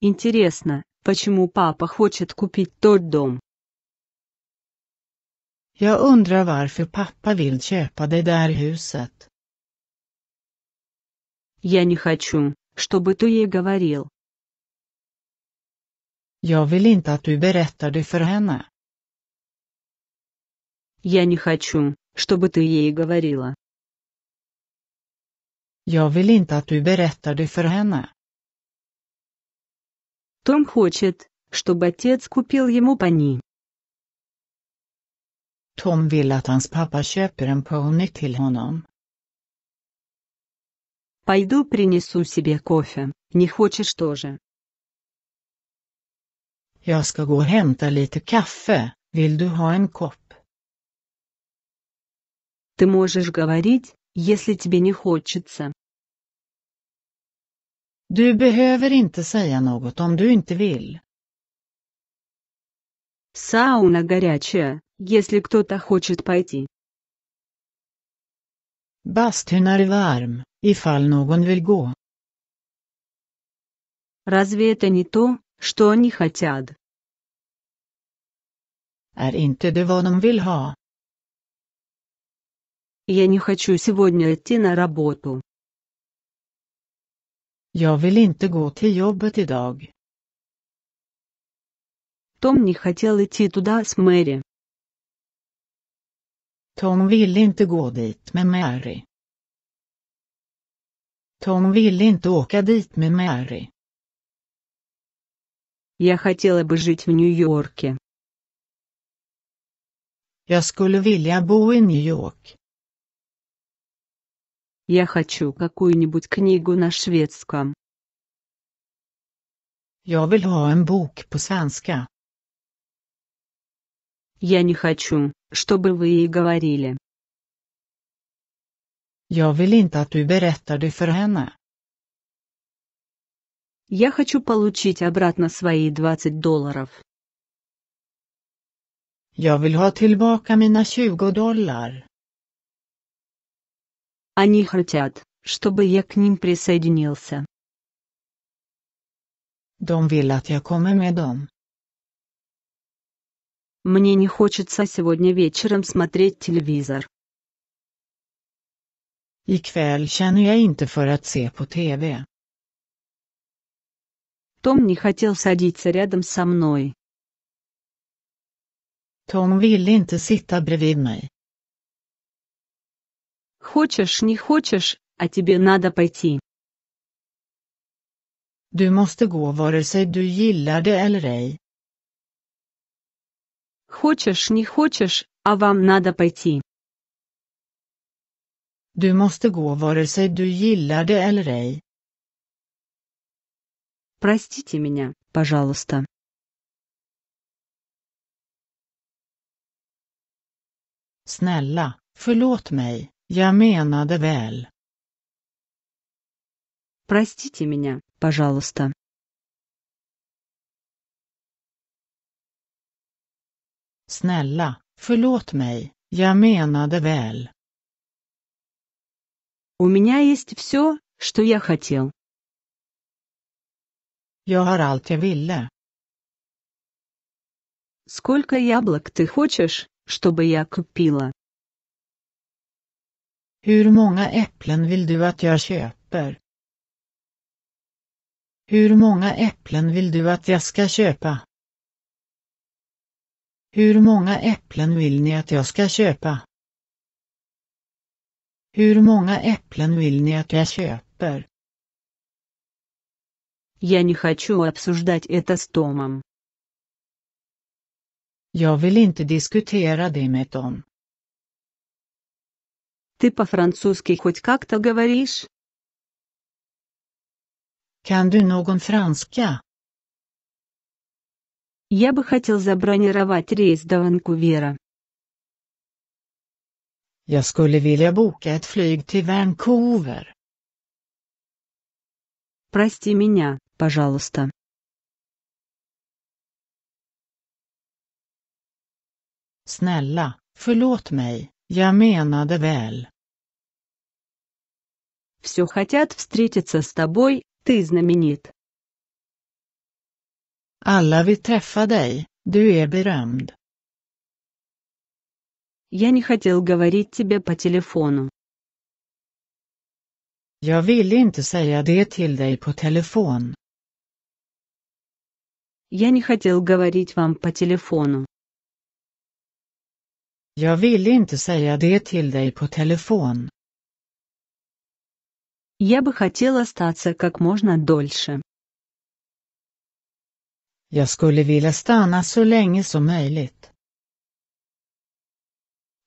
Интересно, почему папа хочет купить тот дом? Jag undrar varför pappa vill köpa det där huset. Я не хочу, чтобы ты ей говорил. Jag vill inte att du berättar det för henne. Я не хочу, чтобы ты ей говорила. Jag vill inte att du berättar det för henne. Том хочет, чтобы отец купил ему пони. Tom vill att hans pappa köper en pony till honom. Пойду принесу себе кофе, не хочешь тоже? Jag ska gå och hämta lite kaffe, vill du ha en kopp? Ты можешь говорить, если тебе не хочется. Du behöver inte säga något om du inte vill. Сауна горячая, если кто-то хочет пойти. Bastun är varm, ifall någon vill gå. Разве это не то, что они хотят? Är inte det vad de vill ha? Я не хочу сегодня идти на работу. Jag vill inte gå till jobbet idag. Том не хотел идти туда с Мэри. Tom ville inte gå dit med Mary. Tom ville inte åka dit med Mary. Я хотела бы жить в Нью-Йорке. Jag skulle vilja bo i New York. Я хочу какую-нибудь книгу на шведском. Jag vill ha en bok på svenska. Я не хочу, чтобы вы ей говорили. Я vill inte att du berättar det för henne. Я хочу получить обратно свои 20 долларов. Jag vill ha tillbaka mina 20 dollar. Они хотят, чтобы я к ним присоединился. De vill att jag kommer med dem. Мне не хочется сегодня вечером смотреть телевизор. Ikväll känner jag inte för att se på TV. Том не хотел садиться рядом со мной. Tom ville inte sitta bredvid mig. Хочешь, не хочешь, а тебе надо пойти. Du måste gå vare sig du gillar det eller ej. Хочешь, не хочешь, а вам надо пойти. Du måste gå vare sig du gillar det eller ej. Простите меня, пожалуйста. Snälla, förlåt mig, jag menade väl. Простите меня, пожалуйста. Snälla, förlåt mig, jag menade väl. У меня есть все, что я хотел. Я har allt jag ville. Сколько яблок ты хочешь, чтобы я купила? Hur många äpplen vill du att jag köper? Hur många äpplen vill du att jag ska köpa? Hur många äpplen vill ni att jag ska köpa? Hur många äpplen vill ni att jag köper? Я не хочу обсуждать это с Томом. Jag vill inte diskutera det med dem. Ты по-французски хоть как-то говоришь? Kan du någon franska? Я бы хотел забронировать рейс до Ванкувера. Jag skulle vilja boka ett flyg till Vancouver. Прости меня, пожалуйста. Snälla, förlåt mig, jag menade väl. Все хотят встретиться с тобой, ты знаменит. Alla vill träffa dig, du är berömd. Я не хотел говорить тебе по телефону. Jag ville inte säga det till dig på telefon. Я не хотел говорить вам по телефону. Jag ville inte säga det till dig på telefon. Я бы хотел остаться как можно дольше. Jag skulle vilja stanna så länge som möjligt.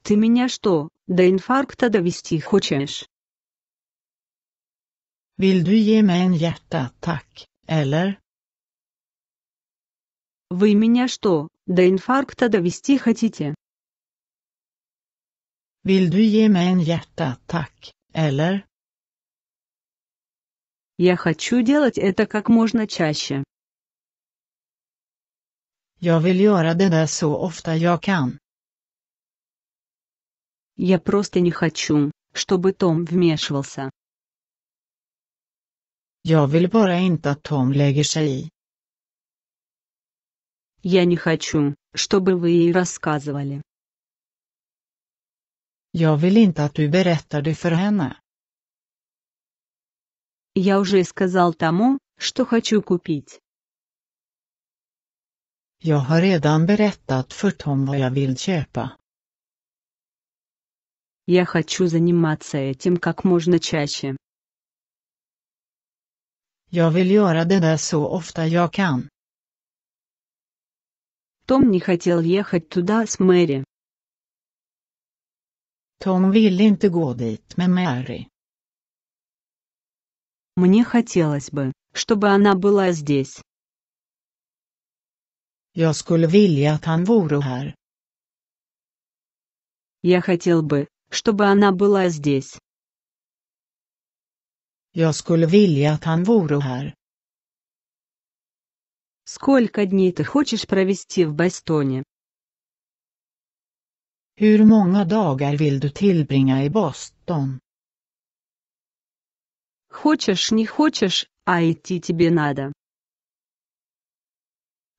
Ты меня что, до инфаркта довести хочешь? Vill du ge mig en hjärtattack, eller? Вы меня что, до инфаркта довести хотите? Vill du ge mig en hjärtattack, eller? Я хочу делать это как можно чаще. Jag vill göra det där så ofta jag kan. Я просто не хочу, чтобы Том вмешивался. Jag vill bara inte att Tom lägger sig i. Я не хочу, чтобы вы ей рассказывали. Jag vill inte att du berättar det för henne. Я уже сказал тому, что хочу купить. Jag har redan berättat för Tom vad jag vill köpa. Я хочу заниматься этим как можно чаще. Jag vill göra det där så ofta jag kan. Том не хотел ехать туда с Мэри. Том ville inte gå dit med Mary. Мне хотелось бы, чтобы она была здесь. Jag skulle vilja att han vore här. Я хотел бы, чтобы она была здесь. Jag skulle vilja att han vore här. Сколько дней ты хочешь провести в Бостоне? Hur många dagar vill du tillbringa i Boston? Хочешь, не хочешь, а идти тебе надо.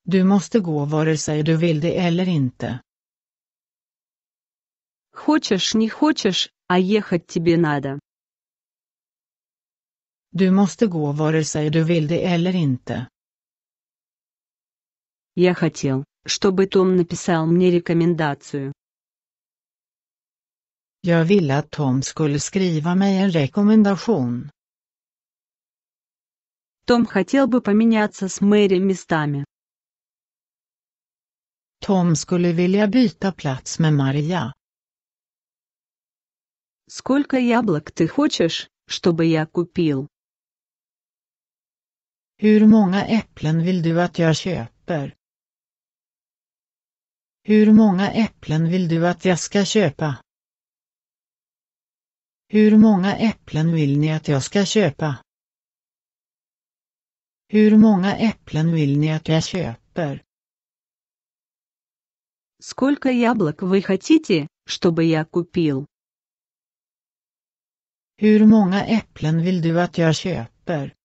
Du måste gå vare sig du vill det eller inte. Хочешь, не хочешь, а ехать тебе надо. Du måste gå vare sig du vill det eller inte. Я хотел, чтобы Том написал мне рекомендацию. Jag ville att Tom skulle skriva mig en rekommendation. Том хотел бы поменяться с Мэри местами. Tom skulle vilja byta plats med Maria. Сколько яблок ты хочешь, чтобы я купил? Hur många äpplen vill du att jag köper? Hur många äpplen vill du att jag ska köpa? Hur många äpplen vill ni att jag ska köpa? Hur många äpplen vill ni att jag köper? Сколько яблок вы хотите, чтобы я купил? Hur många äpplen vill du att jag köper?